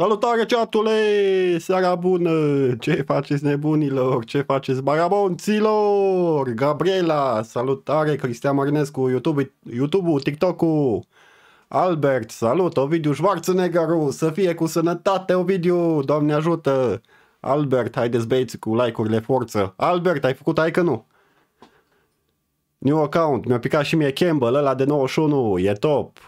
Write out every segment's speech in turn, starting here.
Salutare chatule! Seara bună! Ce faceți nebunilor? Ce faceți barabonților? Gabriela! Salutare! Cristian Marinescu! YouTube, youtube TikTok-ul! Albert! Salut! Ovidiu Schwarzenegger! Să fie cu sănătate, Ovidiu! Doamne ajută! Albert, haideți băieți cu like-urile, forță! Albert, ai făcut ai că nu? New account, mi-a picat și mie Campbell, ăla de 91, e top!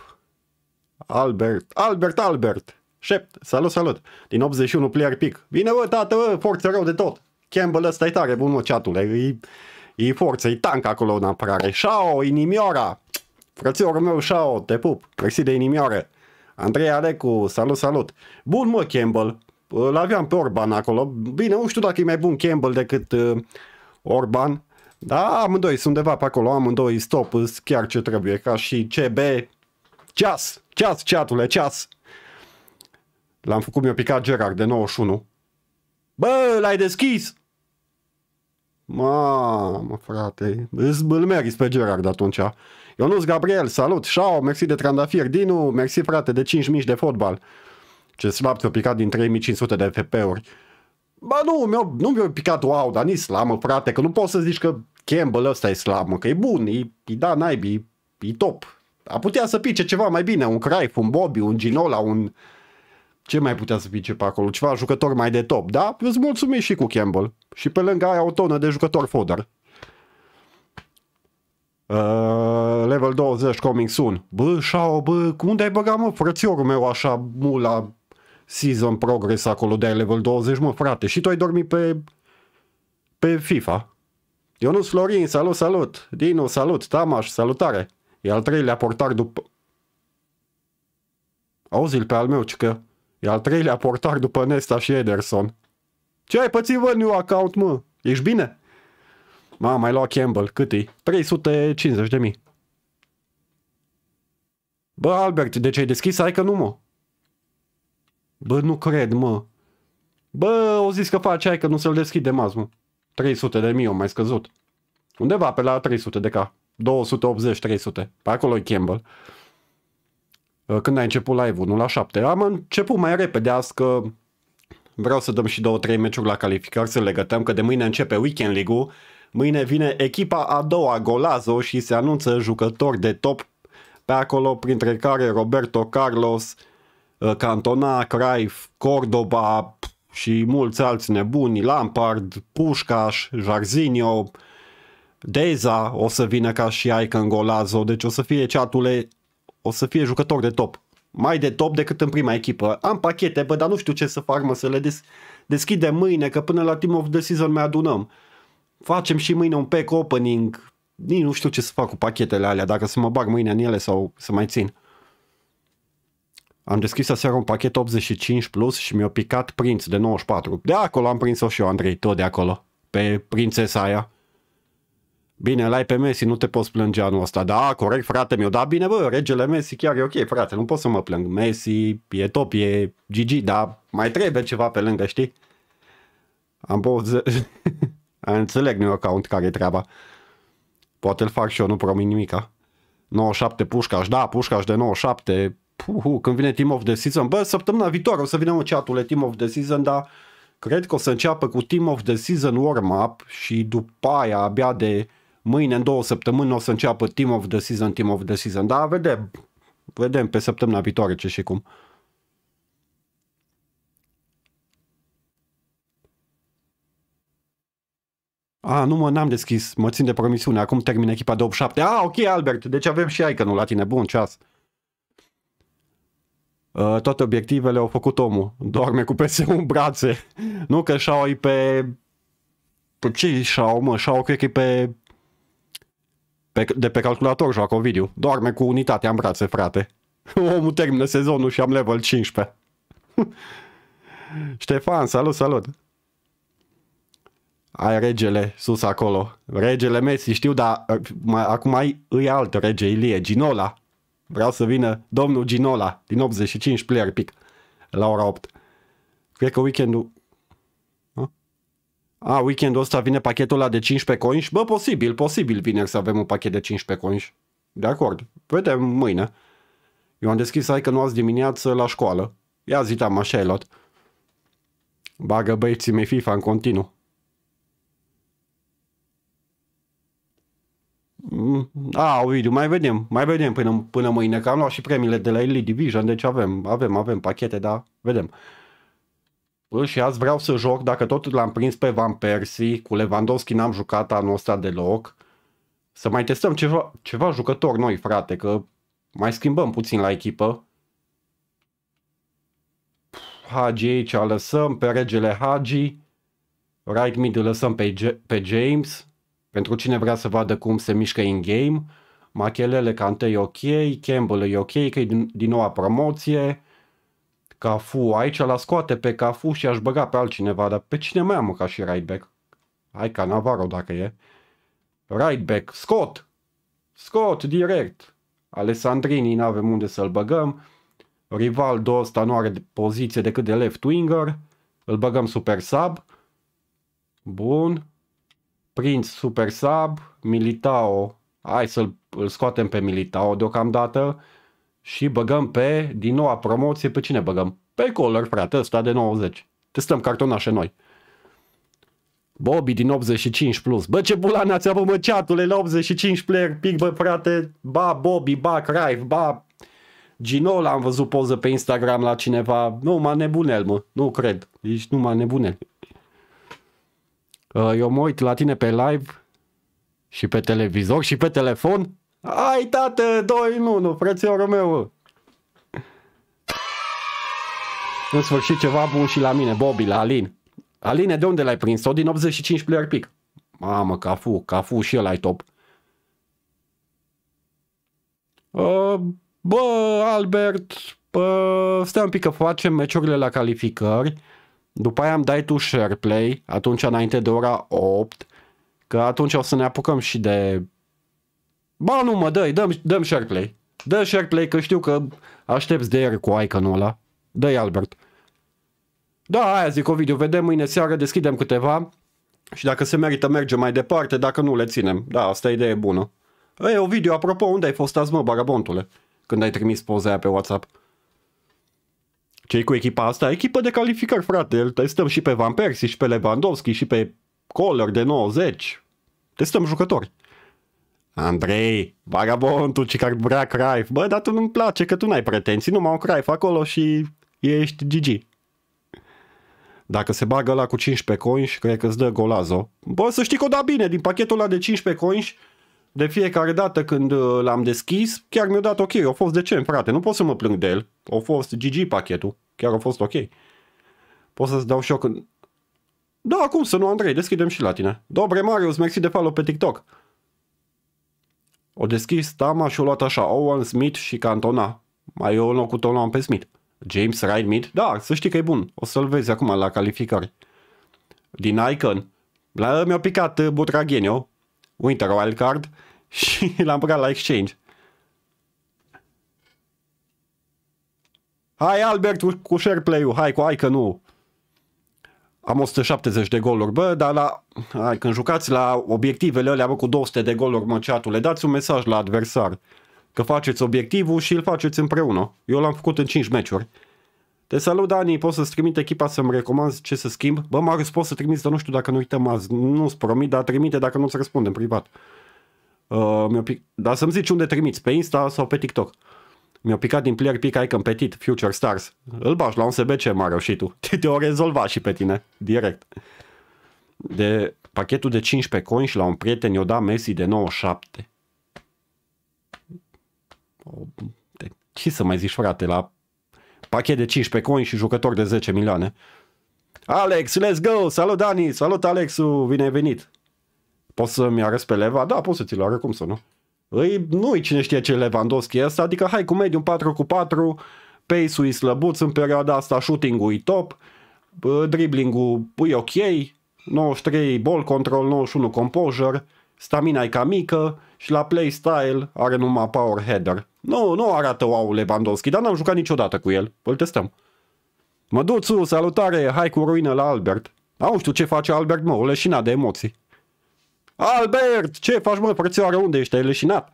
Albert, Albert, Albert! Șept, salut, salut. Din 81 player pic. Vine, bă, tată, bă, forță rău de tot. Campbell ăsta e tare, bun, mă, chatul. E, e forță, e tank acolo în apărare. Shao inimioara. Frățiorul meu, Shao te pup. Mersi de inimioare. Andrei Alecu, salut, salut. Bun, mă, Campbell. l aveam pe Orban acolo. Bine, nu știu dacă e mai bun Campbell decât uh, Orban. Da, amândoi sunt undeva pe acolo, amândoi stop, chiar ce trebuie, ca și CB. Ceas, ceas, chatule, ceas. L-am făcut, mi-a picat Gerard de 91. Bă, l-ai deschis! Mamă, frate, îți pe Gerard atunci. Ionus Gabriel, salut, șau, mersi de trandafir, Dinu, mersi frate de 5.000 de fotbal. Ce slab ți-a picat din 3500 de FP-uri. Ba nu, mi o nu mi-a picat wow, dar nici slamă, frate, că nu poți să zici că Campbell ăsta e slamă, că e bun, e, e da naibii, e, e top. A putea să pice ceva mai bine, un Craif, un Bobby, un Ginola, un ce mai putea să fie ce pe acolo? Ceva jucător mai de top, da? Îți mulțumim și cu Campbell. Și pe lângă aia o tonă de jucător fodder. Uh, level 20 coming soon. Bă, șau, bă, unde ai băgat, mă, frățiorul meu, așa, mula season progress acolo de level 20, mă, frate? Și tu ai dormit pe, pe FIFA? Ionus Florin, salut, salut! Dinu, salut! Tamaș, salutare! E al treilea portar după... Auzi-l pe al meu, că E al treilea portar după Nesta și Ederson. Ce ai pățit, vă, new account, mă? Ești bine? M-a mai luat Campbell. Cât e? 350 de mii. Bă, Albert, de ce ai deschis? Hai că nu, mă. Bă, nu cred, mă. Bă, o zis că face, hai că nu se-l deschidem mă. 300 de mii, o mai scăzut. Undeva pe la 300 de ca. 280-300. Pe acolo e Campbell. Uh, când a început live-ul, nu la 7. Am început mai repede azi că vreau să dăm și două, trei meciuri la calificări, să gătăm, că de mâine începe Weekend League-ul. Mâine vine echipa a doua, Golazo, și se anunță jucători de top pe acolo, printre care Roberto Carlos, uh, Cantona, Craif, Cordoba și mulți alți nebuni, Lampard, Pușcaș, Jarzinho, Deza o să vină ca și Aiken Golazo, deci o să fie ceatule o să fie jucător de top. Mai de top decât în prima echipă. Am pachete, bă, dar nu știu ce să fac, mă, să le des- deschidem mâine, că până la Team of the Season mai adunăm. Facem și mâine un pack opening. Nici nu știu ce să fac cu pachetele alea, dacă să mă bag mâine în ele sau să mai țin. Am deschis aseară un pachet 85 plus și mi-a picat prinț de 94. De acolo am prins-o și eu, Andrei, tot de acolo. Pe prințesa aia. Bine, l-ai pe Messi, nu te poți plânge anul ăsta. Da, corect, frate meu. Da, bine, bă, regele Messi chiar e ok, frate. Nu pot să mă plâng. Messi e top, e GG, dar mai trebuie ceva pe lângă, știi? Am pot... Înțeleg nu account care e treaba. Poate îl fac și eu, nu promit nimica. 97 Pușcaș, da, Pușcaș de 97. Puhu, când vine Team of the Season. Bă, săptămâna viitoare o să vină un chatule Team of the Season, dar cred că o să înceapă cu Team of the Season warm-up și după aia abia de mâine, în două săptămâni, o să înceapă Team of the Season, Team of the Season. Da, vedem. Vedem pe săptămâna viitoare ce și cum. A, nu mă, n-am deschis, mă țin de promisiune, acum termin echipa de 87. A, ok, Albert, deci avem și icon nu? la tine, bun ceas. Uh, toate obiectivele au făcut omul, doarme cu PS1 în brațe. nu că șau e pe... pe păi ce șau, mă? Șau cred că e pe pe, de pe calculator joacă video Doarme cu unitatea în brațe, frate. Omul termină sezonul și am level 15. Ștefan, salut, salut! Ai regele sus acolo. Regele Messi, știu, dar uh, mai, acum ai, îi alt rege, Ilie, Ginola. Vreau să vină domnul Ginola din 85 player pick la ora 8. Cred că weekendul a, weekendul ăsta vine pachetul ăla de 15 coins? bă, posibil, posibil vineri să avem un pachet de 15 coins. De acord, vedem mâine. Eu am deschis că nu azi dimineață la școală. Ia zi, am așa e luat. Bagă băieții mei FIFA în continuu. Mm, a, Ovidiu, mai vedem, mai vedem până, până mâine, că am luat și premiile de la Elite Division, deci avem, avem, avem pachete, da, vedem și azi vreau să joc, dacă tot l-am prins pe Van Persie, cu Lewandowski n-am jucat anul ăsta deloc, să mai testăm ceva, ceva jucători noi, frate, că mai schimbăm puțin la echipă. Hagi aici lăsăm, pe regele Hagi, right mid îl lăsăm pe, pe James, pentru cine vrea să vadă cum se mișcă in-game. Machelele Cante e ok, Campbell e ok, că e din, din noua promoție. Cafu, aici la scoate pe Cafu și aș băga pe altcineva, dar pe cine mai am ca și right back? Hai ca Navarro dacă e. Right back, Scott! Scott, direct! Alessandrini nu avem unde să-l băgăm. Rivaldo ăsta nu are poziție decât de left winger. Îl băgăm super sub. Bun. Prinț super sub. Militao. Hai să-l scoatem pe Militao deocamdată și băgăm pe, din noua promoție, pe cine băgăm? Pe Color, frate, ăsta de 90. Testăm cartonașe noi. Bobby din 85 plus. Bă, ce bulane ați avut, mă, ceatule, la 85 player pic, bă, frate. Ba, Bobby, ba, Craif, ba, Ginola am văzut poză pe Instagram la cineva. Nu, m-a nebunel, mă. Nu cred. Deci nu m-a nebunel. Ă, eu mă uit la tine pe live și pe televizor și pe telefon ai, tată, 2 în 1, frățiorul meu. În sfârșit ceva bun și la mine, Bobby, la Alin. Aline, de unde l-ai prins-o? Din 85 player pic. Mamă, Cafu, Cafu și el ai top. Uh, bă, Albert, bă, uh, stai un pic că facem meciurile la calificări. După aia îmi dai tu share play, atunci înainte de ora 8, că atunci o să ne apucăm și de Ba nu mă, dă-i, dăm, dăm share play. Dă share play că știu că aștepți de ieri cu iconul ăla. dă Albert. Da, aia zic video, vedem mâine seară, deschidem câteva și dacă se merită mergem mai departe, dacă nu le ținem. Da, asta e idee bună. o video, apropo, unde ai fost azi, mă, barabontule? Când ai trimis poza aia pe WhatsApp. Cei cu echipa asta? Echipă de calificări, frate. Îl testăm și pe Van Persie, și pe Lewandowski, și pe Kohler de 90. Testăm jucători. Andrei, vagabondul ce care vrea Craif. Bă, dar tu nu-mi place că tu n-ai pretenții, numai un Craif acolo și ești GG. Dacă se bagă la cu 15 coins, cred că îți dă golazo. Bă, să știi că o da bine, din pachetul ăla de 15 coins, de fiecare dată când uh, l-am deschis, chiar mi-a dat ok, a fost decent, frate, nu pot să mă plâng de el. A fost GG pachetul, chiar a fost ok. Pot să-ți dau și eu când... Da, acum să nu, Andrei, deschidem și la tine. Dobre, Marius, mersi de follow pe TikTok. O deschis Tama și o luat așa, Owen, Smith și Cantona. Mai eu cu am pe Smith. James Ryan Smith. da, să știi că e bun. O să-l vezi acum la calificări. Din Icon. La, mi-a picat uh, Butraghenio, Winter Wildcard și l-am băgat la exchange. Hai Albert cu share play-ul, hai cu Icon-ul am 170 de goluri, bă, dar la, hai, când jucați la obiectivele alea, bă, cu 200 de goluri, mă, ceatul, le dați un mesaj la adversar că faceți obiectivul și îl faceți împreună. Eu l-am făcut în 5 meciuri. Te salut, Dani, poți să-ți trimit echipa să-mi recomand ce să schimb? Bă, Marius, poți să trimiți, dar nu știu dacă nu uităm azi. Nu-ți promit, dar trimite dacă nu-ți răspunde în privat. Uh, pic... Dar să-mi zici unde trimiți, pe Insta sau pe TikTok. Uh, mi-a picat din player pick Icon Petit, Future Stars. Îl bași la un SBC mare și tu. Te-o rezolva și pe tine, direct. De pachetul de 15 coin și la un prieten i-o da Messi de 97. De, ce să mai zici, frate, la pachet de 15 coin și jucător de 10 milioane. Alex, let's go! Salut, Dani! Salut, Alexu! Bine venit! Poți să-mi arăți pe leva? Da, poți să ți-l arăt, cum să nu? Îi, nu-i cine știe ce Lewandowski ăsta, adică hai cu mediu 4 cu 4, pace-ul e slăbuț în perioada asta, shooting-ul e top, dribbling-ul e ok, 93 ball control, 91 composure, stamina e cam mică și la play style are numai power header. Nu, nu arată wow Lewandowski, dar n-am jucat niciodată cu el. Îl testăm. Măduțu, salutare, hai cu ruină la Albert. nu știu ce face Albert, mă, o leșina de emoții. Albert, ce faci mă, frățioară, unde ești? Ai leșinat?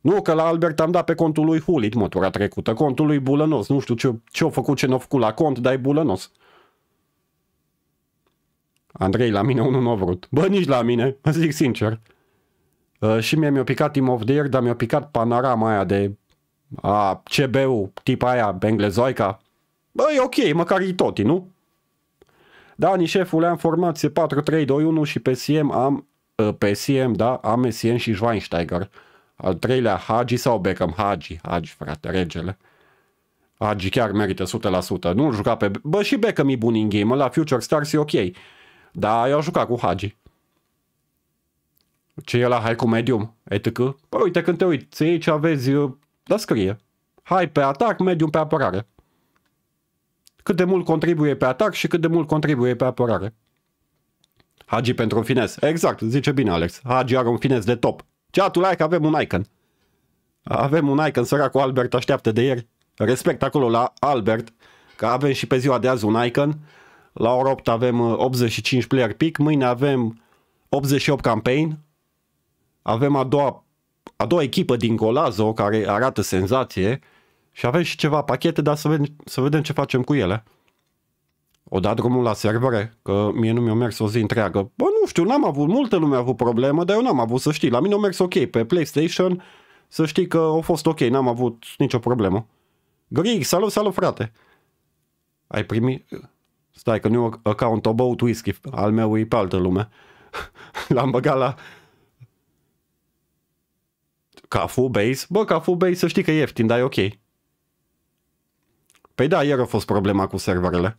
Nu, că la Albert am dat pe contul lui Hulit tura trecută, contul lui Bulănos. Nu știu ce, ce-a făcut, ce n-a făcut la cont, dar e Bulănos. Andrei, la mine unul nu a vrut. Bă, nici la mine, zic sincer. Uh, și mie mi-a picat Team of the Year, dar mi-a picat panorama aia de a CBU, tip tipa aia, englezoica. Bă, e ok, măcar e toti, nu? Dani, șeful, am formație 4-3-2-1 și pe CM am pe SM, da, am SM și Schweinsteiger. Al treilea, Hagi sau Beckham? Hagi, Hagi, frate, regele. Hagi chiar merită 100%. Nu juca pe... Bă, și Beckham e bun în game la Future Stars e ok. Dar eu jucat cu Hagi. Ce e la hai cu medium? Etc. Bă, păi uite, când te uiți aici aveți... Uh, da, scrie. Hai pe atac, medium pe apărare. Cât de mult contribuie pe atac și cât de mult contribuie pe apărare. Hagi pentru un fines, Exact, zice bine Alex. Hagi are un fines de top. Ceatul like, avem un icon. Avem un icon, săracul Albert așteaptă de ieri. Respect acolo la Albert, că avem și pe ziua de azi un icon. La ora 8 avem 85 uh, player pick, mâine avem 88 campaign. Avem a doua, a doua echipă din Golazo care arată senzație și avem și ceva pachete, dar să vedem, să vedem ce facem cu ele o dat drumul la servere, că mie nu mi-a mers o zi întreagă. Bă, nu știu, n-am avut, multă lume a avut problemă, dar eu n-am avut, să știi, la mine a mers ok pe PlayStation, să știi că a fost ok, n-am avut nicio problemă. Grig, salut, salut frate! Ai primit... Stai că nu account about whisky, al meu e pe altă lume. L-am băgat la... Cafu Base? Bă, Cafu Base să știi că e ieftin, dar e ok. Păi da, ieri a fost problema cu serverele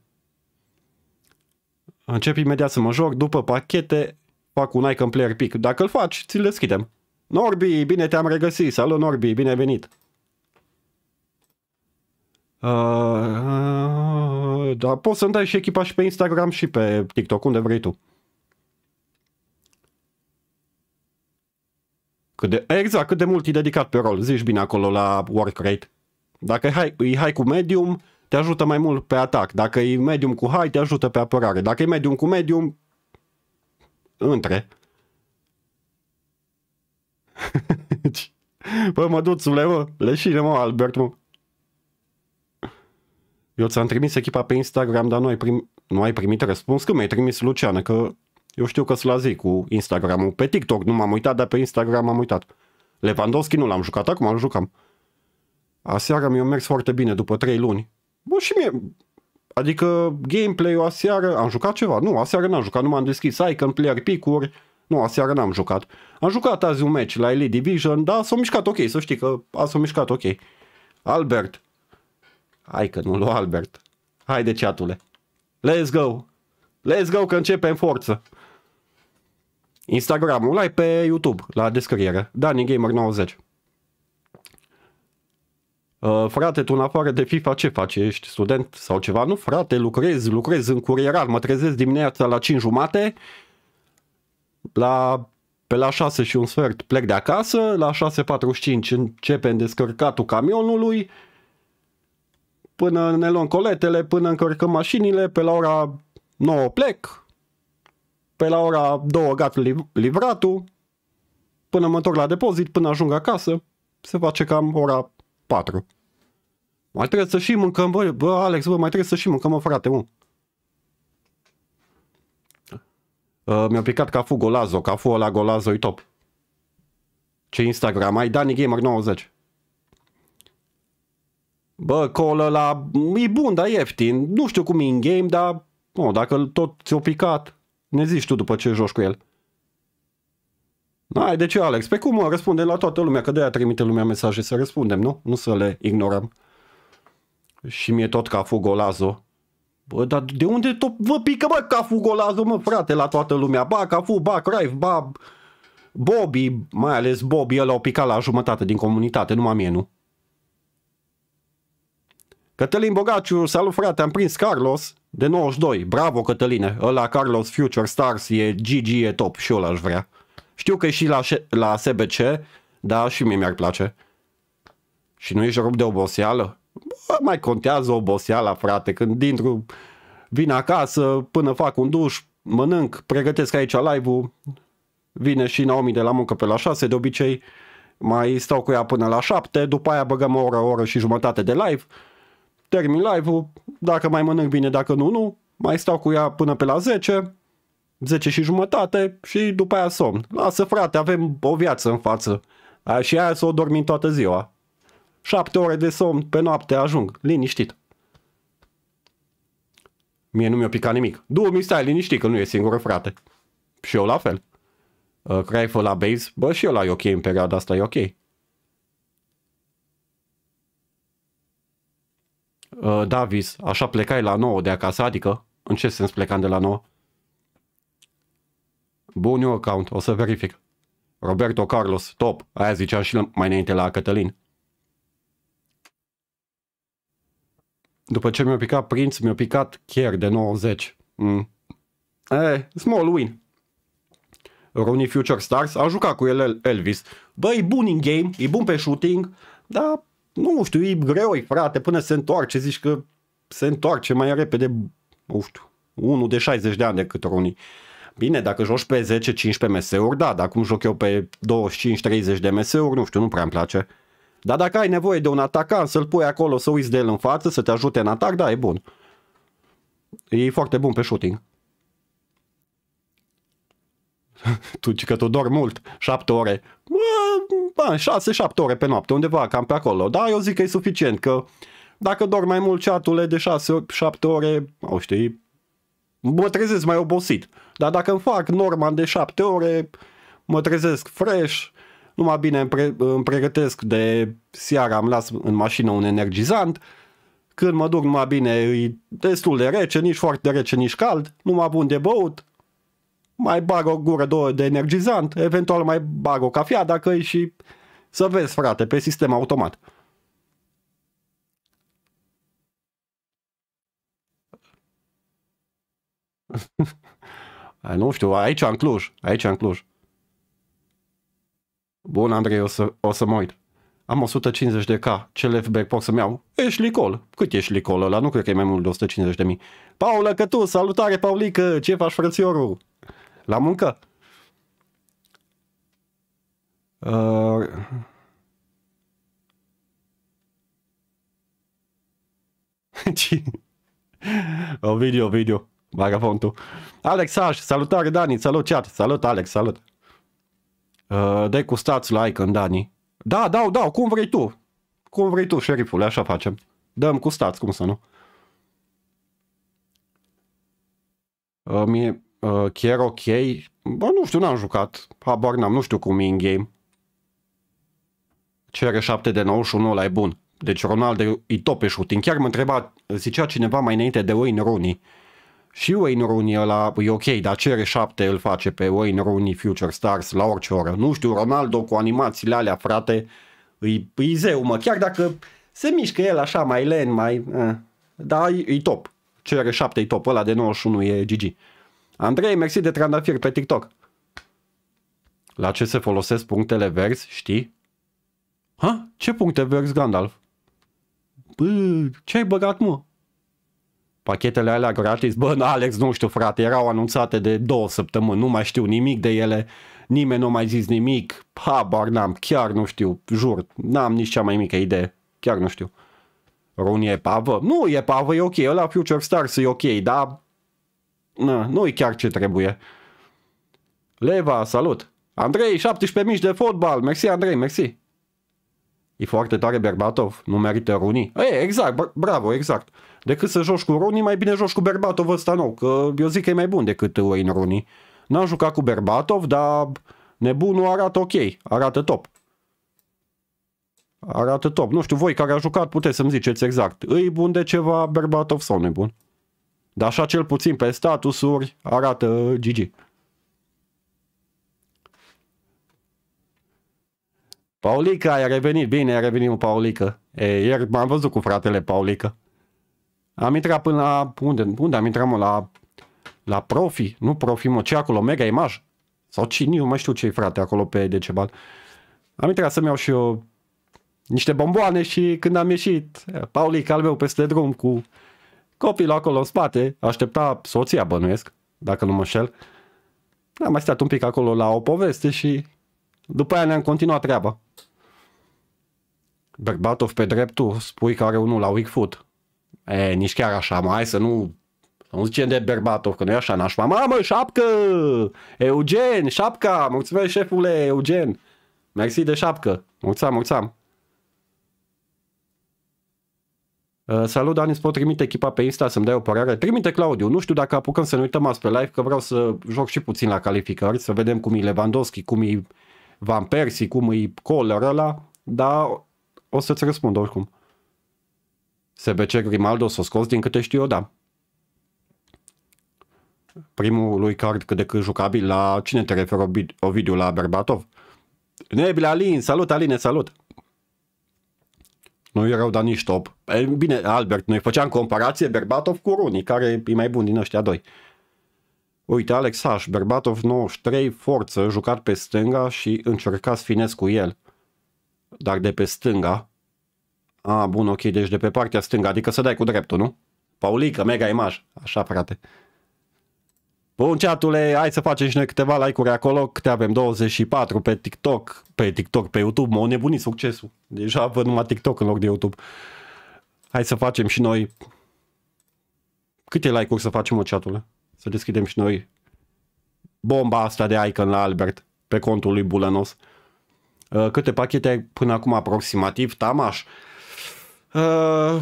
încep imediat să mă joc, după pachete, fac un icon player pick. Dacă îl faci, ți-l deschidem. Norbi, bine te-am regăsit. Salut, Norbi, bine ai venit. Uh, uh, da, poți să-mi dai și echipa și pe Instagram și pe TikTok, unde vrei tu. Cât de, exact, cât de mult e dedicat pe rol. Zici bine acolo la work rate. Dacă e high, e high cu medium, te ajută mai mult pe atac. Dacă e medium cu high, te ajută pe apărare. Dacă e medium cu medium, între. Bă, măduțule, mă, leșine, mă, Albert, mă. Eu ți-am trimis echipa pe Instagram, dar nu ai, prim... nu ai primit răspuns. Când mi-ai trimis, Luciană, că eu știu că-s la zi cu Instagram-ul. Pe TikTok nu m-am uitat, dar pe Instagram m-am uitat. Lewandowski nu l-am jucat, acum îl jucam. Aseară mi-a mers foarte bine, după 3 luni. Bă, și mie, adică gameplay-ul aseară, am jucat ceva? Nu, aseară n-am jucat, nu m-am deschis icon, player pick-uri, nu, aseară n-am jucat. Am jucat azi un match la Elite Division, da, s-a mișcat ok, să știi că a s-a mișcat ok. Albert. Hai că nu lua Albert. hai de chatule. Let's go. Let's go că începe în forță. Instagramul ai pe YouTube, la descriere. Dani Gamer 90 Uh, frate, tu în afară de FIFA ce faci? Ești student sau ceva? Nu, frate, lucrez, lucrez în curierar, mă trezesc dimineața la 5 jumate, la, pe la 6 și un sfert plec de acasă, la 6.45 începem descărcatul camionului, până ne luăm coletele, până încărcăm mașinile, pe la ora 9 plec, pe la ora 2 gat liv- livratul, până mă întorc la depozit, până ajung acasă, se face cam ora patru. Mai trebuie să și mâncăm, bă, bă Alex, bă, mai trebuie să și mâncăm, mă, frate, mă. Uh, mi-a picat Cafu Golazo, Cafu ăla Golazo e top. Ce Instagram ai? Dani Gamer 90. Bă, call la, e bun, dar ieftin. Nu știu cum e in game, dar nu, dacă tot ți-o picat, ne zici tu după ce joci cu el. Ai, da, de deci, ce Alex? Pe cum răspundem la toată lumea, că de-aia trimite lumea mesaje să răspundem, nu? Nu să le ignorăm. Și mie tot ca Golazo. Bă, dar de unde tot vă pică, bă, ca Golazo, mă, frate, la toată lumea? Ba, Cafu, ba, craif, ba, Bobby, mai ales Bobby, el au picat la jumătate din comunitate, numai mie, nu? Cătălin Bogaciu, salut frate, am prins Carlos de 92. Bravo, Cătăline. Ăla Carlos Future Stars e GG, e top și eu l-aș vrea. Știu că e și la, la SBC, dar și mie mi-ar place. Și nu ești rupt de oboseală? Bă, mai contează oboseala, frate, când dintr vin acasă până fac un duș, mănânc, pregătesc aici live-ul, vine și Naomi de la muncă pe la 6 de obicei, mai stau cu ea până la 7, după aia băgăm o oră, o oră și jumătate de live, termin live-ul, dacă mai mănânc bine, dacă nu, nu, mai stau cu ea până pe la 10, 10 și jumătate și după aia somn. Lasă frate, avem o viață în față. Aia și aia să o dormim toată ziua. 7 ore de somn pe noapte ajung, liniștit. Mie nu mi-a picat nimic. Du, mi stai liniștit că nu e singură frate. Și eu la fel. Crei Craifă la base, bă și eu la ok în perioada asta, e ok. Davis, așa plecai la 9 de acasă, adică în ce sens plecam de la 9? Bun new account, o să verific. Roberto Carlos, top. Aia zicea și mai înainte la Cătălin. După ce mi-a picat Prinț, mi-a picat chiar de 90. Mm. E, small win. Ronnie Future Stars a jucat cu el Elvis. Bă, e bun in game, e bun pe shooting, dar nu știu, e greu, e frate, până se întoarce, zici că se întoarce mai repede, nu știu, unul de 60 de ani decât Ronnie. Bine, dacă joci pe 10-15 MS-uri, da, dar cum joc eu pe 25-30 de MS-uri, nu știu, nu prea îmi place. Dar dacă ai nevoie de un atacant, să-l pui acolo, să uiți de el în față, să te ajute în atac, da, e bun. E foarte bun pe shooting. tu, că tu dormi mult, 7 ore. Bă, 6-7 ore pe noapte, undeva, cam pe acolo. Da, eu zic că e suficient, că dacă dormi mai mult chatule de 6-7 ore, au știi, Mă trezesc mai obosit. Dar dacă îmi fac norma de 7 ore, mă trezesc fresh, numai bine îmi, pre- îmi pregătesc de seara, îmi las în mașină un energizant, când mă duc numai bine, e destul de rece, nici foarte rece, nici cald, mă bun de băut, mai bag o gură, două de energizant, eventual mai bag o cafea dacă e și să vezi, frate, pe sistem automat. nu știu, aici în Cluj, aici în Cluj. Bun, Andrei, o să, o să mă uit. Am 150 de K, ce left back pot să-mi iau? Ești licol. Cât ești licol ăla? Nu cred că e mai mult de 150 de mii. Paula, că tu, salutare, Paulică, ce faci, frățiorul? La muncă? Uh... Oh, video, video vagabondul. Alex H, salutare Dani, salut chat, salut Alex, salut. Uh, de cu stați like în Dani. Da, dau, dau, cum vrei tu. Cum vrei tu, șerifule, așa facem. Dăm cu stați, cum să nu. Uh, mie, uh, chiar ok. Bă, nu știu, n-am jucat. Habar n-am, nu știu cum e in-game. Cere 7 de 91, ăla e bun. Deci Ronaldo e top pe shooting. Chiar mă întreba, zicea cineva mai înainte de Wayne Rooney și Wayne Rooney ăla e păi ok, dar cr 7 îl face pe Wayne Rooney Future Stars la orice oră. Nu știu, Ronaldo cu animațiile alea, frate, îi, îi zeu, mă. Chiar dacă se mișcă el așa mai len, mai... da, e, top. cr 7 e top, ăla de 91 e GG. Andrei, mersi de trandafir pe TikTok. La ce se folosesc punctele verzi, știi? Ha? Ce puncte verzi, Gandalf? Bă, ce ai băgat, mă? pachetele alea gratis, bă, Alex, nu știu frate, erau anunțate de două săptămâni, nu mai știu nimic de ele, nimeni nu mai zis nimic, habar n-am, chiar nu știu, jur, n-am nici cea mai mică idee, chiar nu știu. Ron e pavă? Nu, e pavă, e ok, ăla Future Stars e ok, dar na, nu e chiar ce trebuie. Leva, salut! Andrei, 17 mici de fotbal, mersi Andrei, mersi! E foarte tare Berbatov, nu merită Runii? E, exact, bravo, exact. Decât să joci cu Roni, mai bine joci cu Berbatov ăsta nou, că eu zic că e mai bun decât Wayne Roni. N-am jucat cu Berbatov, dar nebunul arată ok, arată top. Arată top. Nu știu, voi care a jucat puteți să-mi ziceți exact. Îi bun de ceva Berbatov sau nu bun? Dar așa cel puțin pe statusuri arată GG. Paulica, ai revenit. Bine, ai revenit, Paulica. E, ieri m-am văzut cu fratele Paulica. Am intrat până la... Unde, unde am intrat, mă? La, la profi? Nu profi, mă. Ce acolo? Mega Image? Sau cine? Nu mai știu ce frate, acolo pe Decebal. Am intrat să-mi iau și eu niște bomboane și când am ieșit, Pauli calveu peste drum cu copilul acolo în spate, aștepta soția bănuiesc, dacă nu mă șel. Am mai stat un pic acolo la o poveste și după aia ne-am continuat treaba. Berbatov pe dreptul spui că are unul la Wickfoot. E, nici chiar așa, mai hai să nu să nu zicem de Berbatov, că nu e așa nașpa. Mamă, șapcă! Eugen, șapca! Mulțumesc, șefule, Eugen! Mersi de șapcă! Mulțam, mulțam! Uh, salut, Dani, îți pot trimite echipa pe Insta să-mi dai o părere? Trimite, Claudiu. Nu știu dacă apucăm să ne uităm azi pe live, că vreau să joc și puțin la calificări, să vedem cum e Lewandowski, cum e Van Persie, cum e Kohler ăla, dar o să-ți răspund oricum. SBC Grimaldo s-a scos din câte știu eu, da. Primul lui card cât de cât jucabil la cine te referă Ovidiu la Berbatov? Nebile Alin, salut Aline, salut! Nu erau da nici top. E, bine, Albert, noi făceam comparație Berbatov cu Runi, care e mai bun din ăștia doi. Uite, Alex H, Berbatov 93, forță, jucat pe stânga și încerca să finesc cu el. Dar de pe stânga, a, ah, bun, ok, deci de pe partea stângă, adică să dai cu dreptul, nu? Paulica, mega imaj. Așa, frate. Bun, chatule, hai să facem și noi câteva like-uri acolo, câte avem 24 pe TikTok, pe TikTok, pe YouTube, mă au nebunit succesul. Deja văd numai TikTok în loc de YouTube. Hai să facem și noi... Câte like-uri să facem, o chatule? Să deschidem și noi bomba asta de icon la Albert, pe contul lui Bulanos. Uh, câte pachete până acum aproximativ, Tamaș? Uh,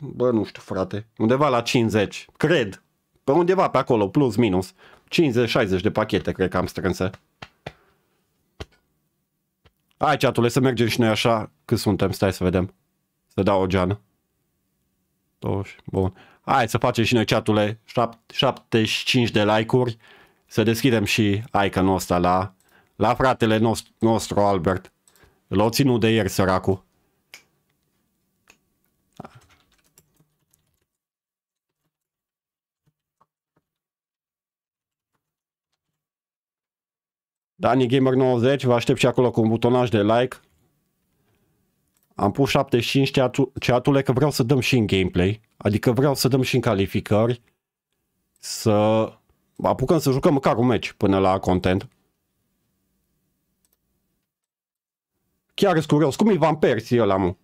bă, nu știu, frate, undeva la 50, cred, pe undeva pe acolo, plus, minus, 50-60 de pachete, cred că am strânse. Hai, chatule, să mergem și noi așa cât suntem, stai să vedem. Să dau o geană. 20, bun. Hai să facem și noi, chatule, 75 de like-uri, să deschidem și icon-ul ăsta la, la fratele nostru, nostru Albert. L-au ținut de ieri, săracul. Dani da, Gamer 90 vă aștept și acolo cu un butonaj de like. Am pus 75 ceatu ceatule că vreau să dăm și în gameplay, adică vreau să dăm și în calificări, să apucăm să jucăm măcar un meci până la content. Chiar sunt curios, cum e Van Persie ăla, mă?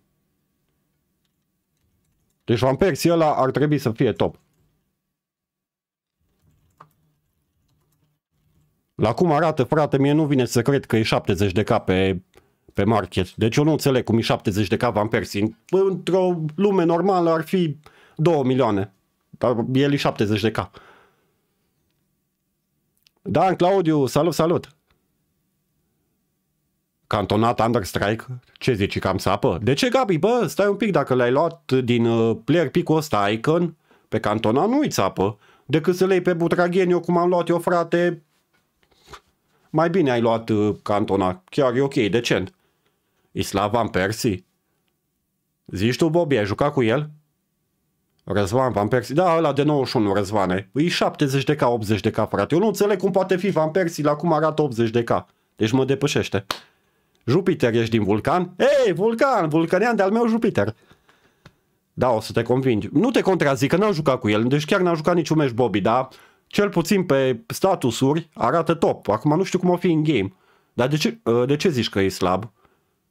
Deci Van Persie ăla ar trebui să fie top. La cum arată, frate, mie nu vine să cred că e 70 de K pe, market. Deci eu nu înțeleg cum e 70 de K Van Persie. Într-o lume normală ar fi 2 milioane. Dar el e 70 de K. Dan, Claudiu, salut, salut! cantonat under strike, ce zici, cam sapă? De ce, Gabi, bă, stai un pic, dacă l-ai luat din uh, player pick-ul ăsta, Icon, pe cantonat nu-i țapă, decât să lei pe Butragheniu, cum am luat eu, frate, mai bine ai luat uh, Cantona, chiar e ok, decent. Islavan Persi. Zici tu, Bobby, ai jucat cu el? Răzvan Van Persie, da, ăla de 91, Răzvane. E 70 de K, 80 de K, frate. Eu nu înțeleg cum poate fi Van Persie, la cum arată 80 de K. Deci mă depășește. Jupiter, ești din vulcan? Ei, vulcan, Vulcanian de-al meu Jupiter. Da, o să te convingi. Nu te contrazic, că n-am jucat cu el, deci chiar n-am jucat niciun meci Bobby, da? cel puțin pe statusuri, arată top. Acum nu știu cum o fi în game. Dar de ce, ă, de ce zici că e slab?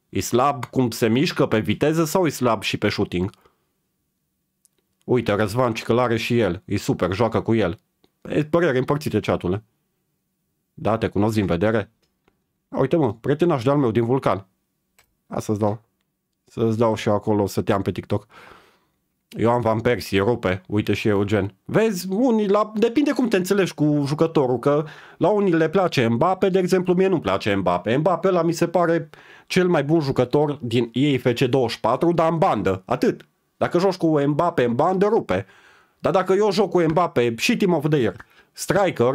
E slab cum se mișcă pe viteză sau e slab și pe shooting? Uite, Răzvan că are și el. E super, joacă cu el. E părere împărțite, chat-ule. Da, te cunosc din vedere. Uite mă, prietenaș de-al meu din Vulcan. Asta să-ți dau. Să-ți dau și acolo să te am pe TikTok. Eu am Van Persie, rupe, uite și Eugen. Vezi, unii la... depinde cum te înțelegi cu jucătorul, că la unii le place Mbappe, de exemplu mie nu-mi place Mbappe. Mbappe la mi se pare cel mai bun jucător din EFC 24, dar în bandă, atât. Dacă joci cu Mbappe în bandă, rupe. Dar dacă eu joc cu Mbappe și Team of the Year, striker,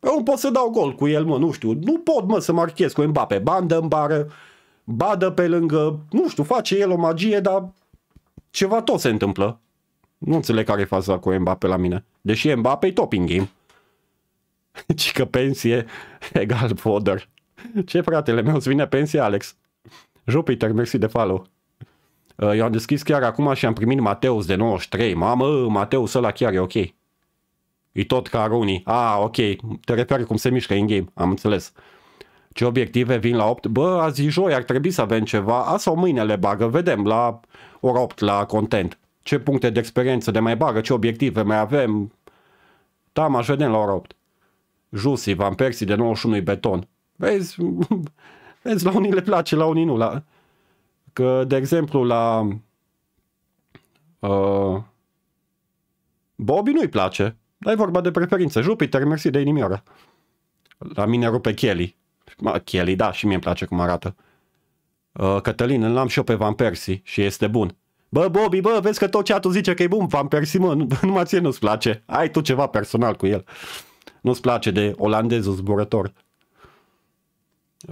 eu nu pot să dau gol cu el, mă, nu știu. Nu pot, mă, să marchez cu Mbappe. Bandă în bară, badă pe lângă, nu știu, face el o magie, dar ceva tot se întâmplă. Nu înțeleg care e faza cu Mbappe la mine. Deși Mbappe e top in game. Ci că pensie egal fodder. Ce fratele meu, îți vine pensie Alex? Jupiter, mersi de follow. Uh, eu am deschis chiar acum și am primit Mateus de 93. Mamă, Mateus ăla chiar e ok. E tot ca Rooney. Ah, ok. Te referi cum se mișcă in-game. Am înțeles. Ce obiective vin la 8? Bă, azi joi, ar trebui să avem ceva. Asta sau mâine le bagă. Vedem la ora 8 la content. Ce puncte de experiență de mai bagă, ce obiective mai avem. Da, mă vedem la ora 8. Jusi, Van Persie de 91 beton. Vezi, vezi, la unii le place, la unii nu. La... Că, de exemplu, la uh, Bobby nu-i place. Dar e vorba de preferință. Jupiter, mersi de inimioară. La mine rupe Kelly. Ma, Kelly, da, și mie îmi place cum arată. Uh, Uh, Cătălin, îl am și eu pe Van Persie și este bun. Bă, Bobby, bă, vezi că tot ce tu zice că e bun, Van Persie, mă, numai ție nu-ți place. Ai tu ceva personal cu el. Nu-ți place de olandezul zburător.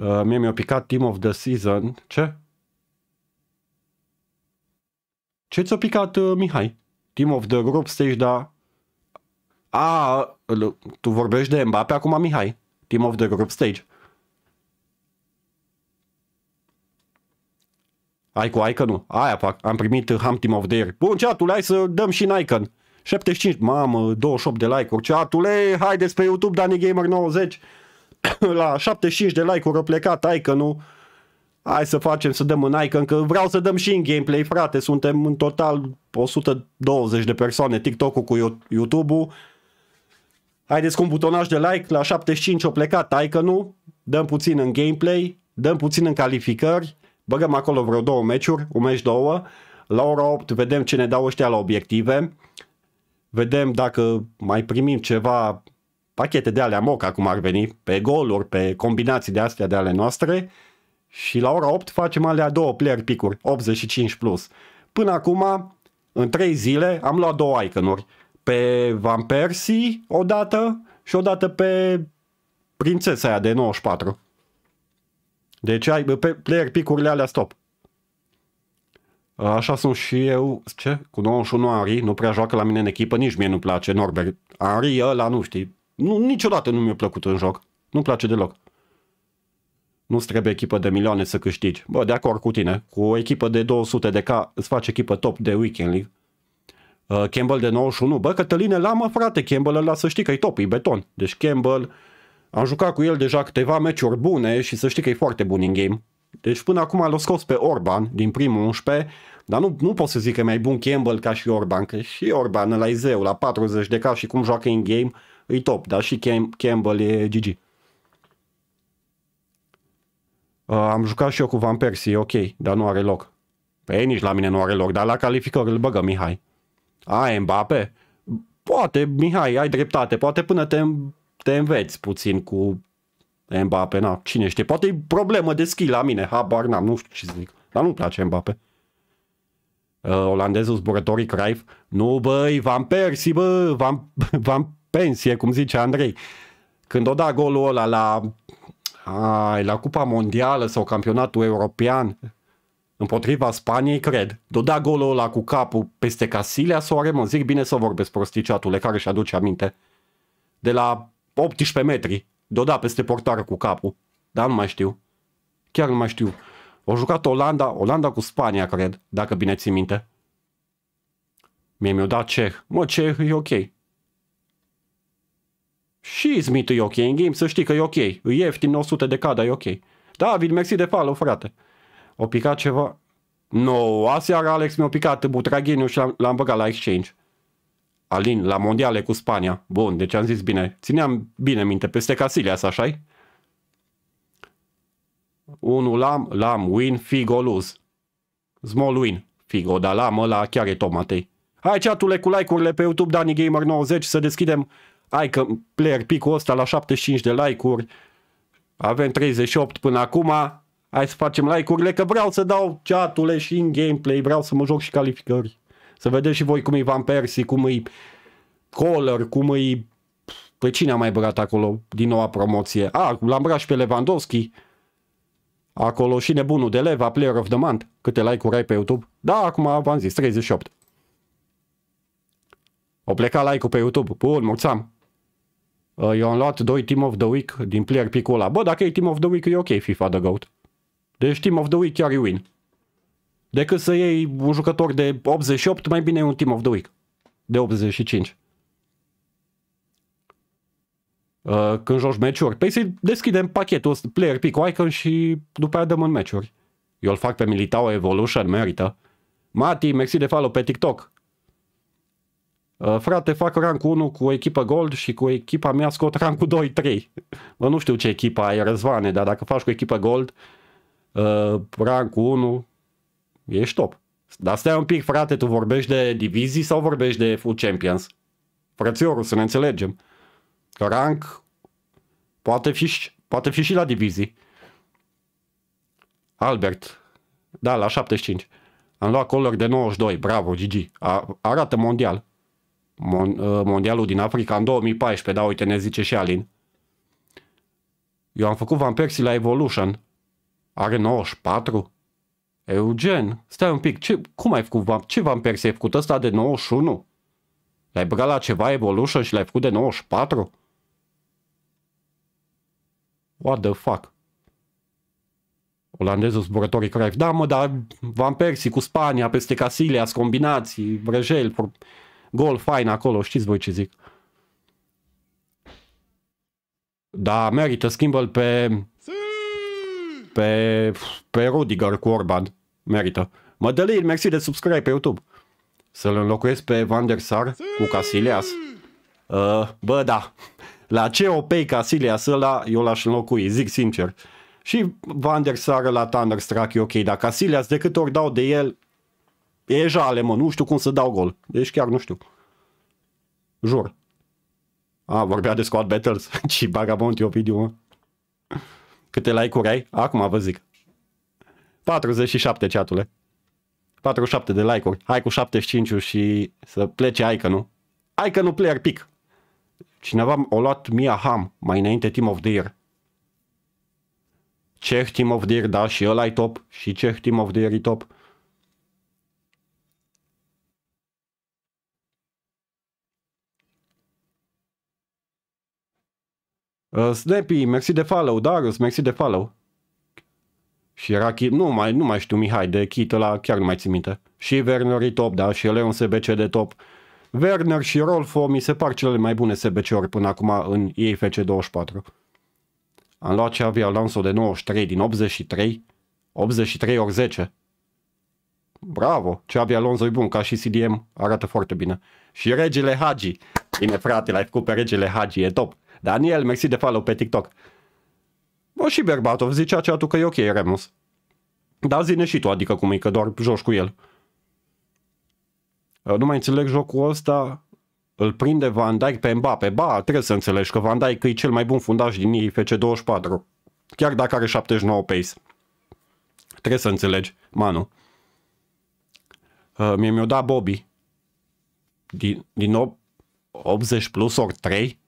Uh, mie mi-a picat Team of the Season. Ce? Ce ți-a picat, uh, Mihai? Team of the Group Stage, da... A, tu vorbești de Mbappe acum, Mihai? Team of the Group Stage. Ai cu Icon-ul? Aia fac. Am primit Hamtim uh, of the Year. Bun, chatule, hai să dăm și în Icon. 75, mamă, 28 de like-uri. Chatule, haideți pe YouTube, Dani Gamer 90. La 75 de like-uri a plecat Icon-ul. Hai să facem, să dăm în Icon, că vreau să dăm și în gameplay, frate. Suntem în total 120 de persoane, TikTok-ul cu YouTube-ul. Haideți cu un butonaj de like, la 75 o plecat Icon-ul. Dăm puțin în gameplay, dăm puțin în calificări Băgăm acolo vreo două meciuri, un meci două, la ora 8 vedem ce ne dau ăștia la obiective, vedem dacă mai primim ceva pachete de alea moca, cum ar veni, pe goluri, pe combinații de astea de ale noastre și la ora 8 facem alea două player picuri, 85+. Plus. Până acum, în 3 zile, am luat două iconuri, pe Van Persie odată și odată pe prințesa aia de 94. Deci ai pe player picurile alea stop. Așa sunt și eu, ce? Cu 91 Ari, nu prea joacă la mine în echipă, nici mie nu place Norbert. Ari ăla, nu știi. Nu, niciodată nu mi-a plăcut în joc. Nu-mi place deloc. nu trebuie echipă de milioane să câștigi. Bă, de acord cu tine. Cu o echipă de 200 de K îți faci echipă top de weekend league. Uh, Campbell de 91. Bă, Cătăline mă, frate, Campbell ăla să știi că e top, e beton. Deci Campbell, am jucat cu el deja câteva meciuri bune și să știi că e foarte bun în game. Deci până acum l-a scos pe Orban din primul 11, dar nu, nu pot să zic că mai bun Campbell ca și Orban, că și Orban la Izeu, la 40 de ca și cum joacă în game, e top, dar și Cam- Campbell e GG. Uh, am jucat și eu cu Van Persie, ok, dar nu are loc. Păi nici la mine nu are loc, dar la calificări îl băgă Mihai. A, Mbappe? Poate, Mihai, ai dreptate, poate până te te înveți puțin cu Mbappe, na, cine știe, poate e problemă de skill la mine, habar n-am, nu știu ce să zic, dar nu-mi place Mbappe. Uh, olandezul zburătorii Craif, nu băi, Van Persie, bă, Van, Van Pensie, cum zice Andrei. Când o da golul ăla la, ai, la Cupa Mondială sau campionatul european, împotriva Spaniei, cred. da golul ăla cu capul peste Casilea, soare, mă zic bine să vorbesc prosticiatule, care își aduce aminte. De la 18 metri, de peste portară cu capul, dar nu mai știu, chiar nu mai știu. O jucat Olanda, Olanda cu Spania, cred, dacă bine ții minte. Mie mi-o dat ceh. Mă, ceh e ok. Și Smith e ok în game, să știi că e ok. E ieftin 900 de cada, e ok. David, mersi de palo, frate. O picat ceva? no, aseară Alex mi-a picat butragheniu și l-am băgat la exchange. Alin, la mondiale cu Spania. Bun, deci am zis bine. Țineam bine minte, peste Casillas, așa-i? 1 lam, lam, win, figo, lose. Small win, figo, dar lam ăla chiar e tomatei. Hai chatule cu like-urile pe YouTube Dani Gamer 90 să deschidem Hai că player picul ăsta la 75 de like-uri. Avem 38 până acum. Hai să facem like-urile că vreau să dau chatule și în gameplay, vreau să mă joc și calificări. Să vedeți și voi cum e Van Persie, cum e Kohler, cum e... Pe cine a mai băgat acolo din noua promoție? A, l-am băgat și pe Lewandowski. Acolo și nebunul de leva, player of the month. Câte like-uri ai pe YouTube? Da, acum v-am zis, 38. O pleca like-ul pe YouTube. Bun, mulțam. Uh, eu am luat 2 Team of the Week din player pick-ul ăla. Bă, dacă e Team of the Week, e ok FIFA The Goat. Deci Team of the Week chiar e win. Decât să iei un jucător de 88, mai bine e un team of the week de 85. Uh, când joci meciuri, Păi să-i deschidem pachetul ăsta, player pick icon și după aia dăm în meciuri. Eu îl fac pe Militao Evolution, merită. Mati, mersi de follow pe TikTok. Uh, frate, fac rank 1 cu echipa Gold și cu echipa mea scot rank 2-3. Mă, nu știu ce echipa e, Răzvane, dar dacă faci cu echipa Gold, uh, rank 1, ești top. Dar stai un pic, frate, tu vorbești de divizii sau vorbești de full champions? Frățiorul, să ne înțelegem. rank poate fi, poate fi și la divizii. Albert, da, la 75. Am luat color de 92, bravo, GG. A, arată mondial. Mon, uh, mondialul din Africa în 2014, da, uite, ne zice și Alin. Eu am făcut Van Persie la Evolution. Are 94. Eugen, stai un pic, ce, cum ai făcut, ce v-am persecut ăsta de 91? L-ai băgat la ceva Evolution și l-ai făcut de 94? What the fuck? Olandezul zburătorii Craif. Da, mă, dar Van Persie cu Spania, peste Casillas, combinații, vrăjel, gol fain acolo, știți voi ce zic. Da, merită, schimbă pe, pe, pe Rudiger cu Orban merită. Mădălin, mersi de subscribe pe YouTube. Să-l înlocuiesc pe Van der Sar cu Casilias. Uh, bă, da. La opei Casilias ăla eu l-aș înlocui, zic sincer. Și Van der Sar la Thunderstruck e ok, dar Casilias de câte ori dau de el, e jale, mă, nu știu cum să dau gol. Deci chiar nu știu. Jur. A, vorbea de Squad Battles. bagabont, e o video, mă. Câte like-uri ai? Acum vă zic. 47 chatule. 47 de like-uri. Hai cu 75 și să plece Aică, nu? Aică nu player pic. Cineva a luat Mia Ham mai înainte Team of the Year. Team of the Year, da, și ăla e top. Și Ceh Team of the Year e top. Uh, Snappy, mersi de follow, Darius, mersi de follow. Și era, nu mai, nu mai știu, Mihai, de Chit la chiar nu mai țin minte. Și Werner e top, da, și el e un SBC de top. Werner și Rolfo mi se par cele mai bune SBC-uri până acum în EFC 24. Am luat ce avea Alonso de 93 din 83, 83 ori 10. Bravo, ce avea Alonso e bun, ca și CDM, arată foarte bine. Și regele Hagi, bine frate, l-ai făcut pe regele Hagi, e top. Daniel, mersi de follow pe TikTok. Bă, și Berbatov zicea tu că e ok, Remus. Dar zine și tu, adică cum e, că doar joci cu el. Nu mai înțeleg jocul ăsta, îl prinde Van Dijk pe Mbappe. Ba, trebuie să înțelegi că Van Dijk e cel mai bun fundaș din IFC24. Chiar dacă are 79 pace. Trebuie să înțelegi, Manu. Uh, mie mi-o da Bobby. Din, din 80 plus ori 3?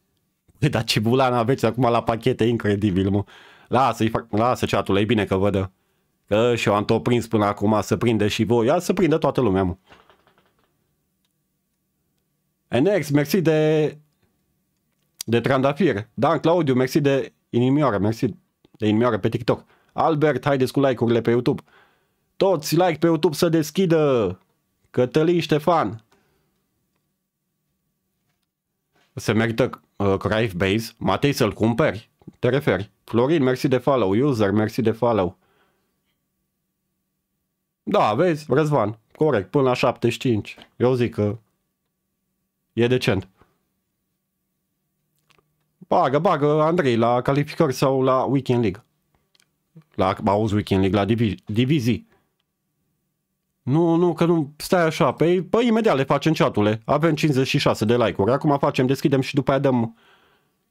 Păi, dar ce bulan aveți acum la pachete, incredibil, mă. Lasă-i, fac, lasă chatul, e bine că văd Că și eu am tot prins până acum să prinde și voi. Ia să prinde toată lumea, mă. Enex, mersi de... De trandafir. Dan Claudiu, mersi de inimioară, mersi de inimioară pe TikTok. Albert, haideți cu like-urile pe YouTube. Toți like pe YouTube să deschidă. Cătălin Ștefan. Se merită uh, Crive Base. Matei, să-l cumperi? Te referi? Florin, mersi de follow. User, mersi de follow. Da, vezi, Răzvan, corect, până la 75. Eu zic că e decent. Bagă, bagă, Andrei, la calificări sau la Weekend League. La, auzi, Weekend League, la divi, divizii. Nu, nu, că nu stai așa. Păi, păi imediat le facem chat-ule. Avem 56 de like-uri. Acum facem, deschidem și după aia dăm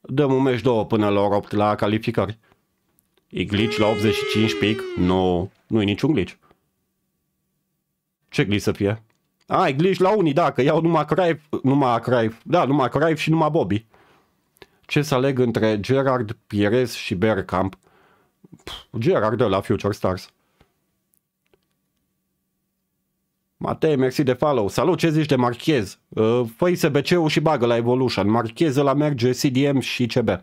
dăm un meci două până la ora 8 la calificări. E glitch la 85 pic? No, nu, nu e niciun glitch. Ce glitch să fie? A, e glitch la unii, da, că iau numai Crive, numai Crive, da, numai Crive și numai Bobby. Ce să aleg între Gerard, Pires și Bergkamp? Pff, Gerard de la Future Stars. Matei, mersi de follow. Salut, ce zici de Marchez? Uh, făi SBC-ul și bagă la Evolution. Marchez la merge CDM și CB. Uh,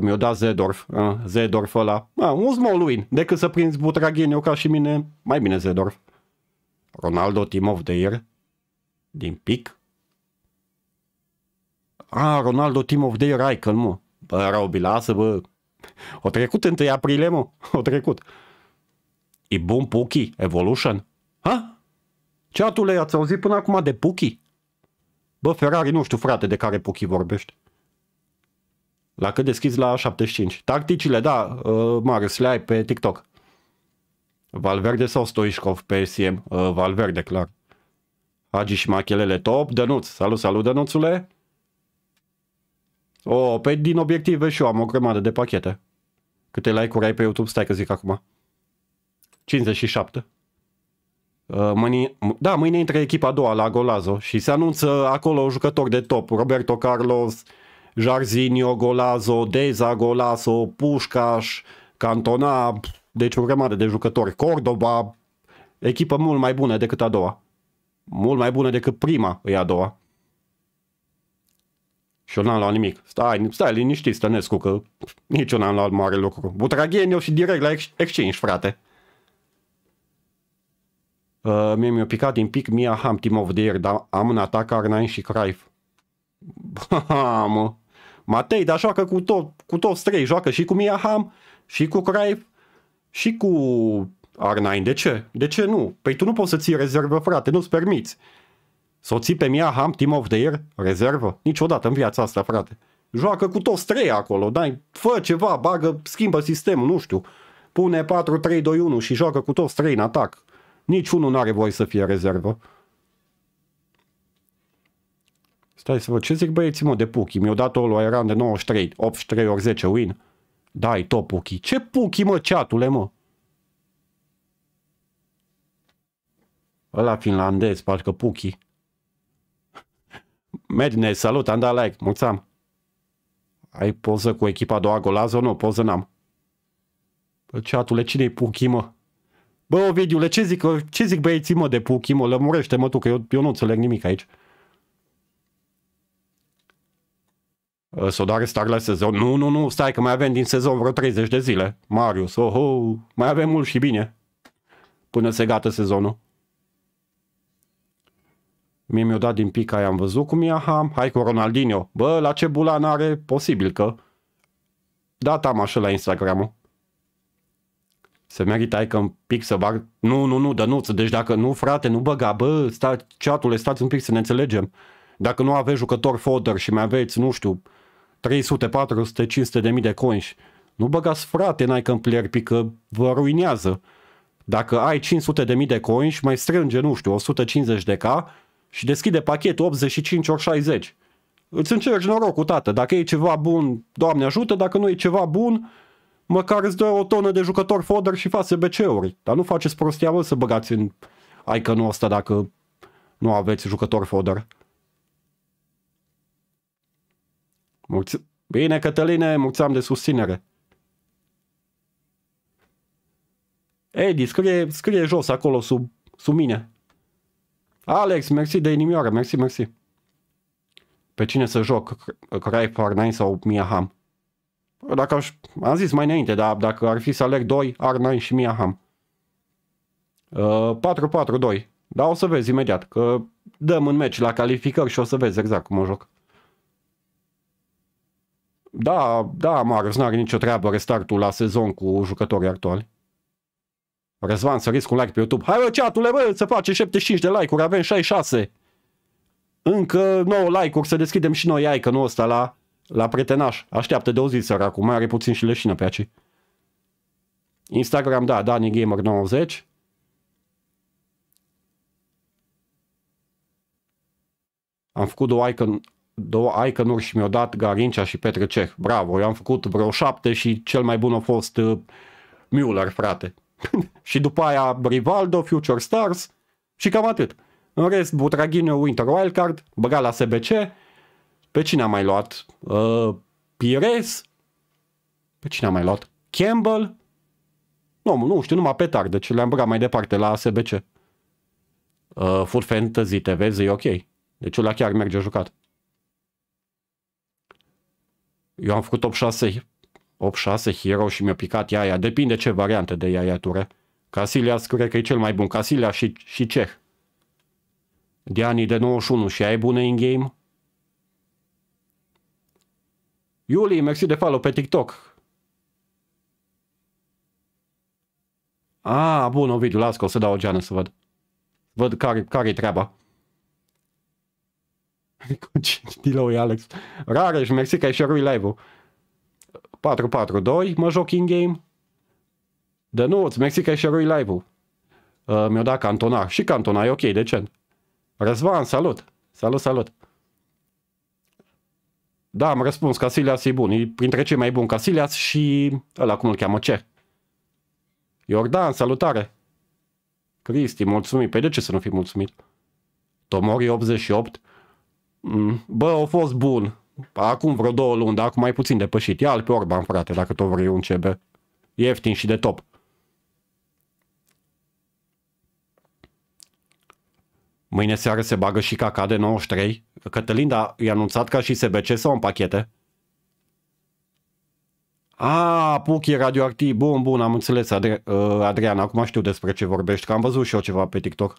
mi-o dat Zedorf. Uh, Zedorf ăla. A, un small win. Decât să prinzi Butragheniu ca și mine, mai bine Zedorf. Ronaldo Timov de ieri. Din pic. A, Ronaldo Timov de ieri, Icon, mă. Bă, Robi, lasă, bă. O trecut 1 aprilie, mă. O trecut. E bun Puki? Evolution? Ha? Chatule, ați auzit până acum de Puki? Bă, Ferrari, nu știu, frate, de care Puki vorbești. La cât deschizi la 75. Tacticile, da, uh, Marius, le ai pe TikTok. Valverde sau stoișcov pe SM? Uh, Valverde, clar. Agi și Machelele top. Dănuț, salut, salut, Dănuțule. O, oh, pe din obiective și eu am o grămadă de pachete. Câte like-uri ai pe YouTube, stai că zic acum. 57. Uh, mâine, da, mâine intră echipa a doua la Golazo și se anunță acolo jucători de top. Roberto Carlos, Jarzinho, Golazo, Deza, Golazo, Pușcaș, Cantona, deci o grămadă de jucători. Cordoba, echipă mult mai bună decât a doua. Mult mai bună decât prima e a doua. Și eu n-am luat nimic. Stai, stai liniștit, Stănescu, că nici eu n-am luat mare lucru. Butragheniu și direct la exchange, frate. Uh, mie mi-a picat din pic Mia Ham Team of the Year, dar am în atac Arnain și Craif. mă. Uh. Matei, dar joacă cu, tot, cu tot trei, joacă și cu Mia Ham, și cu Craif, și cu Arnain. De ce? De ce nu? Păi tu nu poți să ții rezervă, frate, nu-ți permiți. Să o ții pe Mia Ham Team of the Year, rezervă? Niciodată în viața asta, frate. Joacă cu toți trei acolo, dai, fă ceva, bagă, schimbă sistemul, nu știu. Pune 4-3-2-1 și joacă cu toți trei în atac Niciunul nu are voie să fie rezervă. Stai să văd ce zic băieții mă de Puchi. Mi-au dat o lui de 93, 83 ori 10 win. Dai top Puchi. Ce Puchi mă ceatule mă? Ăla finlandez, parcă Puchi. Medne, salut, am dat like, mulțam. Ai poză cu echipa a doua golază? Nu, poză n-am. Ceatule, cine-i Puchi mă? Bă, Ovidiule, ce zic, ce zic băieții mă de Puchi, mă, lămurește-mă tu, că eu, eu nu înțeleg nimic aici. Să o doare star la sezon? Nu, nu, nu, stai că mai avem din sezon vreo 30 de zile. Marius, oh, oh, mai avem mult și bine. Până se gata sezonul. Mie mi-o dat din pic aia, am văzut cum e, aha, hai cu Ronaldinho. Bă, la ce bulan are? Posibil că. Da, am așa la Instagram-ul. Să merit tai că un pic să bag... Nu, nu, nu, Dănuț, deci dacă nu, frate, nu băga, bă, sta, chatul stați un pic să ne înțelegem. Dacă nu aveți jucător fodder și mai aveți, nu știu, 300, 400, 500 de mii de coinși, nu băgați, frate, n-ai că player că vă ruinează. Dacă ai 500 de mii de coinși, mai strânge, nu știu, 150 de K și deschide pachetul 85 ori 60. Îți încerci norocul, tată. Dacă e ceva bun, Doamne ajută, dacă nu e ceva bun, măcar îți dă o tonă de jucători fodder și face BC-uri. Dar nu faceți prostia, mă, să băgați în iconul ăsta dacă nu aveți jucători fodder. Mulți... Bine, Cătăline, mulțumim de susținere. Edi, scrie, scrie jos acolo sub, sub mine. Alex, mersi de inimioară, mersi, mersi. Pe cine să joc? Cryfar 9 sau Mia Ham? dacă aș, am zis mai înainte, dar dacă ar fi să aleg 2, R9 și Mia Ham. 4-4-2. Uh, dar o să vezi imediat, că dăm în meci la calificări și o să vezi exact cum o joc. Da, da, Marius, n-are nicio treabă restartul la sezon cu jucătorii actuali. Răzvan, să risc un like pe YouTube. Hai bă, chatule, bă, să face 75 de like-uri, avem 66. Încă 9 like-uri, să deschidem și noi, ai că nu ăsta la la pretenaș. Așteaptă de o zi săracul, mai are puțin și leșină pe aici. Instagram, da, Dani Gamer 90. Am făcut două icon, două icon-uri și mi-au dat Garincia și Petre Ceh. Bravo, eu am făcut vreo șapte și cel mai bun a fost uh, Müller, frate. și după aia Rivaldo, Future Stars și cam atât. În rest, Butraghine, Winter Wildcard, băga la SBC, pe cine a mai luat? Uh, Pires? Pe cine a mai luat? Campbell? Nu, nu știu, numai petar, deci le-am băgat mai departe la SBC. Uh, Full Fantasy TV zi, ok. Deci ăla chiar merge jucat. Eu am făcut 8-6 8-6 Hero și mi-a picat iaia. Depinde ce variante de iaia ture. Casilia scrie că e cel mai bun. Casilia și, și ce? De de 91 și ai bune in-game. Iuli, mersi de follow pe TikTok. A, bun, Ovidiu, las că o să dau o geană să văd. Văd care, care-i treaba. Dilo e Alex. și mersi că ai share live live-ul. 4-4-2, mă joc in-game. îți mersi că ai share live-ul. Uh, mi-o dat cantonar. Și cantonar e ok, decent. Răzvan, salut! Salut, salut! Da, am răspuns, Casillas e bun, e printre cei mai buni Casillas și ăla cum îl cheamă, ce? Iordan, salutare! Cristi, mulțumit. pe păi de ce să nu fi mulțumit? Tomori 88. Mm, bă, a fost bun. Acum vreo două luni, dar acum mai puțin depășit. Ia-l pe Orban, frate, dacă tot vrei un CB. Ieftin și de top. Mâine seară se bagă și Caca de 93. Cătălin, dar i-a anunțat ca și SBC sau în pachete? A, Puc e radioactiv. Bun, bun, am înțeles, Adre- uh, Adrian. Acum știu despre ce vorbești, că am văzut și eu ceva pe TikTok.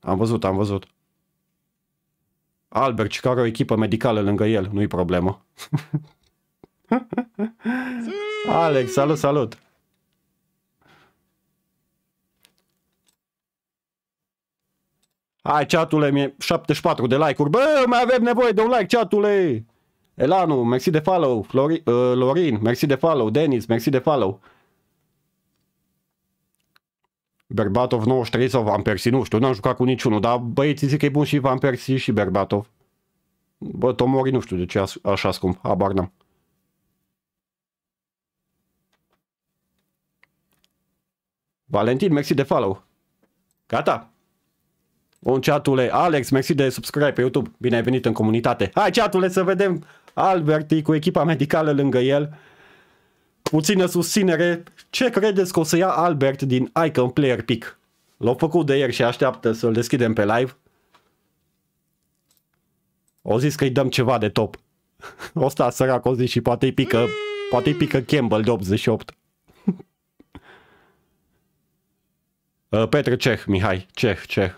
Am văzut, am văzut. Albert, și care o echipă medicală lângă el, nu-i problemă. Alex, salut, salut! Hai, chatule, mie 74 de like-uri. Bă, mai avem nevoie de un like, chatule! Elanu, mersi de follow. Flori, uh, Lorin, mersi de follow. Denis, mersi de follow. Berbatov 93 sau Van Persie, nu știu, n-am jucat cu niciunul, dar băieții zic că e bun și Van Persie și Berbatov. Bă, Tomori nu știu de ce așa scump, abar n-am. Valentin, mersi de follow. Gata. Bun, chatule, Alex, mersi de subscribe pe YouTube, bine ai venit în comunitate. Hai, chatule, să vedem Alberti cu echipa medicală lângă el. Puțină susținere. Ce credeți că o să ia Albert din Icon Player Pick? L-au făcut de ieri și așteaptă să-l deschidem pe live. O zis că îi dăm ceva de top. O sta sărac, o zis și poate îi pică, poate îi pică Campbell de 88. Uh, Petre Ceh, Mihai, Ceh, Ceh.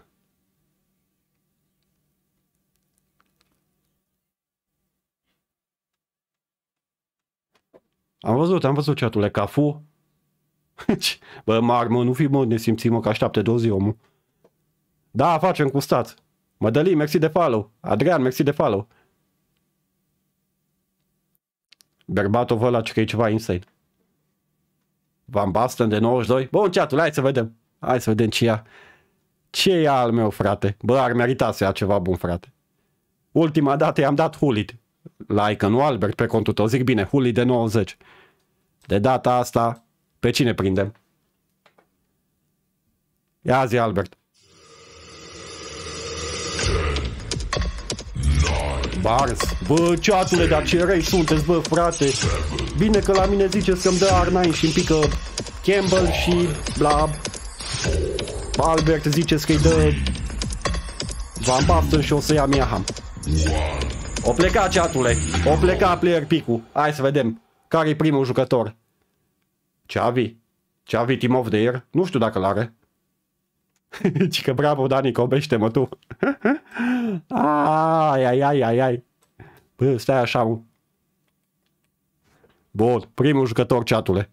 Am văzut, am văzut e cafu. Deci, bă, mă, nu fi mă simțim, mă, că așteaptă două zi omul. Da, facem cu stat. Mădălin, mersi de follow. Adrian, mersi de follow. Berbatov ăla, ce că e ceva insane. Van Basten de 92. în ceatul, hai să vedem. Hai să vedem ce ia. Ce ia al meu, frate? Bă, ar merita să ia ceva bun, frate. Ultima dată i-am dat Hulit. Like nu Albert pe contul tău, zic bine, Huli de 90. De data asta, pe cine prindem? Ia zi, Albert. Bars. Bă, ceatule, dar ce rei sunteți, bă, frate. Bine că la mine zice că-mi dă R9 și îmi pică Campbell și bla. Albert zice că-i dă Van Basten și o să ia Miaham. O pleca chatule, O pleca player picu. Hai să vedem. Care-i primul jucător? Chavi. Chavi Team of the Year? Nu știu dacă l-are. Ci că bravo, Dani, cobește-mă tu. ai, ai, ai, ai, ai. Bă, stai așa, mă. Bun, primul jucător, chatule.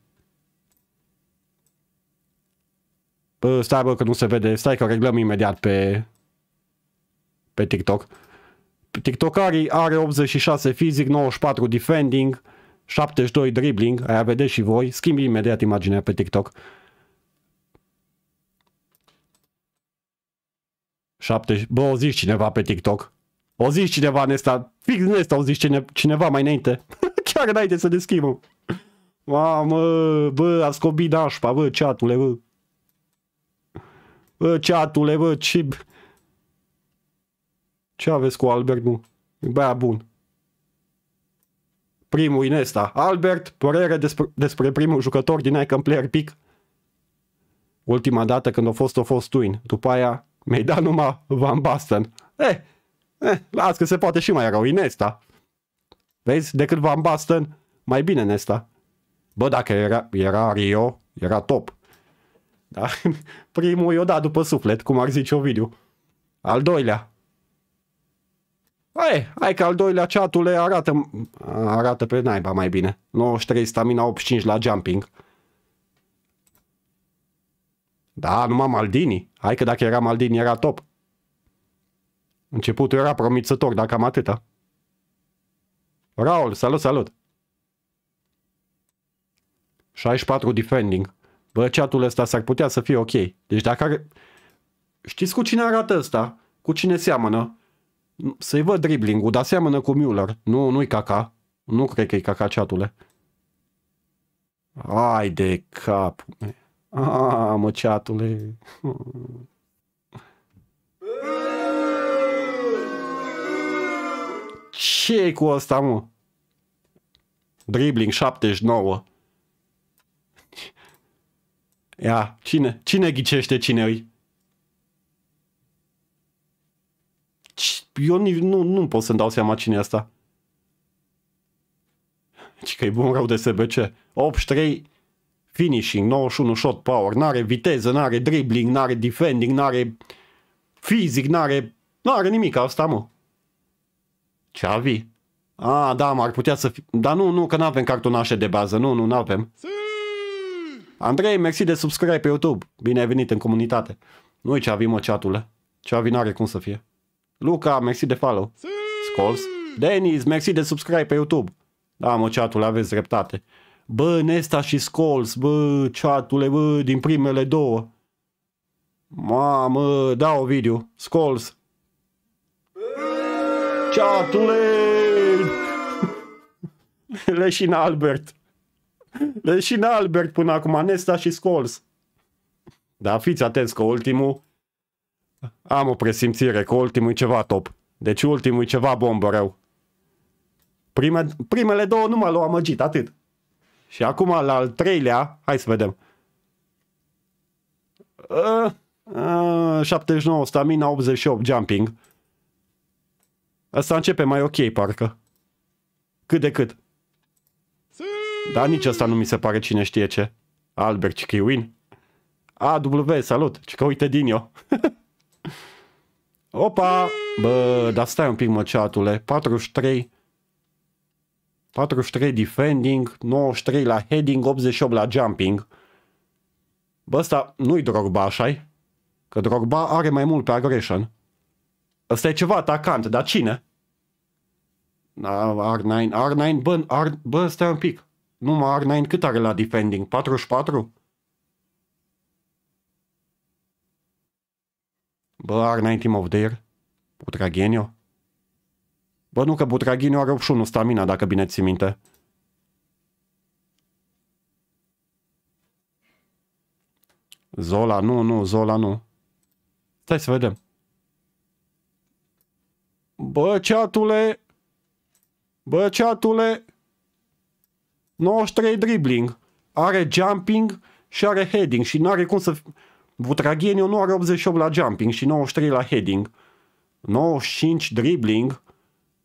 Bă, stai, bă, că nu se vede. Stai că reglăm imediat pe... pe TikTok. TikTokarii are 86 fizic, 94 defending, 72 dribbling, aia vedeți și voi, schimbi imediat imaginea pe TikTok. 7. bă, o zici cineva pe TikTok. O zici cineva în ăsta, fix în ăsta o zici cine, cineva mai înainte. Chiar înainte să deschimă. Mamă, bă, a scobit nașpa, bă, chatule, bă. Bă, chatule, bă, ce... Ce aveți cu Albert, nu? Băia bun. Primul Inesta. Albert, părere despre, despre primul jucător din Icon Player Pick. Ultima dată când a fost, a fost Twin. După aia mi-ai dat numai Van Basten. Eh, eh, las că se poate și mai rău, Inesta. Vezi, decât Van Basten, mai bine Nesta. Bă, dacă era, era Rio, era top. Da? Primul i-o da după suflet, cum ar zice Ovidiu. Al doilea, Hai, hai că al doilea chatule arată, arată pe naiba mai bine. 93 stamina 85 la jumping. Da, numai Maldini. Hai că dacă era Maldini era top. Începutul era promițător, dacă am atâta. Raul, salut, salut! 64 defending. Bă, chatul ăsta s-ar putea să fie ok. Deci dacă are... Știți cu cine arată ăsta? Cu cine seamănă? Să-i văd dribbling-ul, dar seamănă cu Müller. Nu, nu-i caca. Nu cred că-i caca ceatule. Ai de cap. A, mă, ceatule. ce e cu asta, mă? Dribbling 79. Ia, cine? Cine ghicește cine-i? eu nu, nu pot să-mi dau seama cine e asta. Deci că e bun rău de SBC. 83 finishing, 91 shot power, n-are viteză, n-are dribbling, n-are defending, n-are fizic, n-are... N-are nimic asta, mă. avi? A, ah, da, m-ar putea să fi... Dar nu, nu, că n-avem cartonașe de bază, nu, nu, n-avem. Andrei, mersi de subscribe pe YouTube. Bine ai venit în comunitate. Nu-i avi, mă, chatule. avi n-are cum să fie. Luca, mersi de follow. Scolz. Denis, mersi de subscribe pe YouTube. Da, mă, chatul, aveți dreptate. Bă, Nesta și Scolz, bă, chatule, bă, din primele două. Mamă, da, o video. Scolz. Chatule! Leșin Albert. Leșin Albert până acum, Nesta și Scolz. Da, fiți atenți că ultimul am o presimțire că ultimul e ceva top. Deci ultimul e ceva bombă rău. Prime, primele două nu mă l-au amăgit, atât. Și acum la al treilea, hai să vedem. Uh, uh, 79 stamina, 88 jumping. Asta începe mai ok, parcă. Cât de cât. Da nici asta nu mi se pare cine știe ce. Albert Chiwin. AW, salut! Și că uite din eu. Opa! Bă, dar stai un pic mă chatule. 43 43 defending, 93 la heading, 88 la jumping. Bă, ăsta nu-i Drogba, așa -i? Că Drogba are mai mult pe aggression. Ăsta e ceva atacant, dar cine? R9, R9, bă, R, bă, stai un pic. Numai R9 cât are la defending? 44? 44? Bă, R9 Team of the Year? Butragenio? Bă, nu că Butragenio are 81 stamina, dacă bine ți minte. Zola nu, nu, Zola nu. Stai să vedem. Bă, ceatule! Bă, ceatule! 93 dribbling. Are jumping și are heading și nu are cum să... Butragheniu nu are 88 la jumping și 93 la heading, 95 dribbling,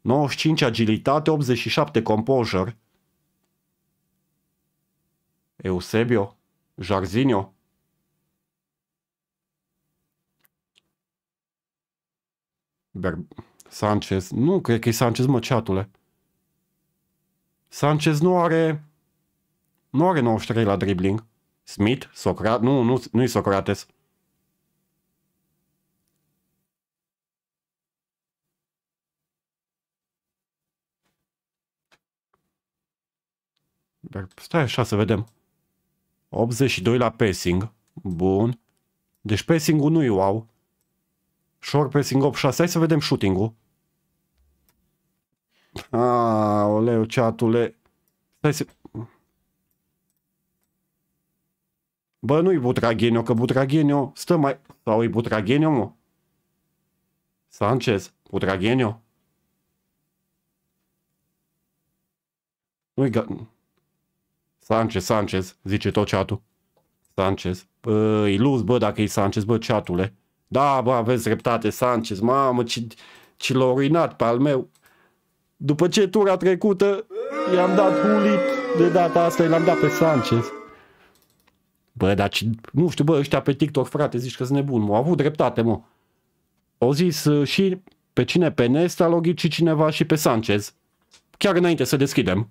95 agilitate, 87 composure. Eusebio, Jarzinio? Ber Sanchez. Nu, cred că e Sanchez, mă, ceatule. Sanchez nu are... Nu are 93 la dribbling. Smith? Socrates, Nu, nu, nu-i Socrates. Dar stai așa să vedem. 82 la passing. Bun. Deci passing-ul nu-i wow. Short passing 86. Hai să vedem shooting-ul. Aoleu, chatule. Stai să... Bă, nu-i Butragheniu, că Butragheniu stă mai... Sau i Butragheniu, mă? Sanchez, Butragheniu? Nu-i... Sanchez, Sanchez, zice tot chatul. Sanchez. Bă, luz bă, dacă e Sanchez, bă, chatule. Da, bă, aveți dreptate, Sanchez. Mamă, ce, ce l-a ruinat pe al meu. După ce tura trecută i-am dat hulit, de data asta i-l-am dat pe Sanchez. Bă, dar nu știu, bă, ăștia pe TikTok, frate, zici că sunt nebun, m au avut dreptate, mă. Au zis uh, și pe cine, pe Nesta, logic, și cineva și pe Sanchez. Chiar înainte să deschidem.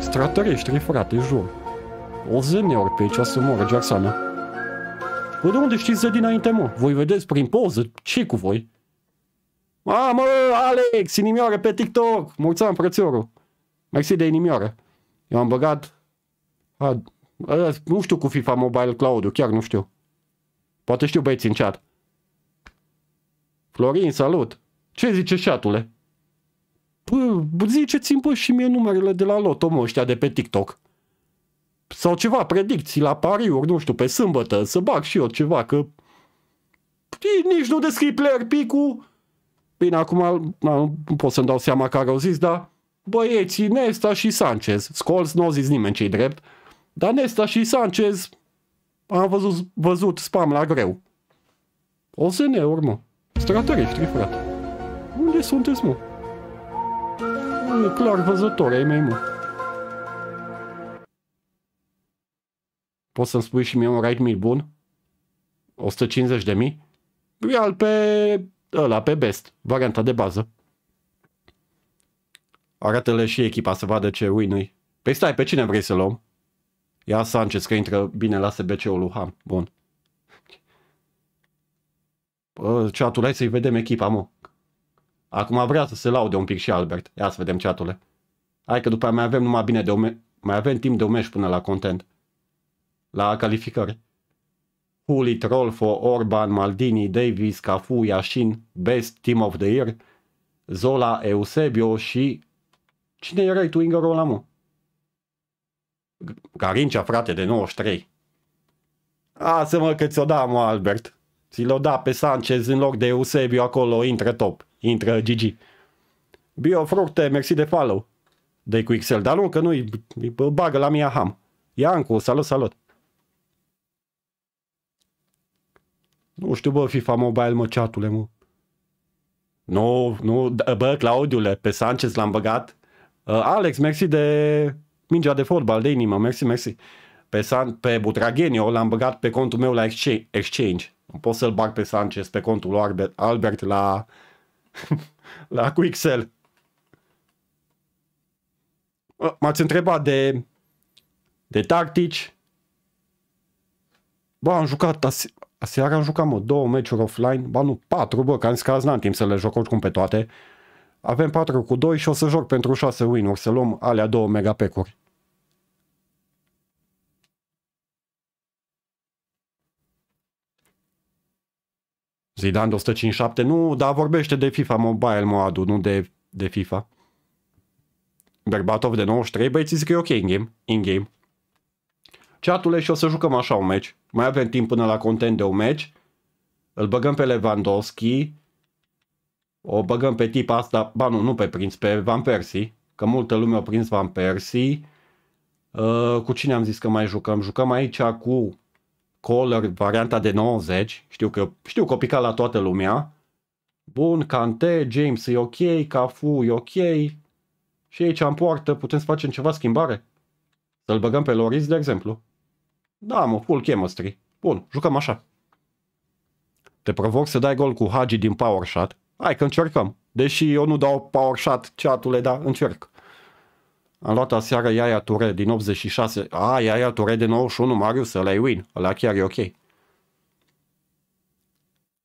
Stratăreștri, frate, jur. O zâne ori pe aici să moră Gersana. Bă, de unde știți de dinainte, mă? Voi vedeți prin poză, ce cu voi? Mamă, Alex, inimioară pe TikTok! Mulțumim, frățiorul! Mersi de inimioară! Eu am băgat... A, nu știu cu FIFA Mobile cloud chiar nu știu. Poate știu băieți în chat. Florin, salut! Ce zice șatule? Păi, ziceți-mi bă și mie numerele de la loto, ăștia de pe TikTok. Sau ceva, predicții la pariuri, nu știu, pe sâmbătă, să bag și eu ceva, că... nici nu descrii player picu. Bine, acum na, nu pot să-mi dau seama care au zis, dar... Băieții Nesta și Sanchez. Scholz nu au zis nimeni ce drept. Dar Nesta și Sanchez am văzut, văzut spam la greu. O să ne urmă. Stratărești, frate. Unde sunteți, mă? E clar văzător ai mei, mă. Poți să-mi spui și mie un ride mid bun? 150 de mii? Real pe ăla, pe best, varianta de bază. Arată-le și echipa să vadă ce win -i. Păi stai, pe cine vrei să luăm? Ia Sanchez că intră bine la SBC-ul lui Ham. Bun. Chatul, hai să-i vedem echipa, mă. Acum vrea să se laude un pic și Albert. Ia să vedem ceatule. Hai că după aia mai avem numai bine de ume- mai avem timp de umești până la content. La calificări. Hulit, Rolfo, Orban, Maldini, Davis, Cafu, Yashin, Best, Team of the Year, Zola, Eusebio și... Cine era tu, Ingerul ăla, mă? Carincea, frate, de 93. să mă că ți-o da, mă, Albert. Ți-l-o da pe Sanchez în loc de Eusebio acolo, intră top, intră Gigi. Biofructe, mersi de follow. de cu XL, dar nu, că nu-i bagă la mia ham. Iancu, salut, salut. Nu știu, bă, FIFA Mobile, mă, chatule, mă. Nu, nu, bă, Claudiule, pe Sanchez l-am băgat. Uh, Alex, mersi de mingea de fotbal, de inimă, mersi, mersi. Pe, San, pe Butragenio l-am băgat pe contul meu la exchange. Nu pot să-l bag pe Sanchez pe contul lui Albert, Albert la, la QXL. M-ați întrebat de, de tactici. Bă, am jucat, ase- aseară am jucat, mă, două meciuri offline, ba nu, patru, bă, că am zis că azi n-am timp să le joc oricum pe toate. Avem patru cu doi și o să joc pentru șase win-uri, să luăm alea două megapecuri. Zidane de 157, nu, dar vorbește de FIFA Mobile, Moadu, nu de, de FIFA. Berbatov de 93, ți zic că e ok in-game. in-game. Chatule și o să jucăm așa un meci. Mai avem timp până la content de un meci. Îl băgăm pe Lewandowski. O băgăm pe tipa asta, ba nu, nu pe prinț, pe Van Persie. Că multă lume a prins Van Persie. Uh, cu cine am zis că mai jucăm? Jucăm aici cu Color varianta de 90, știu că, știu că o pica la toată lumea. Bun, Cante, James e ok, Cafu e ok. Și aici în poartă putem să facem ceva schimbare. Să-l băgăm pe Loris, de exemplu. Da, mă, full chemistry. Bun, jucăm așa. Te provoc să dai gol cu Hagi din power shot. Hai că încercăm. Deși eu nu dau power shot chatule, dar încerc. Am luat aseară Iaia Ture din 86. A, Iaia Ture de 91, Marius, ăla e win. Ăla chiar e ok.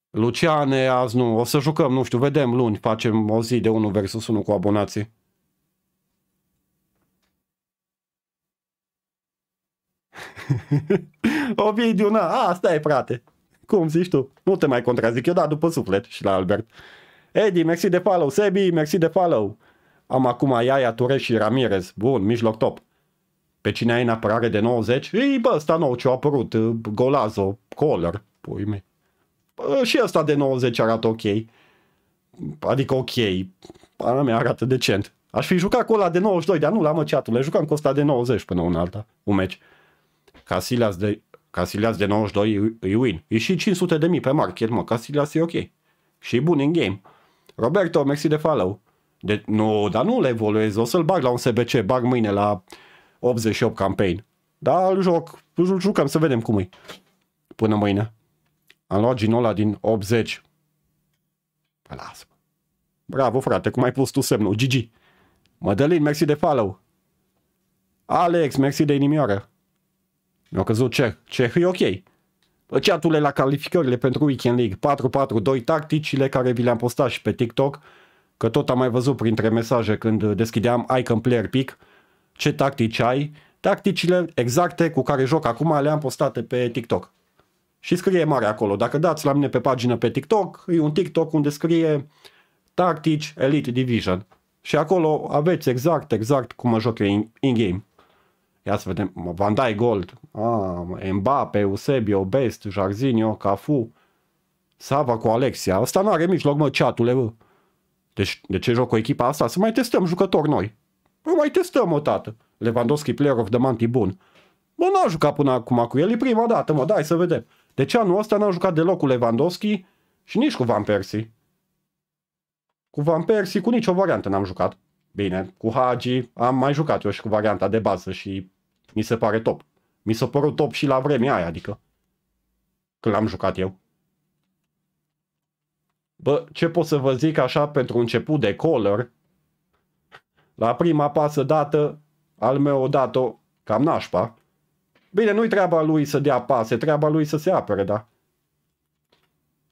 Luciane, azi nu. O să jucăm, nu știu, vedem luni. Facem o zi de 1 versus 1 cu abonații. video, na, asta e, frate. Cum zici tu? Nu te mai contrazic eu, da, după suflet și la Albert. Edi, mersi de follow. Sebi, mersi de follow. Am acum Iaia, Ture și Ramirez. Bun, mijloc top. Pe cine ai în apărare de 90? Ei, bă, ăsta nou ce-a apărut. Uh, Golazo, Coller, pui mei. Bă, și ăsta de 90 arată ok. Adică ok. Pana mea arată decent. Aș fi jucat cu ăla de 92, dar nu l-am măceatul. Le jucam cu ăsta de 90 până un alta. Un meci. Casillas de, Casillas de 92 îi win. E și 500 de mii pe market, mă. Casillas e ok. Și e bun în game. Roberto, mersi de follow. De, nu, dar nu le evoluez, o să-l bag la un SBC, bag mâine la 88 campaign. Da, îl joc, îl jucăm să vedem cum e. Până mâine. Am luat ginola din 80. Păi lasă -mă. Bravo, frate, cum ai pus tu semnul, GG. Mădălin, mersi de follow. Alex, mersi de inimioară. Mi-a căzut ce? Ce? e ok. Ceatule la calificările pentru Weekend League 4-4-2 tacticile care vi le-am postat și pe TikTok Că tot am mai văzut printre mesaje când deschideam Icon Player Pick ce tactici ai, tacticile exacte cu care joc acum le-am postate pe TikTok. Și scrie mare acolo, dacă dați la mine pe pagină pe TikTok, e un TikTok unde scrie tactici Elite Division. Și acolo aveți exact, exact cum mă joc eu in-game. Ia să vedem, Van Dai Gold, ah, Mbappe, Eusebio, Best, Jarzinho, Cafu, Sava cu Alexia. Asta nu are mijloc, mă, chatule, bă. Deci de ce joc cu echipa asta? Să mai testăm jucători noi. Bă, păi mai testăm o dată. Lewandowski, player of the month, e bun. Bă, n-a jucat până acum cu el, e prima dată, mă, dai să vedem. De deci, ce anul ăsta n-a jucat deloc cu Lewandowski și nici cu Van Persie. Cu Van Persie, cu nicio variantă n-am jucat. Bine, cu Hagi am mai jucat eu și cu varianta de bază și mi se pare top. Mi s-a părut top și la vremea aia, adică când l-am jucat eu. Bă, ce pot să vă zic așa pentru început de color? La prima pasă dată, al meu o dat cam nașpa. Bine, nu-i treaba lui să dea pase, treaba lui să se apere, da?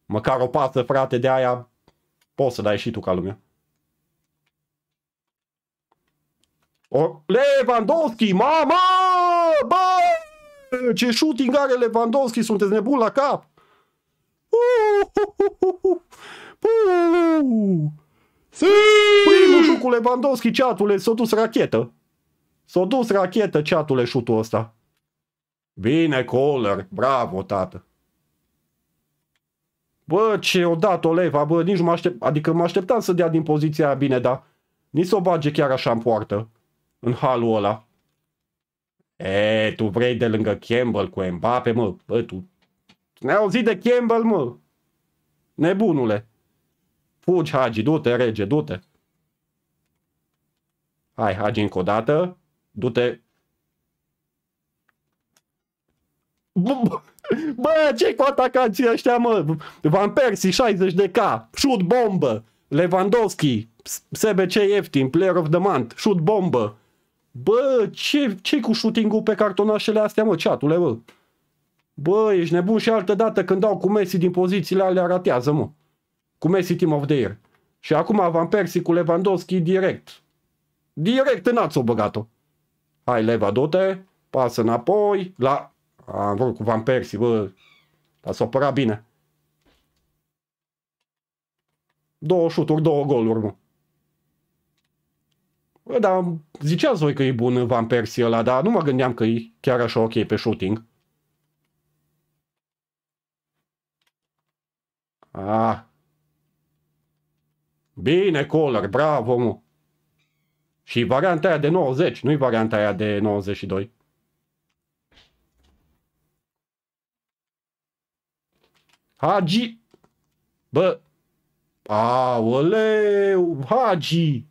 Măcar o pasă, frate, de aia poți să dai și tu ca lumea. O, Lewandowski, mama! Bă! Ce shooting are Lewandowski, sunteți nebun la cap! Uh, uh, uh, uh, uh. Sí! Si! Primul șut cu Lewandowski, ceatule, s-a dus rachetă. S-a dus rachetă, ceatule, șutul ăsta. Bine, Kohler, bravo, tată. Bă, ce o dat Oleva, bă, nici mă aștept, adică mă așteptam să dea din poziția aia bine, dar nici să o bage chiar așa în poartă, în halul ăla. E, tu vrei de lângă Campbell cu Mbappe, mă, bă, tu... Ne-ai auzit de Campbell, mă? Nebunule. Fugi, Hagi, du-te, rege, du-te. Hai, Hagi, încă o dată. Du-te. Bă, ce cu atacanții ăștia, mă? Van Persie, 60 de K. Shoot bombă. Lewandowski, SBC ieftin, player of the month. Shoot bombă. Bă, ce, ce cu shooting-ul pe cartonașele astea, mă, chatule, bă? Bă, ești nebun și altă dată când dau cu Messi din pozițiile alea, ratează, mă cu Messi Team of the Year. Și acum Van Persie cu Lewandowski direct. Direct în ați o băgat-o. Hai Leva, du-te, pasă înapoi, la... Am vrut cu Van Persie, bă, dar s-a părat bine. Două șuturi, două goluri, mă. Bă, dar ziceați voi că e bun Van Persie ăla, dar nu mă gândeam că e chiar așa ok pe shooting. Ah, Bine, Color, bravo, mu. Și varianta aia de 90, nu-i varianta aia de 92. Hagi! Bă! Aoleu! Hagi!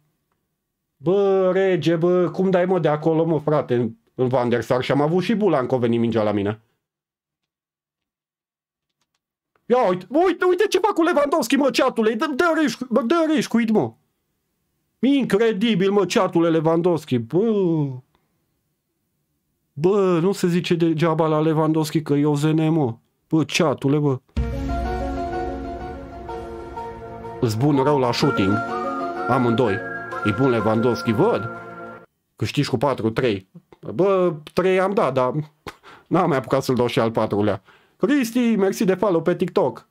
Bă, rege, bă, cum dai mă de acolo, mă, frate, în Van der Sar? Și am avut și Bulanco veni mingea la mine. Ia uite, uite, uite ce fac cu Lewandowski, mă, chatule, dă, dă, mă, dă cu idmo. Incredibil, mă, chatule Lewandowski. Bă. Bă, nu se zice degeaba la Lewandowski că e o ZN, mă. Bă, chatule, bă. Îți bun rău la shooting. Amândoi. E bun Lewandowski, văd. Câștigi cu 4-3. Bă, 3 am dat, dar n-am mai apucat să-l dau și al patrulea. Cristi, mersi de follow pe TikTok.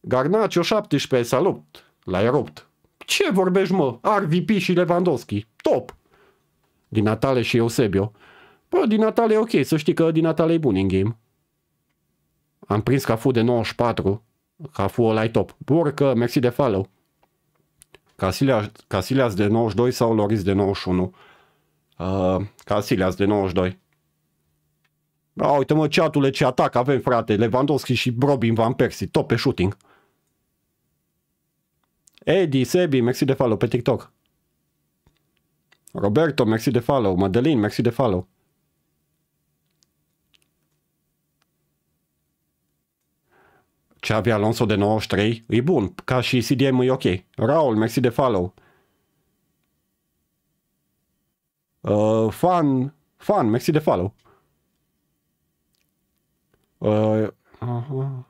Garnacio 17, salut. L-ai rupt. Ce vorbești, mă? RVP și Lewandowski. Top. Din Natale și Eusebio. Bă, din Natale e ok, să știi că din Natale e bun în game. Am prins Cafu de 94. Cafu ăla e top. Burcă, mersi de follow. Casilea, Casilias de 92 sau Loris de 91? Uh, Casilias de 92. A, da, uite mă, ceatule, ce atac avem, frate, Lewandowski și Robin Van Persie, top pe shooting. Eddie Sebi, mersi de follow pe TikTok. Roberto, mersi de follow. Madeline, mersi de follow. avea Alonso de 93 e bun, ca și CDM e ok. Raul, mersi de follow. Uh, fan, fan, mersi de follow. Uh, aha.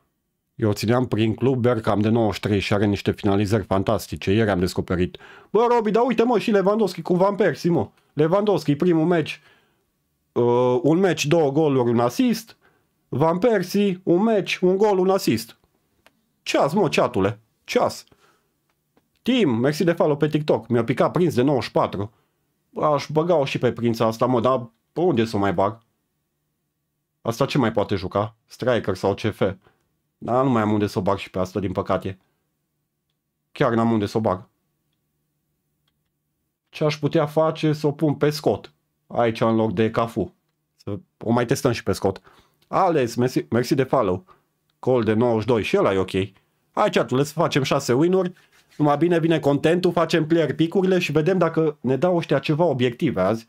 Eu țineam prin club, Bergkamp de 93 și are niște finalizări fantastice. Ieri am descoperit. Bă, Robi, dar uite mă, și Lewandowski cu Van Persie, mă. Lewandowski, primul meci, uh, un meci, două goluri, un asist. Van Persie, un meci, un gol, un asist. Ceas, mă, ceatule, ceas. Tim, mersi de follow pe TikTok. Mi-a picat prins de 94. Aș băga-o și pe prința asta, mă, dar unde să mai bag? Asta ce mai poate juca? Striker sau CF? Dar nu mai am unde să o bag și pe asta, din păcate. Chiar n-am unde să o bag. Ce aș putea face să o pun pe scot? Aici în loc de Cafu. Să o mai testăm și pe scot. Ales, mersi, mersi de follow. Col de 92 și ăla e ok. Aici atunci să facem 6 win-uri. Numai bine vine contentul, facem player picurile și vedem dacă ne dau ăștia ceva obiective azi.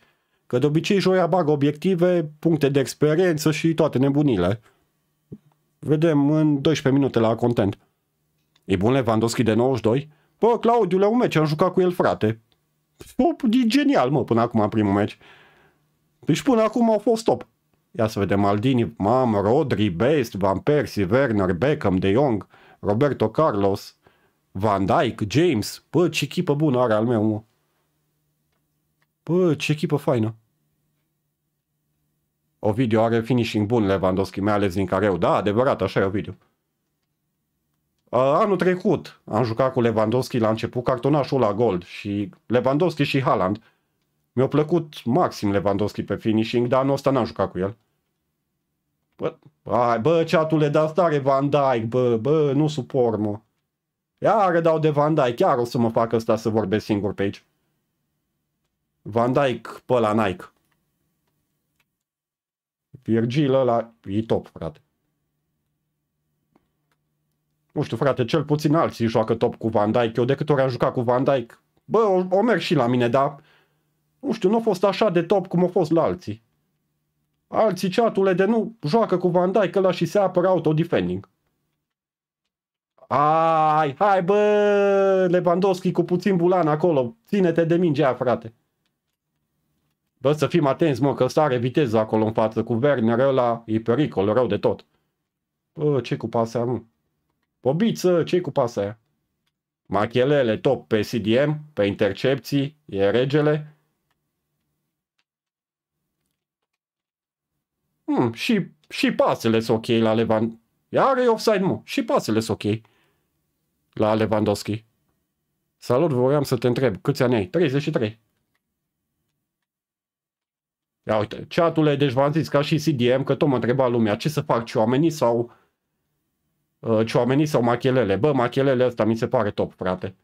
Că de obicei joia bag obiective, puncte de experiență și toate nebunile. Vedem în 12 minute la content. E bun Lewandowski de 92? Bă, Claudiu, la un meci am jucat cu el, frate. Pop, e genial, mă, până acum primul meci. Deci până acum au fost top. Ia să vedem Aldini, Mam, Rodri, Best, Van Persie, Werner, Beckham, De Jong, Roberto Carlos, Van Dijk, James. Bă, ce echipă bună are al meu, mă. Bă, ce echipă faină! Ovidiu are finishing bun Lewandowski, mai ales din careu. Da, adevărat, așa e Ovidiu. Anul trecut am jucat cu Lewandowski la început cartonașul la gold și Lewandowski și Haaland. Mi-a plăcut maxim Lewandowski pe finishing, dar anul ăsta n-am jucat cu el. Bă, bă, bă, ceatule, dați tare Van Dijk, bă, bă, nu suport, mă. Iar dau de Van Dijk, chiar o să mă fac asta să vorbesc singur pe aici. Van Dijk pe la Nike. Virgil ăla e top, frate. Nu știu, frate, cel puțin alții joacă top cu Van Dijk. Eu de câte ori am jucat cu Van Dijk, bă, o, o merg și la mine, dar nu știu, nu a fost așa de top cum a fost la alții. Alții ceatule de nu joacă cu Van Dijk ăla și se apără auto-defending. Ai, hai bă, Lewandowski cu puțin bulan acolo, ține-te de mingea, frate. Bă, să fim atenți, mă, că ăsta are viteză acolo în față cu Werner ăla, e pericol, rău de tot. Bă, ce cu pasa mă? Bobiță, ce cu pasa aia? Machelele top pe CDM, pe intercepții, e regele. Hmm, și, și pasele sunt ok la Levan. Iar e offside, mă. Și pasele sunt ok la Lewandowski. Salut, voiam să te întreb, câți ani ai? 33. Ia uite, chatule, deci v-am zis ca și CDM că tot mă întreba lumea ce să fac, oamenii sau ce uh, cioamenii sau machelele. Bă, machelele ăsta mi se pare top, frate.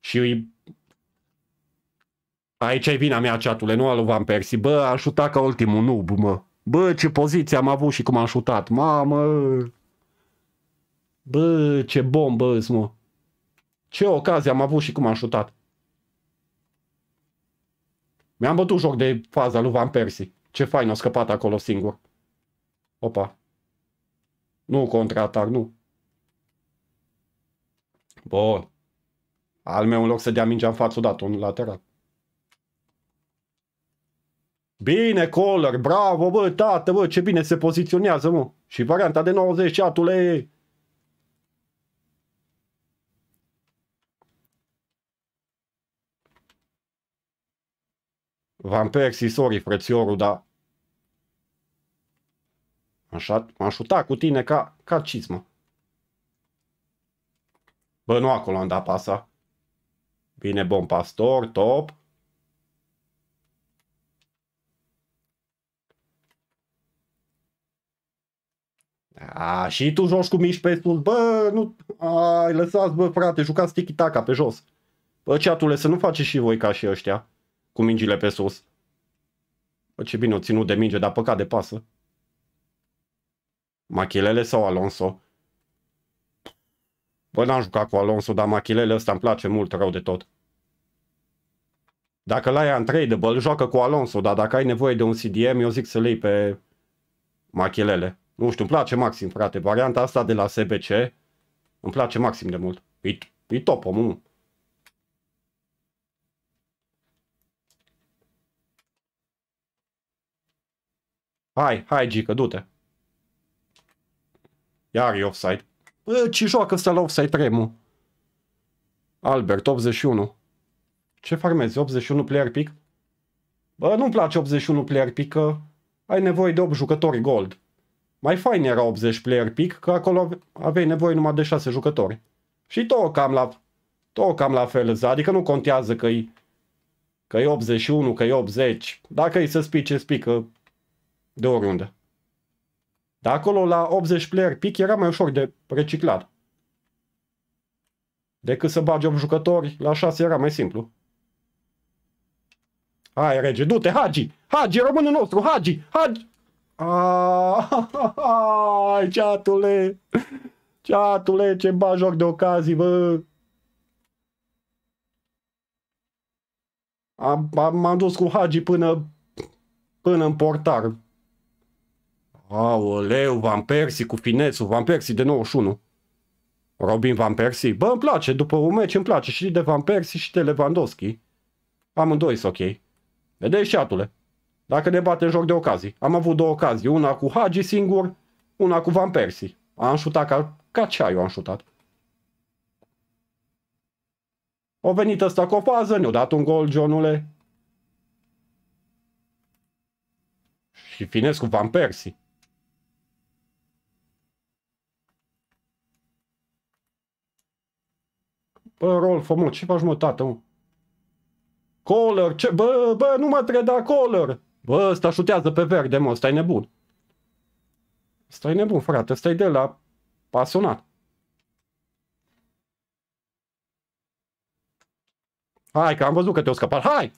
Și îi... Aici e vina mea, chatule, nu a Van Persi. Bă, a șutat ca ultimul nub, mă. Bă, ce poziție am avut și cum am șutat. Mamă! Bă, ce bombă mă. Ce ocazie am avut și cum am șutat. Mi-am bătut joc de faza lui Van Persie. Ce fain a scăpat acolo singur. Opa. Nu contraatac, nu. Bun. Al meu în loc să dea mingea în față, dat un lateral. Bine, Coller, bravo, bă, tată, bă, ce bine se poziționează, mă. Și varianta de 90, atule. V-am persi, sorry, frățiorul, dar... Așa, m-am șutat cu tine ca, ca cizmă. Bă, nu acolo am dat pasa. Bine, bom pastor, top. A, și tu joci cu mici pe sus, bă, nu, ai lăsați, bă, frate, jucați tiki-taka pe jos. Bă, ceatule, să nu faceți și voi ca și ăștia cu mingile pe sus. Bă, ce bine o ținut de minge, dar păcat de pasă. Machilele sau Alonso? Bă, n-am jucat cu Alonso, dar Machilele ăsta îmi place mult rău de tot. Dacă l-ai untradable, joacă cu Alonso, dar dacă ai nevoie de un CDM, eu zic să-l iei pe Machilele. Nu știu, îmi place maxim, frate. Varianta asta de la SBC îmi place maxim de mult. E, e top, omul. Hai, hai, Gica, du-te. Iar e offside. Bă, ce joacă ăsta la offside Remu? Albert, 81. Ce farmezi? 81 player pick? Bă, nu-mi place 81 player pick, că ai nevoie de 8 jucători gold. Mai fain era 80 player pick, că acolo aveai nevoie numai de 6 jucători. Și tot cam la, tot cam la fel, adică nu contează că e că e 81, că e 80. Dacă i să spice, spică de oriunde. Dar acolo la 80 player pic era mai ușor de reciclat. Decât să bagi 8 jucători, la 6 era mai simplu. Hai, rege, du-te, Hagi! Hagi, românul nostru, Hagi! Hagi! Ai, ceatule! Ceatule, ce bajor de ocazii, bă! Am, m-am dus cu Hagi până, până în portar. Aoleu, Van Persie cu finețul, Van Persie de 91. Robin Van Persie? Bă, îmi place, după un meci îmi place și de Van Persie și de Lewandowski. Amândoi sunt ok. Vedeți, șatule, dacă ne bate în joc de ocazii. Am avut două ocazii, una cu Hagi singur, una cu Van Persie. Am șutat ca, ca eu am șutat. O venit ăsta cu o fază, ne-a dat un gol, Johnule. Și finesc cu Van Persie. Bă, rol mă, ce faci, mă, tată, Color, ce? Bă, bă, nu mă treda color! Bă, ăsta șutează pe verde, mă, ăsta e nebun. Ăsta e nebun, frate, ăsta e de la pasionat. Hai, că am văzut că te-o scăpat. Hai!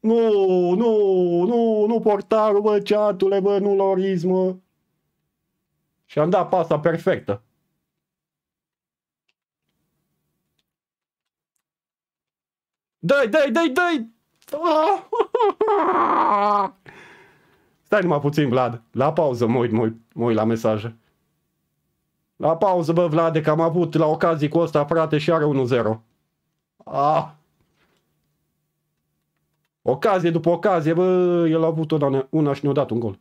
Nu, nu, nu, nu portarul, bă, ceatule, bă, nu lorism, mă. Și am dat pasta perfectă. Dai, dai, dai, dai! Stai numai puțin, Vlad. La pauză mă uit, mă uit, mă uit la mesaje. La pauză, bă, Vlad, că am avut la ocazii cu ăsta, frate, și are 1-0. Ah. Ocazie după ocazie, bă, el a avut una, una și ne-a dat un gol.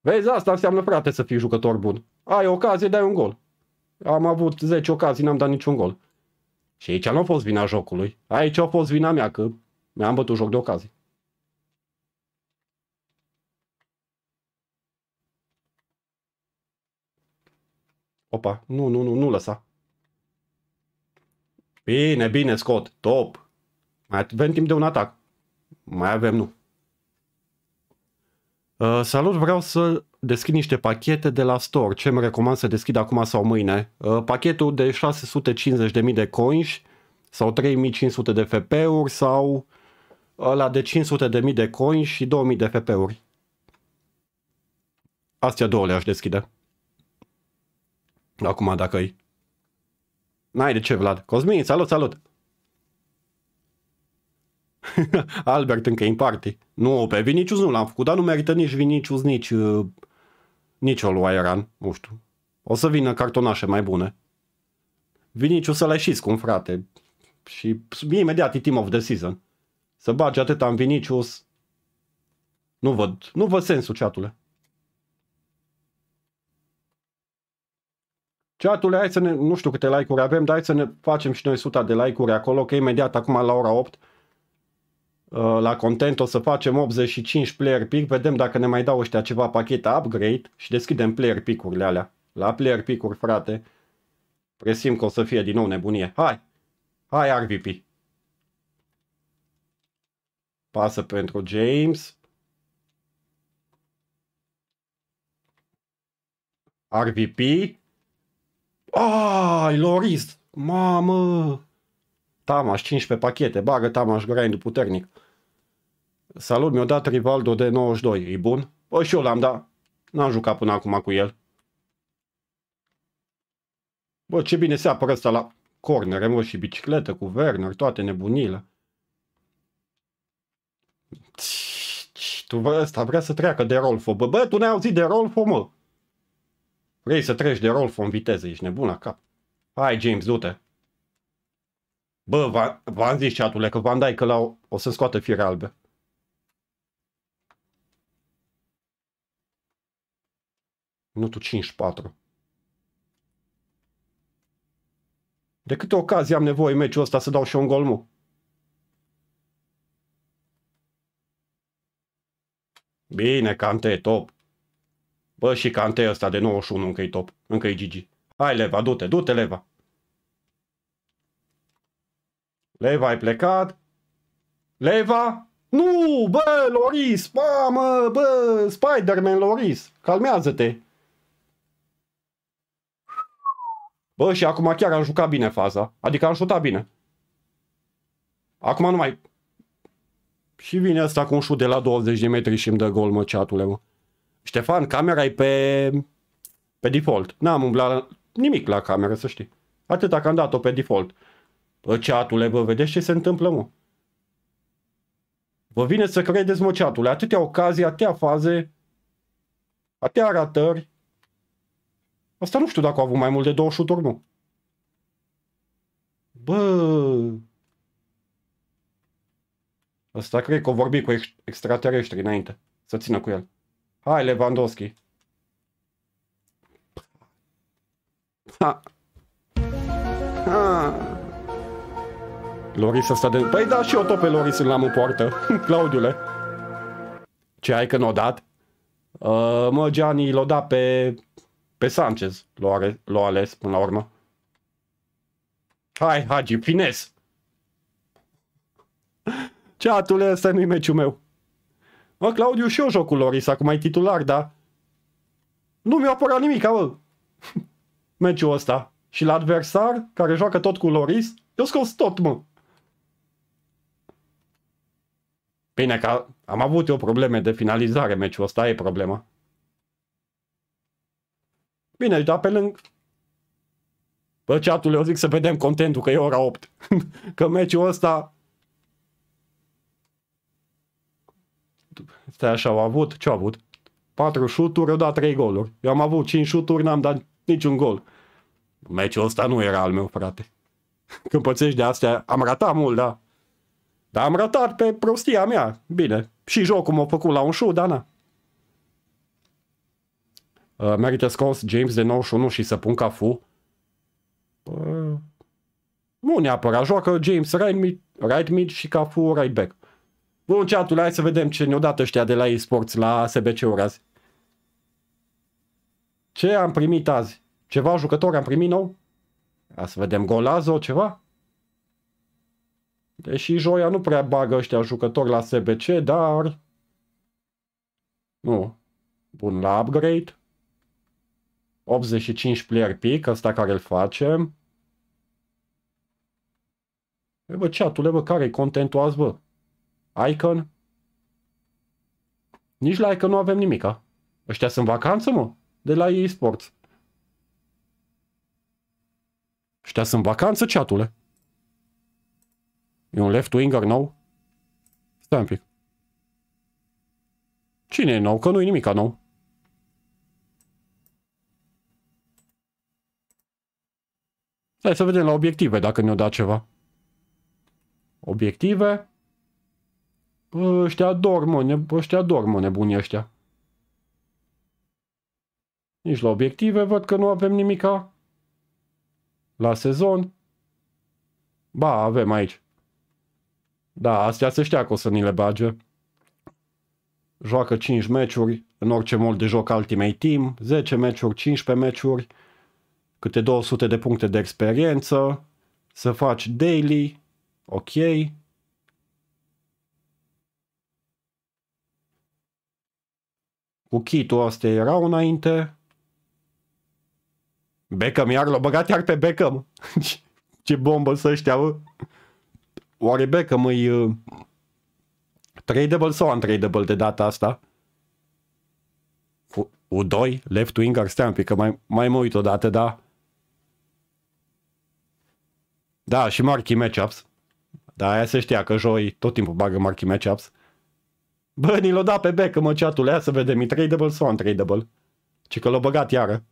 Vezi, asta înseamnă, frate, să fii jucător bun. Ai ocazie, dai un gol. Am avut 10 ocazii, n-am dat niciun gol. Și aici nu a fost vina jocului. Aici a fost vina mea că mi-am bătut joc de ocazie. Opa, nu, nu, nu, nu lăsa. Bine, bine, scot, top. Mai avem timp de un atac. Mai avem, nu. Uh, salut, vreau să deschid niște pachete de la store. Ce îmi recomand să deschid acum sau mâine? Uh, pachetul de 650.000 de coins sau 3500 de FP-uri sau ăla de 500.000 de coins și 2000 de FP-uri. Astea două le-aș deschide. Acum dacă-i. N-ai de ce, Vlad. Cosmin, salut, salut! Albert încă e în party. Nu, pe Vinicius nu l-am făcut, dar nu merită nici Vinicius, nici uh, nici o lui Iran, nu știu. O să vină cartonașe mai bune. Viniciu să le știți cum, frate. Și imediat e team of the season. Să bagi atâta în Vinicius. Nu văd, nu văd sensul, chatule. Chatule, hai să ne, nu știu câte like-uri avem, dar hai să ne facem și noi suta de like-uri acolo, că imediat acum la ora 8 Uh, la content o să facem 85 player pick, vedem dacă ne mai dau ăștia ceva pachet upgrade și deschidem player pick-urile alea. La player pick-uri, frate, presim că o să fie din nou nebunie. Hai! Hai RVP! Pasă pentru James. RVP. Ai, Loris! Mamă! Tamaș, 15 pachete, bagă Tamaș grind puternic. Salut, mi-a dat Rivaldo de 92. E bun? Păi și eu l-am dat. N-am jucat până acum cu el. Bă, ce bine se apără ăsta la corner. mă, și bicicletă cu Werner, toate nebunile. Tu vrei ăsta vrea să treacă de Rolfo. Bă, bă, tu n-ai auzit de Rolfo, mă? Vrei să treci de Rolfo în viteză, ești nebun la cap. Hai, James, du-te. Bă, v-am zis, chatule, că dai că la o, o să scoată fire albe. Minutul 54. De câte ocazii am nevoie în meciul ăsta să dau și un gol, mu? Bine, Cante top. Bă, și Cante ăsta de 91 încă e top. Încă e Gigi. Hai, Leva, du-te, du-te, Leva. Leva ai plecat. Leva? Nu, bă, Loris, mamă, bă, Spider-Man, Loris, calmează-te. Bă, și acum chiar am jucat bine faza. Adică am șutat bine. Acum nu mai... Și vine asta cu un șut de la 20 de metri și îmi dă gol, mă, ceatule, mă. Ștefan, camera e pe... pe default. N-am umblat la... nimic la cameră, să știi. Atâta că am dat-o pe default. Bă, ceatule, bă, vedeți ce se întâmplă, mă? Vă vine să credeți, mă, ceatule, atâtea ocazii, atâtea faze, atâtea ratări, Asta nu știu dacă au avut mai mult de două șuturi, nu. Bă... Asta cred că o vorbi cu extraterestri înainte. Să țină cu el. Hai, Lewandowski. Ha. Ha. Loris ăsta de... Păi da, și eu tot pe Loris îl am în poartă. Claudiule. Ce ai că n-o dat? Uh, mă, Gianni l-o dat pe pe Sanchez l-a ales până la urmă. Hai, Hagi, fines! Ceatule, ăsta nu-i meciul meu. Mă, Claudiu, și eu joc cu Loris, acum e titular, da? Nu mi-a apărat nimic, bă. meciul ăsta. Și la adversar, care joacă tot cu Loris, eu scos tot, mă. Bine că am avut eu probleme de finalizare meciul ăsta, e problema. Bine, dar pe lângă... Bă, chatul eu zic să vedem contentul, că e ora 8. că meciul ăsta... Stai așa, au avut? Ce au avut? 4 șuturi, au dat 3 goluri. Eu am avut 5 șuturi, n-am dat niciun gol. Meciul ăsta nu era al meu, frate. Când pățești de astea, am ratat mult, da. Dar am ratat pe prostia mea. Bine, și jocul m-a făcut la un șut, dar na. Uh, merită scos James de 91 și să pun Cafu? Bă, nu neapărat, joacă James right mid, right mid și Cafu right back. Bun, chatul, hai să vedem ce ne-o dat ăștia de la eSports la SBC-uri azi. Ce am primit azi? Ceva jucători am primit nou? Hai să vedem Golazo, ceva? Deși joia nu prea bagă ăștia jucători la SBC, dar... Nu. Bun, la upgrade. 85 player pick, ăsta care îl face. E, bă, chatule, bă, care-i contentul azi, bă? Icon? Nici la Icon nu avem nimica. Ăștia sunt vacanță, mă? De la eSports. Ăștia sunt vacanță, chatule. E un left-winger nou? Stai un pic. Cine e nou? Că nu-i nimica nou. Hai să vedem la obiective dacă ne-o da ceva. Obiective. Bă, ăștia dorm, mă, ne, ăștia dorm, mă, nebunii ăștia. Nici la obiective văd că nu avem nimica. La sezon. Ba, avem aici. Da, astea se știa că o să ni le bage. Joacă 5 meciuri în orice mod de joc Ultimate Team, 10 meciuri, 15 meciuri, câte 200 de puncte de experiență, să faci daily, ok. Cu kit-ul ăsta erau înainte. Beckham iar l-a băgat iar pe Beckham. Ce bombă să ăștia, bă. Oare Beckham îi uh, tradable sau untradable de data asta? U2, left winger, stai un pic, că mai, mai mă uit odată, da? Da, și marchii matchups. Da, aia se știa că joi tot timpul bagă marchii matchups. Bă, ni l-o da pe bec, mă, chatul ia să vedem, e tradable sau untradable? Ci că l-a băgat iară.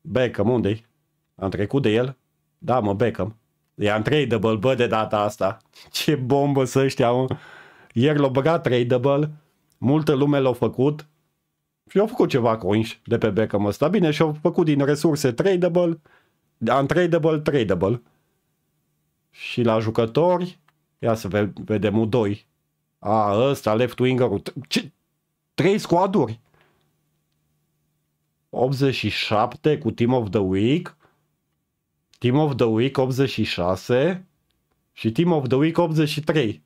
Beckham, unde-i? Am trecut de el? Da, mă, Beckham. E untradable, bă, de data asta. Ce bombă să ăștia, mă. Ieri l-a băgat tradable, multă lume l au făcut și au făcut ceva coinși de pe Beckham ăsta. Bine, și-au făcut din resurse tradable untradable, tradable. Și la jucători, ia să vedem U2. A, ăsta, left winger ul ce? Trei squaduri. 87 cu Team of the Week. Team of the Week 86 și Team of the Week 83.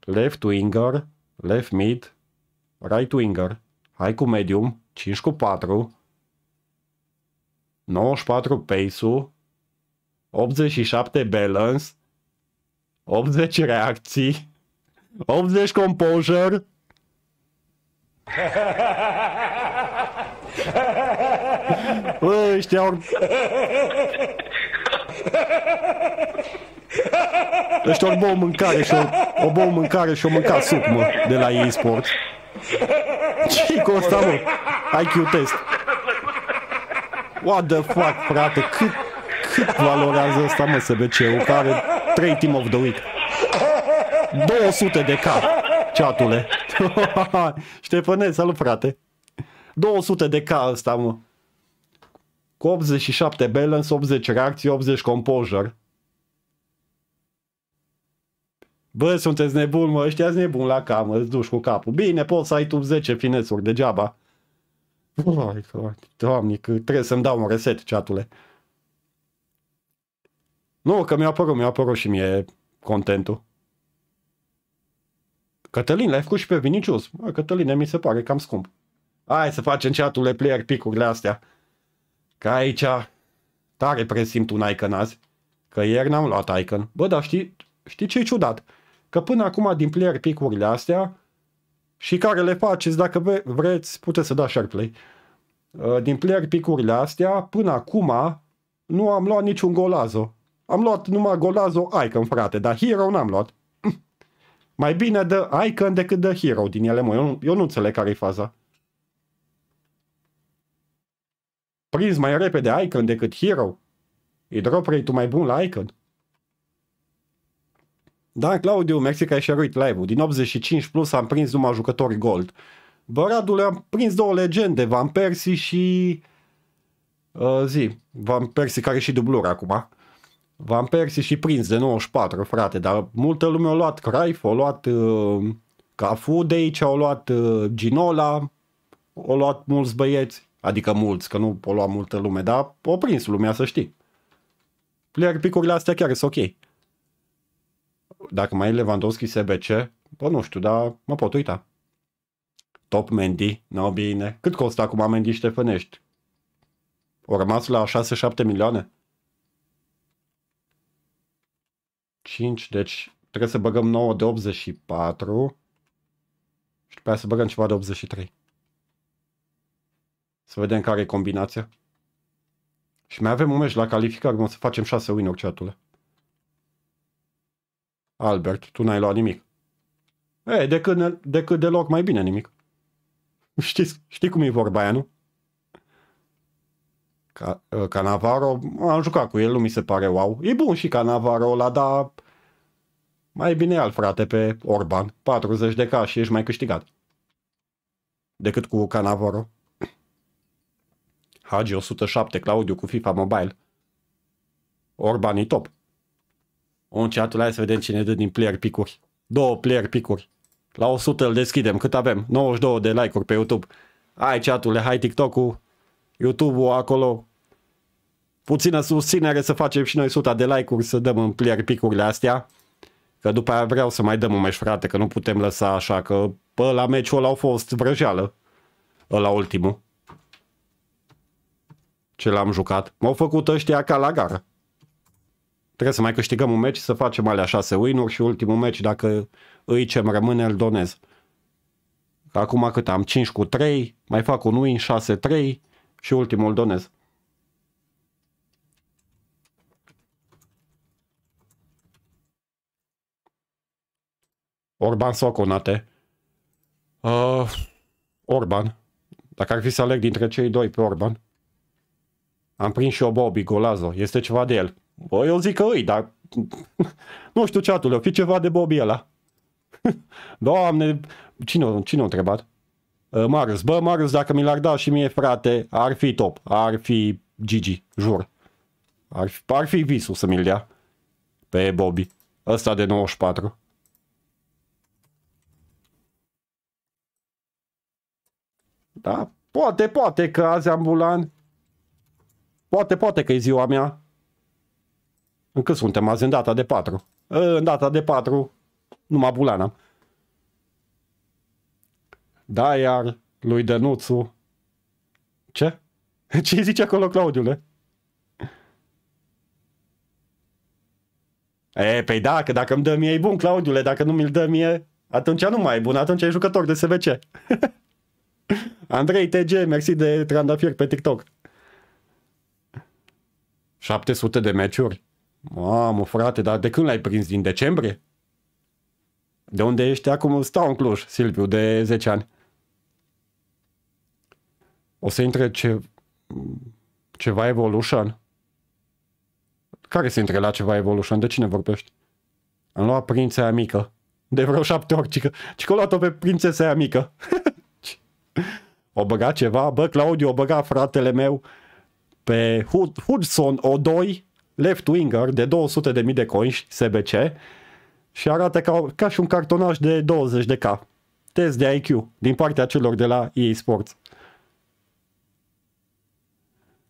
Left winger, left mid, right winger. Hai cu medium, 5 cu 4, 94 pace-ul, 87 balance, 80 reacții, 80 composure. Bă, ăștia or... Ăștia ori bău mâncare și o, o mâncare și o mânca suc, mă, de la e-sport. Ce-i cu ăsta, mă? IQ test. What the fuck, frate, cât, cât valorează asta, mă, SBC-ul, care 3 team of the week. 200 de cap, ceatule. Ștefăne, salut, frate. 200 de cap ăsta, mă. Cu 87 balance, 80 reacții, 80 composure. Bă, sunteți nebuni, mă, ăștia nebuni la camă, îți duci cu capul. Bine, poți să ai tu 10 finețuri degeaba. Vai, doamne, că trebuie să-mi dau un reset, chatule. Nu, că mi-a apărut, mi-a apărut și mie contentul. Cătălin, l-ai făcut și pe Vinicius. Bă, Cătăline, mi se pare cam scump. Hai să facem chatule player picurile astea. Ca aici tare presimt un icon azi. Că ieri n-am luat icon. Bă, dar știi, știi ce-i ciudat? Că până acum din player picurile astea și care le faceți, dacă vreți, puteți să dați share play. Uh, din player picurile astea, până acum nu am luat niciun golazo. Am luat numai golazo Icon, frate, dar Hero n-am luat. Mai bine dă Icon decât dă Hero din ele, mă. Eu, nu, eu nu înțeleg care e faza. Prins mai repede Icon decât Hero. E drop rate mai bun la Icon. Dan Claudiu, Mexica că ai live-ul. Din 85 plus am prins numai jucători gold. Bă, Radule, am prins două legende, Van Persie și... Uh, zi, Van Persie care și dubluri acum. Van Persie și prins de 94, frate, dar multă lume a luat Craif, a luat uh, Cafu de aici, au luat uh, Ginola, au luat mulți băieți, adică mulți, că nu o lua multă lume, dar o prins lumea, să știi. Player picurile astea chiar sunt ok dacă mai e Lewandowski SBC, bă, nu știu, dar mă pot uita. Top Mendy, nu no, bine. Cât costă acum Mendy Ștefănești? O rămas la 6-7 milioane? 5, deci trebuie să băgăm 9 de 84 și după aia să băgăm ceva de 83. Să vedem care e combinația. Și mai avem un meci la calificare, o să facem 6 win-uri, ceatule. Albert, tu n-ai luat nimic. E, decât, decât deloc mai bine nimic. Știți, știi cum e vorba aia, nu? Ca, ă, Canavaro, am jucat cu el, nu mi se pare wow. E bun și Canavaro ăla, dar mai bine al frate pe Orban, 40 de ca și ești mai câștigat. Decât cu Canavaro. Hagi 107, Claudiu cu FIFA Mobile. Orban e top. Un chatul, hai să vedem cine dă din player picuri. Două player picuri. La 100 îl deschidem, cât avem? 92 de like-uri pe YouTube. Hai chatule, hai TikTok-ul, YouTube-ul acolo. Puțină susținere să facem și noi 100 de like-uri, să dăm în player picurile astea. Că după aia vreau să mai dăm un meci, frate, că nu putem lăsa așa, că pă, la meciul ăla au fost vrăjeală. Ăla ultimul. Ce l-am jucat. M-au făcut ăștia ca la gara. Trebuie să mai câștigăm un meci, să facem alea șase win uri și ultimul meci, dacă îi ce rămâne, îl donez. Acum cât am? 5 cu 3, mai fac un win, 6-3 și ultimul îl donez. Orban sau Conate? Uh, Orban. Dacă ar fi să aleg dintre cei doi pe Orban. Am prins și o Bobby Golazo. Este ceva de el. Bă, eu zic că îi, dar nu știu atul o fi ceva de Bobby ăla. Doamne, cine, cine a întrebat? Uh, Marius, bă, Marius, dacă mi l-ar da și mie, frate, ar fi top, ar fi Gigi, jur. Ar fi, ar fi visul să mi-l dea pe Bobby, ăsta de 94. Da, poate, poate că azi am bulan. poate, poate că e ziua mea, cât suntem azi în data de 4. În data de 4, numai bulana. Da, iar lui Dănuțu. Ce? Ce zice acolo, Claudiule? E, păi da, că dacă îmi dă mie e bun, Claudiule, dacă nu mi-l dă mie, atunci nu mai e bun, atunci e jucător de SVC. Andrei TG, mersi de trandafir pe TikTok. 700 de meciuri? Mamă, frate, dar de când l-ai prins? Din decembrie? De unde ești acum? Stau în Cluj, Silviu, de 10 ani. O să intre ce... ceva Evolution? Care se intre la ceva Evolution? De cine vorbești? Am luat prința aia mică. De vreo șapte ori, cică. Cică luat-o pe prințesa aia mică. o băga ceva? Bă, Claudiu, o băga fratele meu pe Hudson O2 left-winger de 200.000 de coins, SBC și arată ca, ca și un cartonaj de 20k. de Test de IQ din partea celor de la EA Sports.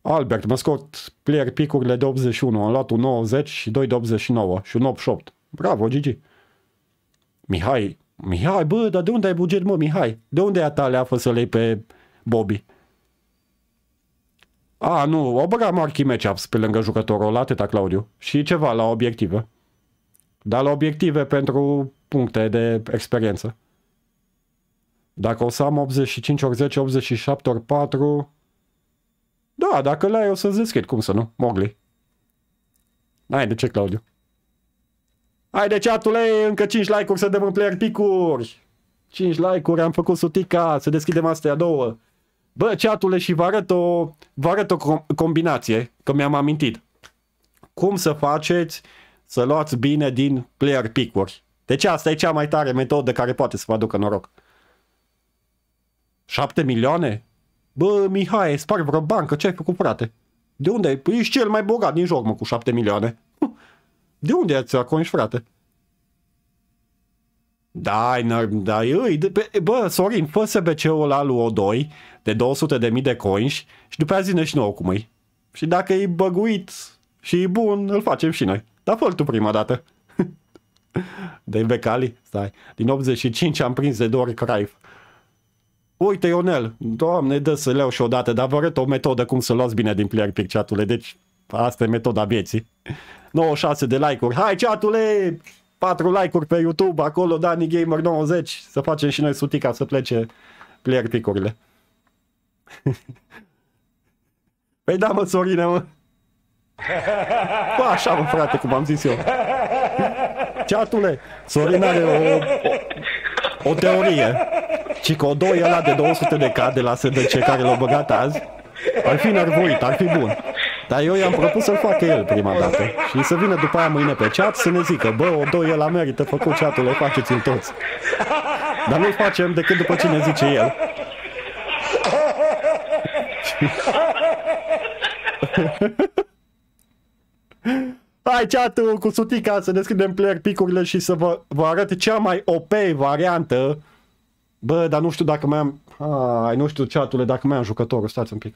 Albert, mă scot player picurile de 81, am luat un 90 și 2 de 89 și un 88. Bravo, Gigi. Mihai, Mihai, bă, dar de unde ai buget, mă, Mihai? De unde e a fost să lei pe Bobby? A, nu, o băga Marchi Matchups pe lângă jucătorul ăla, atâta Claudiu. Și ceva la obiective. Dar la obiective pentru puncte de experiență. Dacă o să am 85 ori 10, 87 ori 4... Da, dacă le ai, o să-ți deschid, cum să nu, mogli. Hai, de ce, Claudiu? Hai de chatule, încă 5 like-uri să dăm în player picuri. 5 like-uri, am făcut sutica, să deschidem astea două. Bă, ceatule, și vă arăt o, vă arăt o combinație, că mi-am amintit. Cum să faceți să luați bine din player pick-uri? Deci asta e cea mai tare metodă care poate să vă aducă noroc. 7 milioane? Bă, Mihai, spar vreo bancă, ce ai făcut, frate? De unde ai? Păi ești cel mai bogat din joc, mă, cu 7 milioane. De unde ați acolo, frate? Da, da, bă, Sorin, fă SBC-ul la lui O2 de 200 de mii de coini și după aia zine și nouă cum e. Și dacă e băguit și e bun, îl facem și noi. Dar fă tu prima dată. de becali, stai. Din 85 am prins de doar Craif. Uite, Ionel, doamne, dă să leu și odată, dar vă arăt o metodă cum să luați bine din player picture, Deci, asta e metoda vieții. 96 de like-uri. Hai, chatule! 4 like-uri pe YouTube, acolo Dani Gamer 90, să facem și noi sutica să plece player picurile. păi da, mă, Sorine, mă. Bă, așa, mă, frate, cum am zis eu. Ceatule, Sorin are o, o, o teorie. doi ăla de 200 de K de la SDC care l au băgat azi, ar fi nervuit, ar fi bun. Dar eu i-am propus să-l facă el prima dată și să vină după aia mâine pe chat să ne zică, bă, o doi el a merită făcut chat le faceți-l toți. Dar nu-l facem decât după ce ne zice el. Hai chat cu sutica să deschidem player picurile și să vă, vă arăt cea mai OP variantă. Bă, dar nu știu dacă mai am... Ai, nu știu chatule, dacă mai am jucătorul, stați un pic.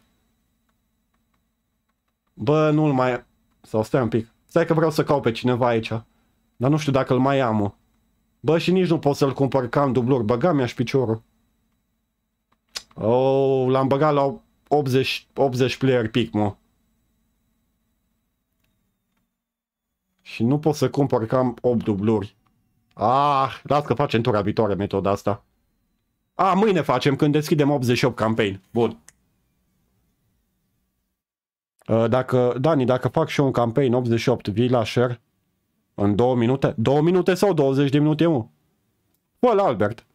Bă, nu-l mai... Sau stai un pic. Stai că vreau să caut pe cineva aici. Dar nu știu dacă îl mai am. Bă, și nici nu pot să-l cumpăr ca în dubluri. Băga mi-aș piciorul. Oh, l-am băgat la 80, 80 player pic, mă. Și nu pot să cumpăr cam 8 dubluri. Ah, las că facem tura viitoare metoda asta. A, ah, mâine facem când deschidem 88 campaign. Bun. Uh, dacă, Dani, dacă fac și eu un campaign 88, vii la share în două minute? Două minute sau 20 de minute, mă? Bă, la Albert.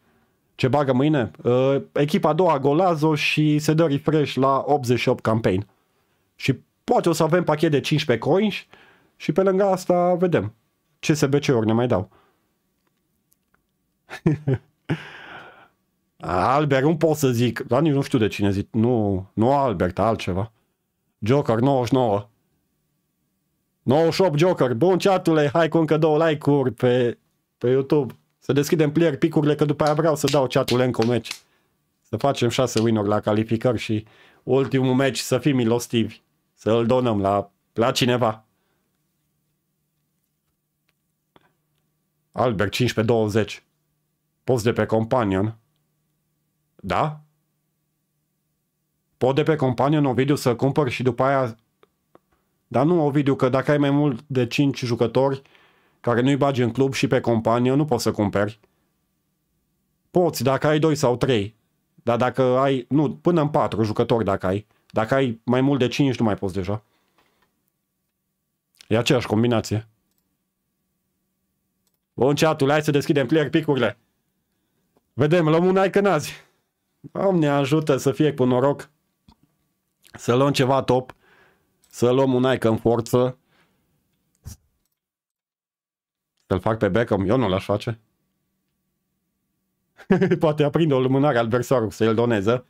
Ce bagă mâine? Uh, echipa a doua golazo și se dă refresh la 88 campaign. Și poate o să avem pachet de 15 coins și pe lângă asta vedem ce SBC-uri ne mai dau. Albert, nu pot să zic, Dani nu știu de cine zic, nu, nu Albert, altceva. Joker, 99. 98 Joker. Bun, chatule, hai cu încă două like-uri pe, pe YouTube. Să deschidem player picurile, că după aia vreau să dau chatule încă un Să facem 6 winuri la calificări și ultimul meci să fim milostivi. Să îl donăm la, la cineva. Albert 15-20. Post de pe Companion. Da? pot de pe companie în Ovidiu să cumpăr și după aia... Dar nu Ovidiu, că dacă ai mai mult de 5 jucători care nu-i bagi în club și pe companie, nu poți să cumperi. Poți, dacă ai 2 sau 3. Dar dacă ai... Nu, până în 4 jucători dacă ai. Dacă ai mai mult de 5, nu mai poți deja. E aceeași combinație. Bun, chatul, hai să deschidem clear picurile. Vedem, luăm un că nazi. Doamne ajută să fie cu noroc să luăm ceva top, să luăm un Nike în forță, să-l fac pe Beckham, eu nu l-aș face. Poate aprinde o lumânare al versorului să-l doneze.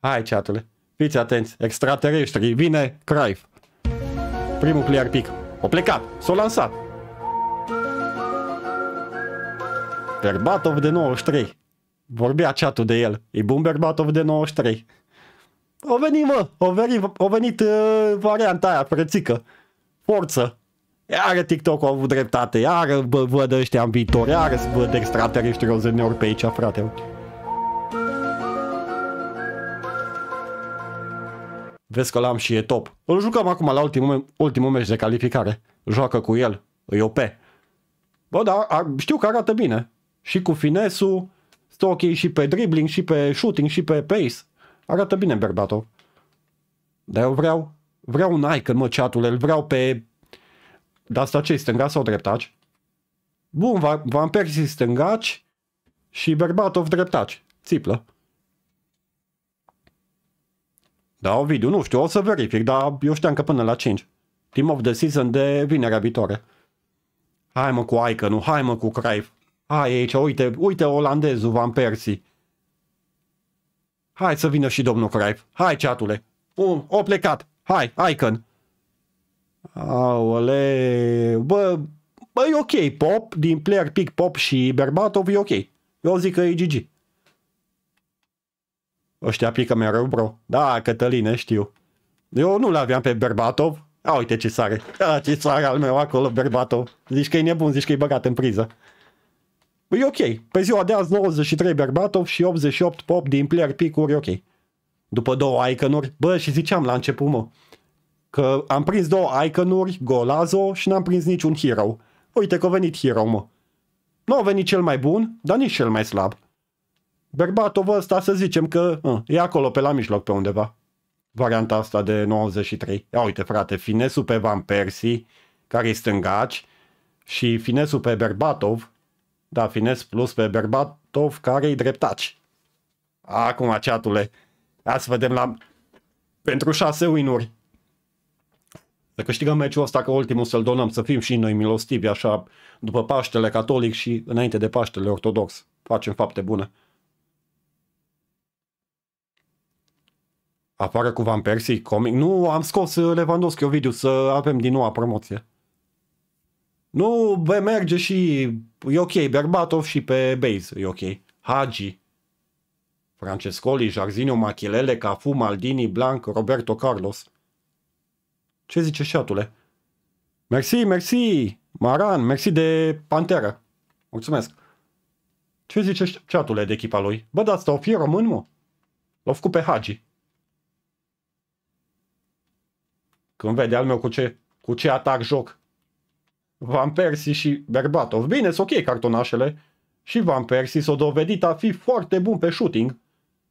Hai, chatule, fiți atenți, extraterestri, vine Craif. Primul player pic. O plecat, s-a lansat. Berbatov de 93. Vorbea chatul de el. E bun Berbatov de 93. O veni, mă, o venit, o venit uh, varianta aia, frățică. Forță. Iară TikTok a avut dreptate, iară bă, văd ăștia în viitor, iară să văd extraterestri rozeneori pe aici, frate. Vezi că l-am și e top. Îl jucăm acum la ultimul, ultimul meci de calificare. Joacă cu el, îi OP. Bă, dar a, știu că arată bine. Și cu finesul, stă ok și pe dribbling, și pe shooting, și pe pace. Arată bine bărbatul. Dar eu vreau, vreau un aică, mă, chatul, îl vreau pe... Dar asta ce stânga sau dreptaci? Bun, v-am Persie stângaci și bărbatul of dreptaci. Țiplă. Da, Ovidiu, nu știu, o să verific, dar eu știam că până la 5. Team of the season de vinerea viitoare. Hai mă cu aică, nu, hai mă cu Cruyff. Hai aici, uite, uite olandezul Van Persie. Hai să vină și domnul Craip. Hai, ceatule. Bun, o plecat. Hai, Icon. Aole, bă, bă, e ok, Pop, din player pick Pop și Berbatov e ok. Eu zic că e GG. Ăștia pică rău, bro. Da, Cătăline, știu. Eu nu l-aveam pe Berbatov. A, uite ce sare. A, ce sare al meu acolo, Berbatov. Zici că e nebun, zici că e băgat în priză e ok. Pe ziua de azi 93 Berbatov și 88 pop din player pick-uri ok. După două icon bă, și ziceam la început, mă, că am prins două icon Golazo și n-am prins niciun hero. Uite că a venit hero, mă. Nu a venit cel mai bun, dar nici cel mai slab. Berbatov ăsta să zicem că uh, e acolo pe la mijloc pe undeva. Varianta asta de 93. Ia uite frate, finesul pe Van Persie, care e stângaci, și finesul pe Berbatov, da, finez plus pe Berbatov, care-i dreptaci. Acum, chatule, hai să vedem la... Pentru șase win-uri. Să câștigăm meciul ăsta, că ultimul să-l donăm, să fim și noi milostivi, așa, după Paștele Catolic și înainte de Paștele Ortodox. Facem fapte bune. Apară cu Van Persie, comic. Nu, am scos Lewandowski, video să avem din nou promoție. Nu, bă, merge și e ok, Berbatov și pe base e ok. Hagi, Francescoli, Jarzinho, Machilele, Cafu, Maldini, Blanc, Roberto Carlos. Ce zice șatule? Mersi, mersi, Maran, mersi de Pantera. Mulțumesc. Ce zice chatule de echipa lui? Bă, dar o fie român, mă. L-au făcut pe Hagi. Când vede al meu cu ce, cu ce atac joc, Van Persie și Berbatov. Bine, sunt ok cartonașele. Și Van Persie s-a dovedit a fi foarte bun pe shooting.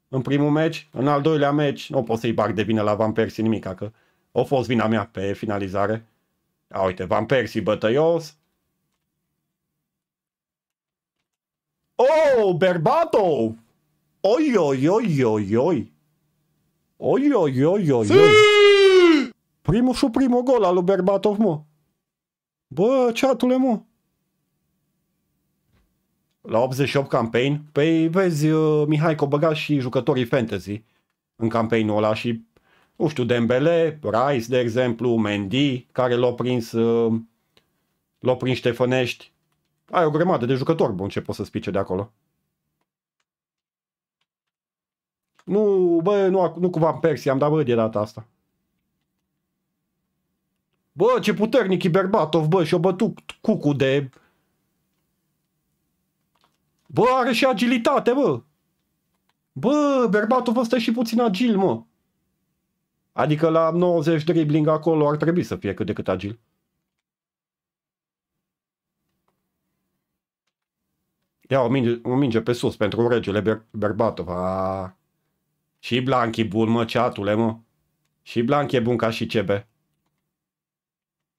În primul meci, în al doilea meci, nu pot să-i bag de vină la Van Persie nimic, că a fost vina mea pe finalizare. A, uite, Van Persie bătăios. Oh, Berbatov! Oi, oi, oi, oi, oi! Oi, oi, oi, oi, oi! Primul și primul gol al lui Berbatov, mă! Bă, chatule, mă. La 88 campaign? Păi vezi, uh, Mihai că băga și jucătorii fantasy în campaignul ăla și, nu știu, Dembele, Rice, de exemplu, Mendy, care l-au prins, uh, l-au prins Ștefănești. Ai o grămadă de jucători bun ce poți să spice de acolo. Nu, bă, nu, nu cumva în Persia am dat bă de data asta. Bă, ce puternic e Berbatov, bă, și-o bătut cucu de... Bă, are și agilitate, bă. Bă, Berbatov ăsta e și puțin agil, mă. Adică la 90 dribbling acolo ar trebui să fie cât de cât agil. Ia o minge, o minge pe sus pentru regele Ber Berbatov. A... Și Blanchi bun, mă, ceatule, mă. Și Blanchi e bun ca și Cebe.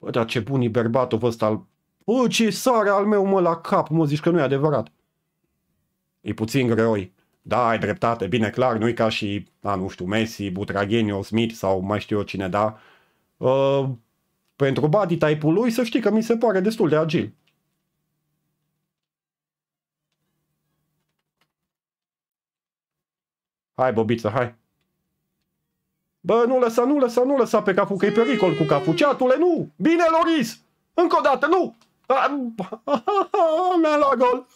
Bă, dar ce bun e bărbatul ăsta al... Bă, ce sare al meu, mă, la cap, mă, zici că nu e adevărat. E puțin greoi. Da, ai dreptate, bine, clar, nu-i ca și, a, nu știu, Messi, Butragenio, Smith sau mai știu eu cine, da. Uh, pentru body type-ul lui, să știi că mi se pare destul de agil. Hai, Bobiță, hai. Bă, nu lăsa, nu lăsa, nu lăsa pe capul, că e pericol cu capul. Ceatule, nu! Bine, Loris! Încă o dată, nu! Mi-a luat gol!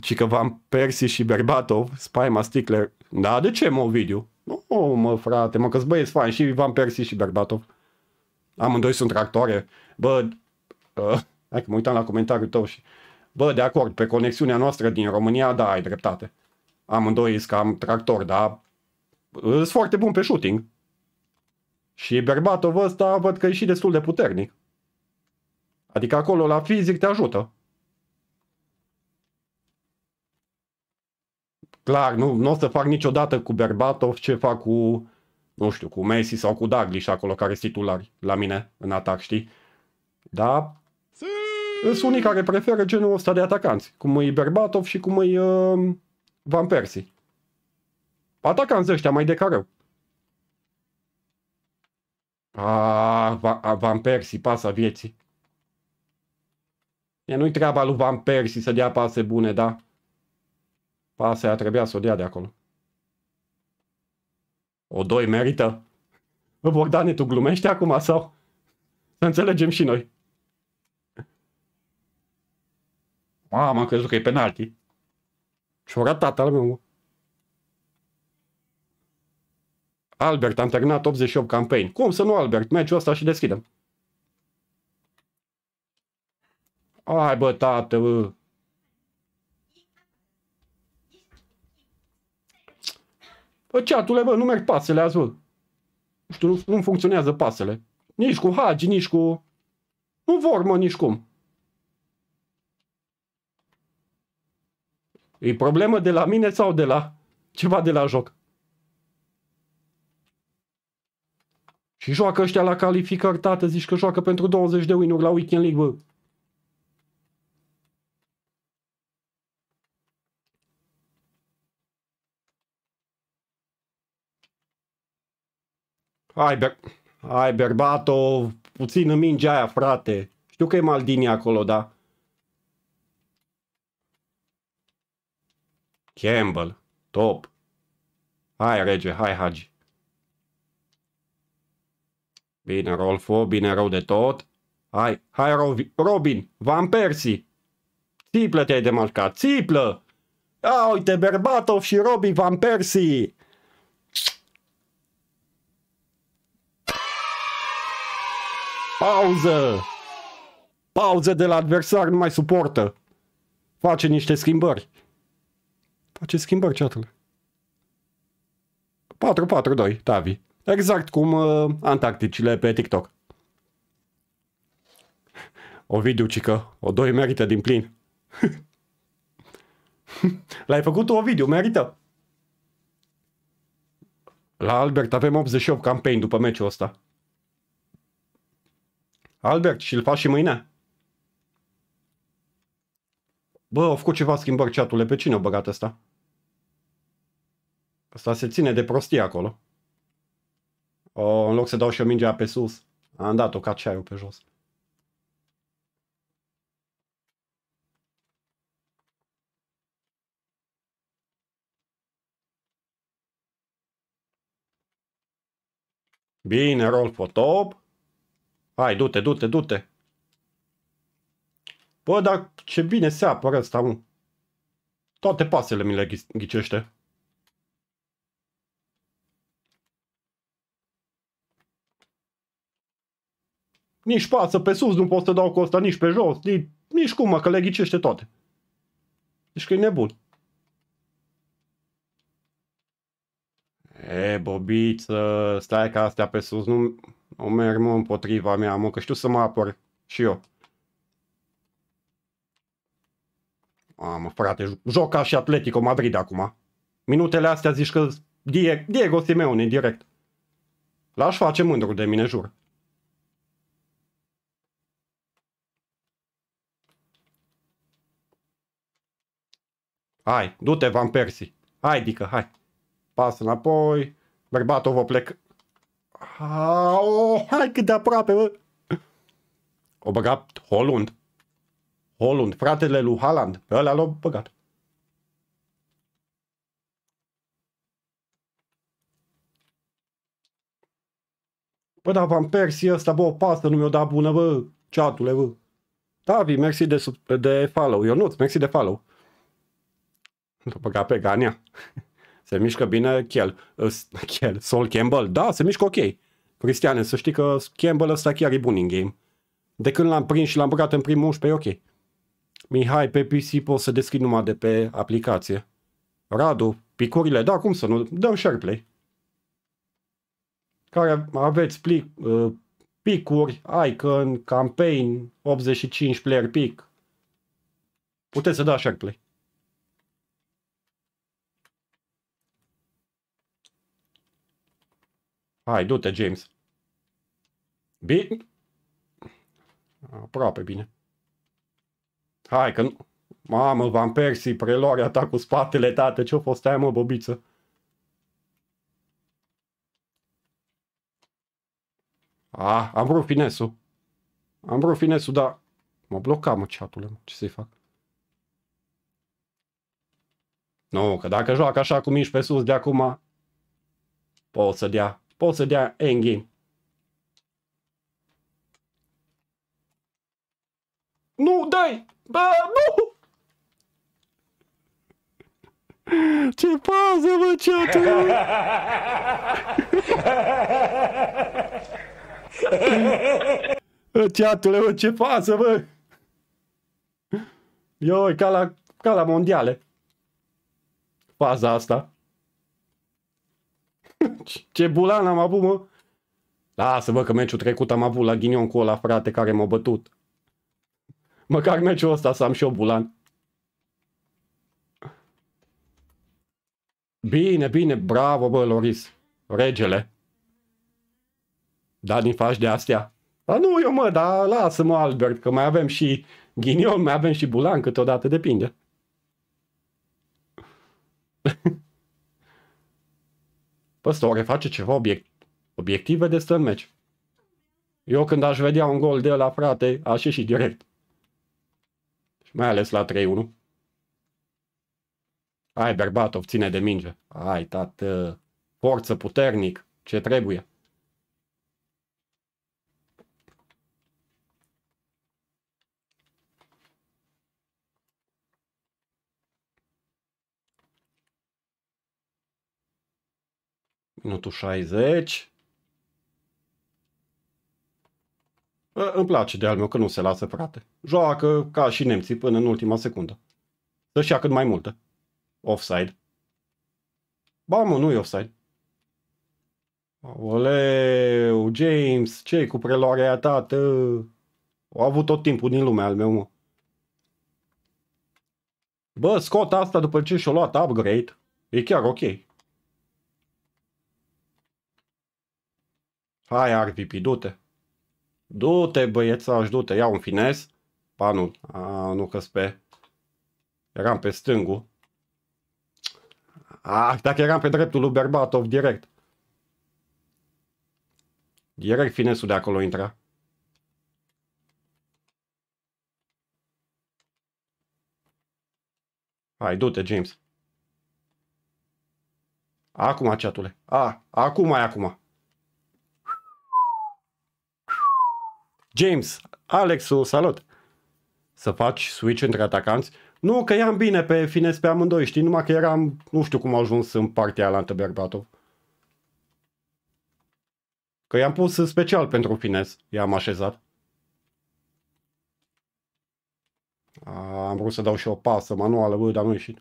Ci că v-am Persi și Berbatov, spaima Sticler. Da, de ce, mă, video. Nu, oh, mă, frate, mă, că băieți fain și v-am Persi și Berbatov. Amândoi sunt tractoare. Bă, uh, hai că mă uitam la comentariul tău și... Bă, de acord, pe conexiunea noastră din România, da, ai dreptate amândoi cam tractor, dar sunt foarte bun pe shooting. Și Berbatov ăsta văd că e și destul de puternic. Adică acolo la fizic te ajută. Clar, nu, nu o să fac niciodată cu Berbatov ce fac cu, nu știu, cu Messi sau cu Daglish acolo care sunt titulari la mine în atac, știi? Da. sunt unii care preferă genul ăsta de atacanți, cum e Berbatov și cum e uh, Van Persie. Atacanți ăștia mai de careu. Ah, Van Persie, pasa vieții. E nu-i treaba lui Van Persie să dea pase bune, da? Pasea trebuia să o dea de acolo. O doi merită? Bă, Bogdane, tu glumești acum sau? Să înțelegem și noi. Mamă, am crezut că e penalti. Chora tatăl meu. Albert, am terminat 88 campanii. Cum să nu, Albert? Meciul ăsta și deschidem. Ai bă, tată, bă. Bă, ceatule, bă, nu merg pasele azi, bă. Nu știu, nu funcționează pasele. Nici cu Hagi, nici cu... Nu vor, mă, nici cum. E problemă de la mine sau de la ceva de la joc? Și joacă ăștia la calificări, tată, zici că joacă pentru 20 de win la Weekend League, bă. Ai, ber Hai, berbato, puțină mingea aia, frate. Știu că e Maldini acolo, da? Campbell, top. Hai, rege, hai, hagi. Bine, Rolfo, bine rău de tot. Hai, hai, Rovi, Robin, Van Persie. Țiplă te-ai demarcat, țiplă! A, uite, Berbatov și Robin Van Persie. Pauză! Pauză de la adversar, nu mai suportă. Face niște schimbări. Face schimbări chat 442, Tavi. Exact cum uh, antarcticile pe TikTok. O videocică, o doi merită din plin. L-ai făcut o video, merită. La Albert avem 88 campaign după meciul ăsta. Albert, și-l faci și mâine? Bă, au făcut ceva schimbări chatule, pe cine o băgat ăsta? Asta se ține de prostie acolo. O, în loc să dau și o mingea pe sus, am dat-o ca ceaiul pe jos. Bine, Rolfo, top. Hai, du-te, du-te, du-te. Bă, dar ce bine se apără ăsta, mă. Toate pasele mi le ghicește. Nici pasă pe sus nu pot să dau cu ăsta, nici pe jos, nici, nici cum, mă, că le ghicește toate. Deci că e nebun. E, bobiță, stai că astea pe sus nu, nu merg mă împotriva mea, mă, că știu să mă apăr și eu. Mamă, frate, joc ca și Atletico Madrid acum. Minutele astea zici că Diego Simeone direct. L-aș face mândru de mine, jur. Hai, du-te, Van Persie. Hai, Dică, hai. Pasă înapoi. Bărbatul vă plec. oh, hai cât de aproape, bă. O băgat Holland. Holland, fratele lui Haaland. Ăla l-a băgat. Bă, dar Van Persie ăsta, bă, o pasă nu mi-o da bună, bă, ceatule, bă. Tavi, mersi de, sub, de follow. Ionuț, mersi de follow. L-a băgat pe Gania. Se mișcă bine Kiel. Kiel. Sol Campbell. Da, se mișcă ok. Cristiane, să știi că Campbell ăsta chiar e bun în game. De când l-am prins și l-am băgat în primul 11, e ok. Mihai, pe PC poți să deschid numai de pe aplicație. Radu, picurile, da, cum să nu, dăm SharePlay. Care aveți plic, uh, picuri, icon, campaign, 85 player pic. Puteți să dați SharePlay. Hai, du-te, James. Bine. Aproape bine. Hai că nu... Mamă, Van Persie, preluarea ta cu spatele, tată, ce o fost aia, mă, bobiță? Ah, am vrut finesul. Am vrut finesul, dar... Mă bloca, mă, chatule, mă. ce să-i fac? Nu, că dacă joacă așa cu mici pe sus de acum, pot să dea pot să dea endgame. Nu, dai! Bă, nu! Ce pază, mă, ce Ceatule, mă, ce pază, mă! Ioi, ca la, ca la mondiale. Faza asta. Ce bulan am avut, mă! lasă bă, că meciul trecut am avut la ghinion cu ăla frate care m-a bătut. Măcar meciul ăsta să am și eu bulan. Bine, bine, bravo bă, Loris. Regele. Da, din faci de astea. Dar nu eu mă, dar lasă-mă Albert, că mai avem și ghinion, mai avem și bulan, câteodată depinde. Păstor păi, face ceva obiect, obiective de în meci. Eu când aș vedea un gol de la frate, aș ieși direct. Și mai ales la 3-1. Hai, bărbat, obține de minge. Hai, tată, forță puternic, ce trebuie. nu tu 60. Îmi place de al meu că nu se lasă, frate. Joacă ca și nemții până în ultima secundă. Să-și ia cât mai multă. Offside. Ba mă, nu e offside. Oleu, James, ce cu preluarea ta, tă? Au avut tot timpul din lumea al meu, mă. Bă, scot asta după ce și o luat upgrade. E chiar ok. Hai, RPP, du-te. Du-te, băiețaș, du-te, ia un finez. Pa, nu, A, nu că pe... Eram pe stângul. Ah, dacă eram pe dreptul lui Berbatov, direct. Direct finesul de acolo intra. Hai, du-te, James. Acum, chatule. A, acum, acum. James, Alexu salut! Să faci switch între atacanți? Nu, că i-am bine pe Fines pe amândoi, știi? Numai că eram, nu știu cum a ajuns în partea alantă Berbatov. Că i-am pus special pentru Fines, i-am așezat. Am vrut să dau și o pasă manuală, bă, dar nu ieșit.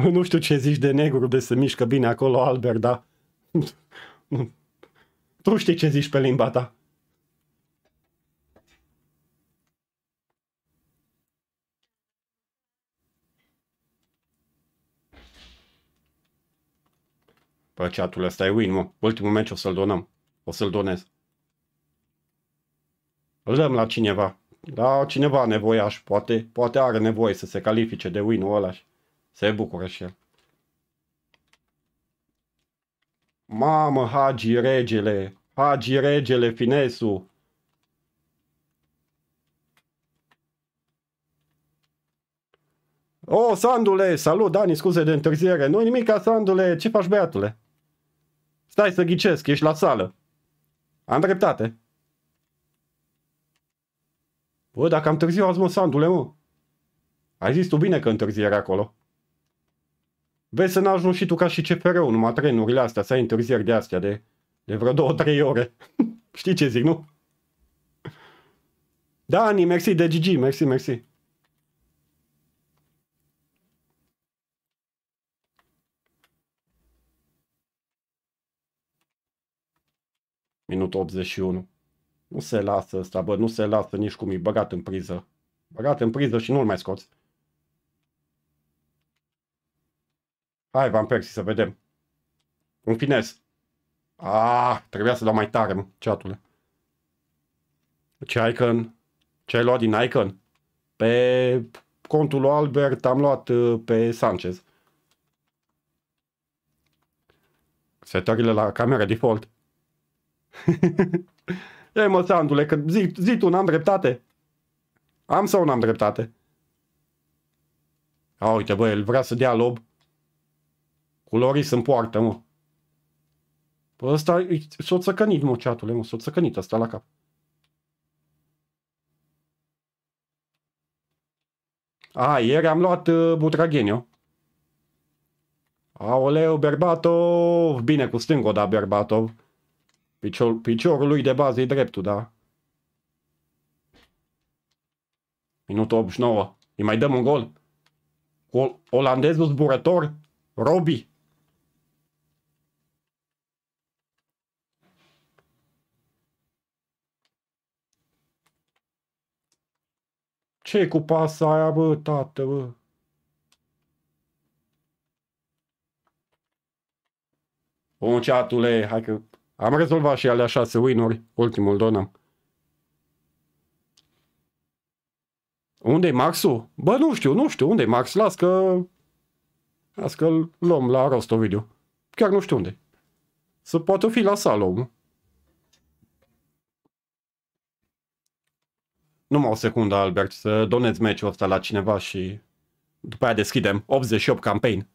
nu știu ce zici de negru, de se mișcă bine acolo, Albert, da. tu știi ce zici pe limba ta. Pe chatul ăsta e win, mă. Ultimul meci o să-l donăm. O să-l donez. Îl dăm la cineva. Da, cineva nevoiaș. Poate, poate are nevoie să se califice de win-ul ăla. Se bucură și el. Mamă, Hagi regele, Hagi regele Finesu. O, oh, Sandule, salut, Dani, scuze de întârziere. Nu-i nimic, Sandule, ce faci, băiatule? Stai să ghicesc, ești la sală. Am dreptate. Bă, dacă am târziu azi, mă, Sandule, mă. Ai zis tu bine că întârziere acolo. Vezi să n-ajungi și tu ca și CFR-ul, numai trenurile astea, să ai întârzieri de astea de, de vreo două-trei ore. Știi ce zic, nu? Da, Ani, mersi de GG, mersi, mersi. Minut 81. Nu se lasă ăsta, bă, nu se lasă nici cum e băgat în priză. Băgat în priză și nu-l mai scoți. Hai, Van Persie, să vedem. Un finez. Ah, trebuia să dau mai tare, ceatule. Ce Icon? Ce ai luat din Icon? Pe contul lui Albert am luat uh, pe Sanchez. Setările la camera default. Ei mă, Sandule, că zi, zi tu, n-am dreptate. Am sau n-am dreptate? A, ah, uite, bă, el vrea să dea lob Culorii sunt poartă, mă. Pă ăsta s-o țăcănit, mă, ceatule, mă, s-o țăcănit ăsta la cap. A, ieri am luat uh, Butragheniu. Aoleu, Berbatov, bine cu stângul, da, Berbatov. Picior, piciorul lui de bază e dreptul, da. Minutul 89. Îi mai dăm un gol. olandezul zburător, Robi. ce cu pasa aia, bă, tată, bă? Bun, chatule, hai că am rezolvat și alea șase win-uri, ultimul donam. Unde-i Maxul? Bă, nu știu, nu știu, unde-i Max? Las că... Las că-l luăm la rost, video. Chiar nu știu unde. Să poate fi la sală, omul. Numai o secundă, Albert, să donezi meciul ăsta la cineva și după aia deschidem. 88 campaign.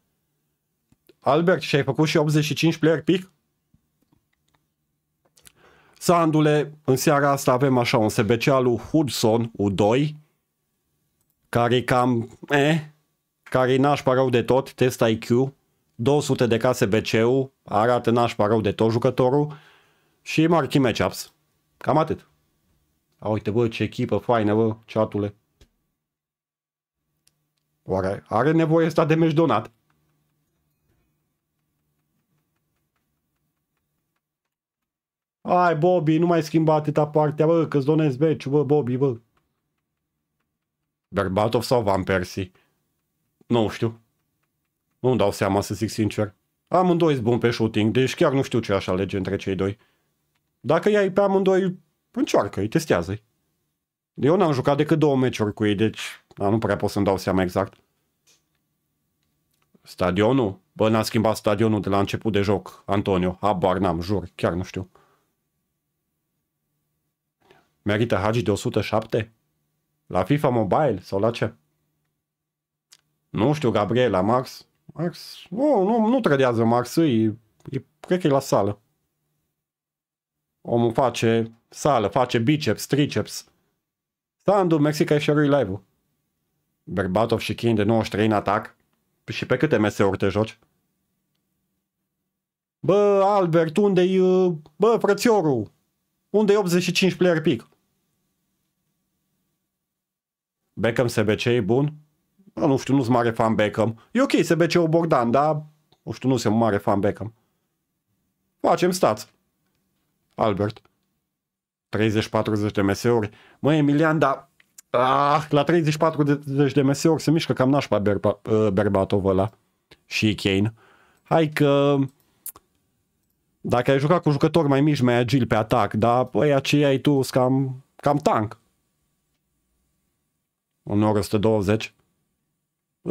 Albert, și-ai făcut și 85 player pick? Sandule, în seara asta avem așa un SBC al lui Hudson, U2, care cam, eh, care nașpa rău de tot, test IQ, 200 de case BC-ul, arată nașpa rău de tot jucătorul și marchi matchups. Cam atât. A, uite, bă, ce echipă faină, bă, chatule. Oare are nevoie asta de meci donat? Ai, Bobby, nu mai schimba atâta partea, bă, că-ți donezi beci, bă, Bobby, bă. Berbatov sau Van Persie? Nu știu. nu dau seama, să zic sincer. Amândoi sunt bun pe shooting, deci chiar nu știu ce aș alege între cei doi. Dacă i-ai pe amândoi, încearcă, îi testează Eu n-am jucat decât două meciuri cu ei, deci da, nu prea pot să-mi dau seama exact. Stadionul? Bă, n-a schimbat stadionul de la început de joc, Antonio. Habar n-am, jur, chiar nu știu. Merită Hagi de 107? La FIFA Mobile sau la ce? Nu știu, Gabriel, la Max. Max, nu, nu, nu trădează Max, e, e, cred că e la sală. Omul face sală, face biceps, triceps. Sandu, da, Mexica și share live-ul. Berbatov și Chin de 93 în atac. Și pe câte mese-uri te joci? Bă, Albert, unde-i... Uh, bă, frățiorul, unde-i 85 player pick? Beckham SBC e bun? Bă, nu știu, nu-s mare fan Beckham. E ok sbc o Bogdan, dar... Nu știu, nu sunt mare fan Beckham. Facem stați. Albert. 30-40 de mese Mă, Emilian, dar ah, la 30-40 de mese se mișcă cam nașpa Berba, uh, Berbatov ăla și Kane. Hai că dacă ai jucat cu jucători mai mici, mai agil pe atac, dar păi ce ai tu cam, cam tank. Un oră 120.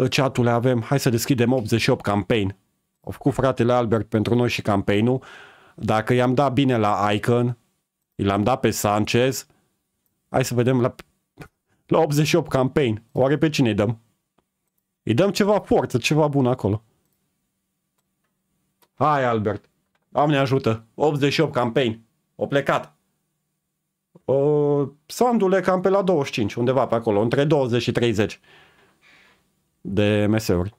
Chatule avem, hai să deschidem 88 campaign. Au făcut fratele Albert pentru noi și campaign-ul. Dacă i-am dat bine la Icon, I l-am dat pe Sanchez. Hai să vedem la, la 88 campaign. Oare pe cine îi dăm? Îi dăm ceva forță, ceva bun acolo. Hai, Albert. ne ajută. 88 campaign. O plecat. Uh, Sandule cam pe la 25, undeva pe acolo, între 20 și 30 de meseuri.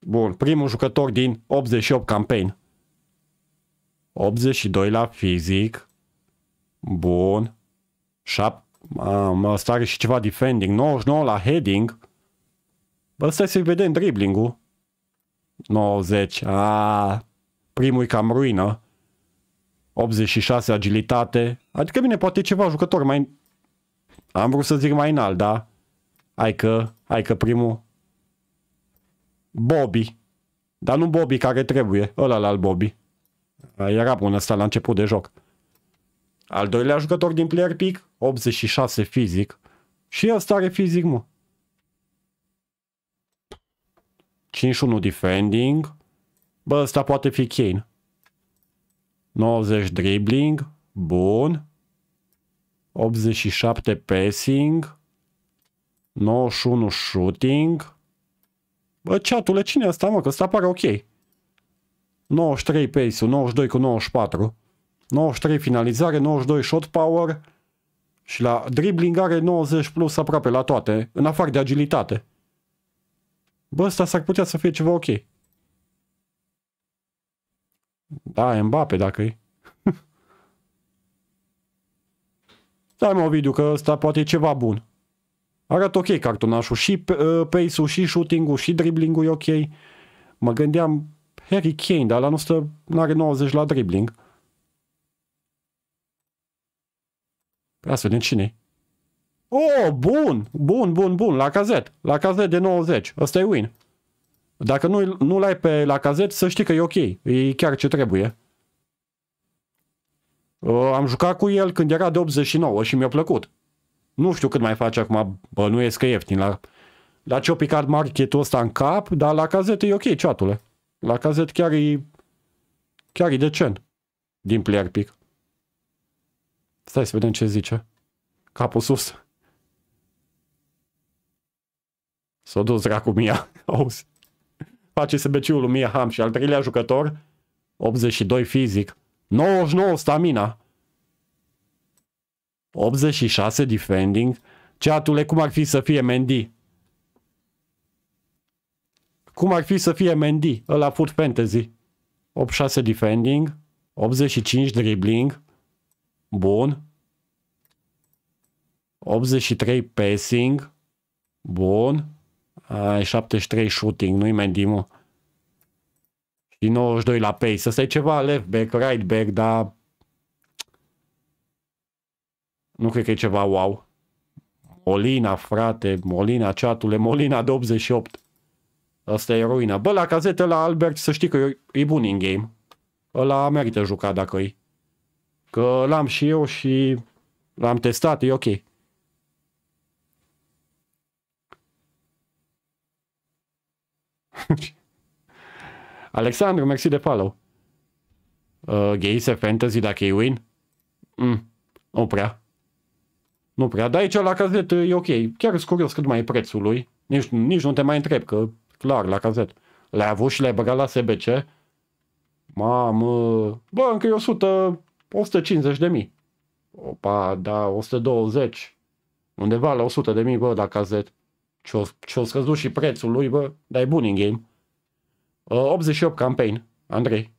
Bun, primul jucător din 88 campaign. 82 la fizic. Bun. 7. Am asta are și ceva defending. 99 la heading. Bă, stai să-i vedem dribbling-ul. 90. A, primul cam ruină. 86 agilitate. Adică bine, poate ceva jucător mai... Am vrut să zic mai înalt, da? Hai că, hai că primul... Bobby. Dar nu Bobby care trebuie. Ăla la Bobby. Era bun ăsta la început de joc. Al doilea jucător din player pick, 86 fizic. Și ăsta are fizic, mă. 51 defending. Bă, ăsta poate fi Kane. 90 dribbling. Bun. 87 passing. 91 shooting. Bă, chatule, cine e asta, mă? Că ăsta pare ok. 93 pace ul 92 cu 94, 93 finalizare, 92 shot power și la dribbling are 90 plus aproape la toate, în afară de agilitate. Bă, ăsta s-ar putea să fie ceva ok. Da, e Mbappe dacă e. Stai mă, Ovidiu, că ăsta poate e ceva bun. Arată ok cartonașul, și uh, pace-ul, și shooting-ul, și dribbling-ul e ok. Mă gândeam Harry Kane, dar la nu are 90 la dribbling. Vreau să vedem cine Oh, bun, bun, bun, bun, la cazet. La cazet de 90. Ăsta e win. Dacă nu, nu l-ai pe la cazet, să știi că e ok. E chiar ce trebuie. Uh, am jucat cu el când era de 89 și mi-a plăcut. Nu știu cât mai face acum, bă, nu e că ieftin la, la ce-o picat marketul ăsta în cap, dar la cazete e ok, ceatule. La cazet chiar e, chiar e decent din player pick. Stai să vedem ce zice. Capul sus. S-a dus dracu Mia. Auzi. Face SBC-ul lui Mia Ham și al treilea jucător, 82 fizic, 99 stamina, 86 defending. Ceatule, cum ar fi să fie Mendy? Cum ar fi să fie Mendy, la Foot fantasy. 86 defending, 85 dribbling, bun. 83 passing, bun. Ai 73 shooting, nu-i Mendy, mă. Și 92 la pace. Asta e ceva left back, right back, dar nu cred că e ceva wow. Molina, frate, Molina, ceatule, Molina de 88. Asta e ruina. Bă, la cazetă la Albert să știi că e, e bun in-game. Ăla merită jucat dacă e. Că l-am și eu și l-am testat, e ok. Alexandru, mersi de follow. Uh, Gaze Fantasy dacă e win? Mm, nu prea. Nu prea, dar aici la cazetă e ok. Chiar sunt curios cât mai e prețul lui. Nici, nici nu te mai întreb că Clar, la cazet. Le-ai avut și le-ai băgat la SBC? Mamă, bă, încă e 100, 150 de mii. Opa, da, 120. Undeva la 100 de mii, bă, la cazet. Ce-o, ce scăzut și prețul lui, bă, dar e bun în game. Uh, 88 campaign, Andrei.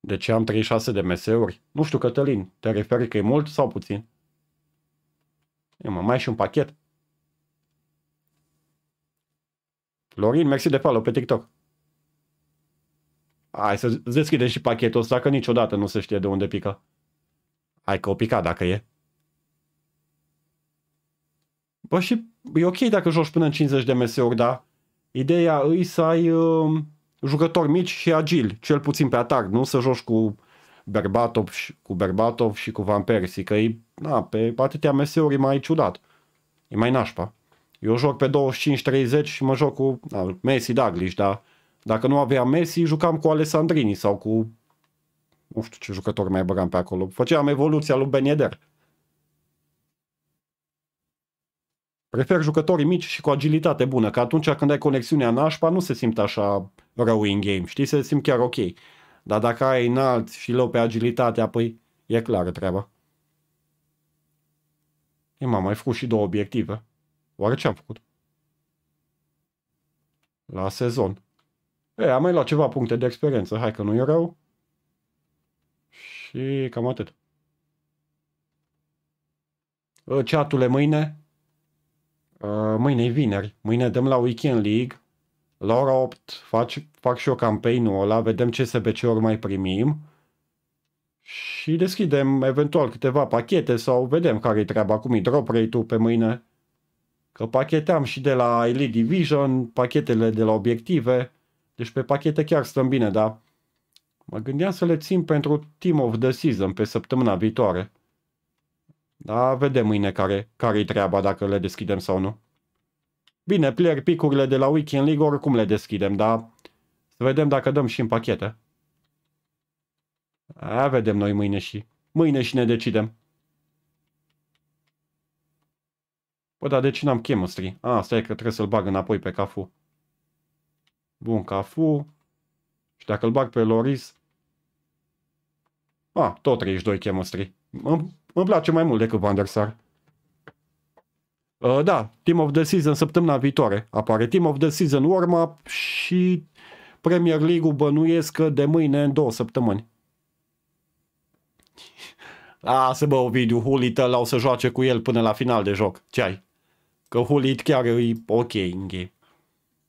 De ce am 36 de MS-uri? Nu știu, Cătălin, te referi că e mult sau puțin? E, mă, mai și un pachet? Lorin, mersi de follow pe TikTok. Hai să deschidem și pachetul ăsta, că niciodată nu se știe de unde pică. Hai că o pica dacă e. Bă, și e ok dacă joci până în 50 de ms da. ideea îi să ai uh, jucători mici și agili, cel puțin pe atac, nu să joci cu Berbatov și, cu Berbatov și cu Van Persie, că e, na, pe atâtea ms e mai ciudat. E mai nașpa. Eu joc pe 25-30 și mă joc cu da, Messi, Douglas, da. Dacă nu aveam Messi, jucam cu Alessandrini sau cu... Nu știu ce jucători mai băgam pe acolo. Făceam evoluția lui Yedder. Prefer jucătorii mici și cu agilitate bună, că atunci când ai conexiunea nașpa nu se simt așa rău in game, știi, se simt chiar ok. Dar dacă ai înalt și lău pe agilitate, apoi e clară treaba. E, mama, ai făcut și două obiective. Oare ce am făcut? La sezon. E, am mai luat ceva puncte de experiență, hai că nu e rău. Și cam atât. Ă, ceatule mâine. Ă, mâine e vineri. Mâine dăm la Weekend League. La ora 8 fac, fac și eu campaignul ăla, vedem ce SBC-uri mai primim și deschidem eventual câteva pachete sau vedem care i treaba, cum e drop rate-ul pe mâine. Că pacheteam și de la Elite Division, pachetele de la obiective, deci pe pachete chiar stăm bine, dar mă gândeam să le țin pentru Team of the Season pe săptămâna viitoare. Da, vedem mâine care, care-i treaba, dacă le deschidem sau nu. Bine, player picurile de la Weekend League oricum le deschidem, dar să vedem dacă dăm și în pachete. Aia vedem noi mâine și mâine și ne decidem. Bă, dar de ce n-am chemistry? A, ah, stai că trebuie să-l bag înapoi pe Cafu. Bun, Cafu. Și dacă l bag pe Loris... A, ah, tot 32 chemistry. Îmi, îmi place mai mult decât Van der Sar. Uh, da, Team of the Season săptămâna viitoare apare. Team of the Season warm-up și Premier League-ul bănuiesc că de mâine în două săptămâni. Lasă bă, Ovidiu, Hulită l-au să joace cu el până la final de joc. Ce ai? Că Hulit chiar e ok în game.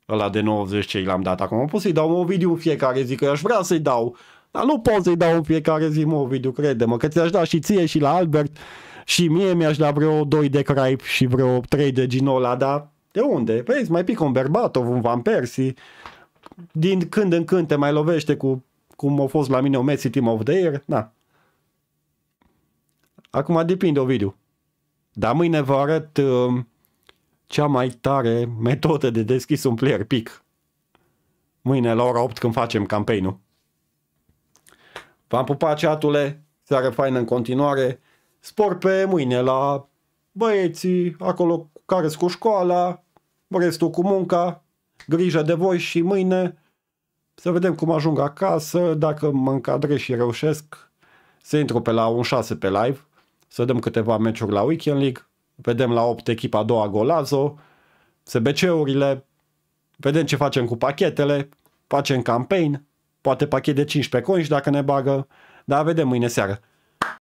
Ăla de 90 ce l-am dat acum. Pot să-i dau un video în fiecare zi, că aș vrea să-i dau. Dar nu pot să-i dau în fiecare zi un video, crede-mă, că ți-aș da și ție și la Albert. Și mie mi-aș da vreo 2 de Cripe și vreo 3 de Ginola, dar de unde? Vezi, păi mai pic un Berbatov, un Van Persie. Din când în când te mai lovește cu cum a fost la mine o Messi Team of the Year. Na. Acum depinde video Dar mâine vă arăt uh, cea mai tare metodă de deschis un player pic. Mâine la ora 8 când facem campaignul. V-am pupat chatule, seară faină în continuare, spor pe mâine la băieții, acolo care cu școala, restul cu munca, grijă de voi și mâine să vedem cum ajung acasă, dacă mă încadrez și reușesc să intru pe la un 6 pe live, să dăm câteva meciuri la Weekend League, vedem la 8 echipa a doua Golazo, SBC-urile, vedem ce facem cu pachetele, facem campaign, poate pachet de 15 conși dacă ne bagă, dar vedem mâine seară.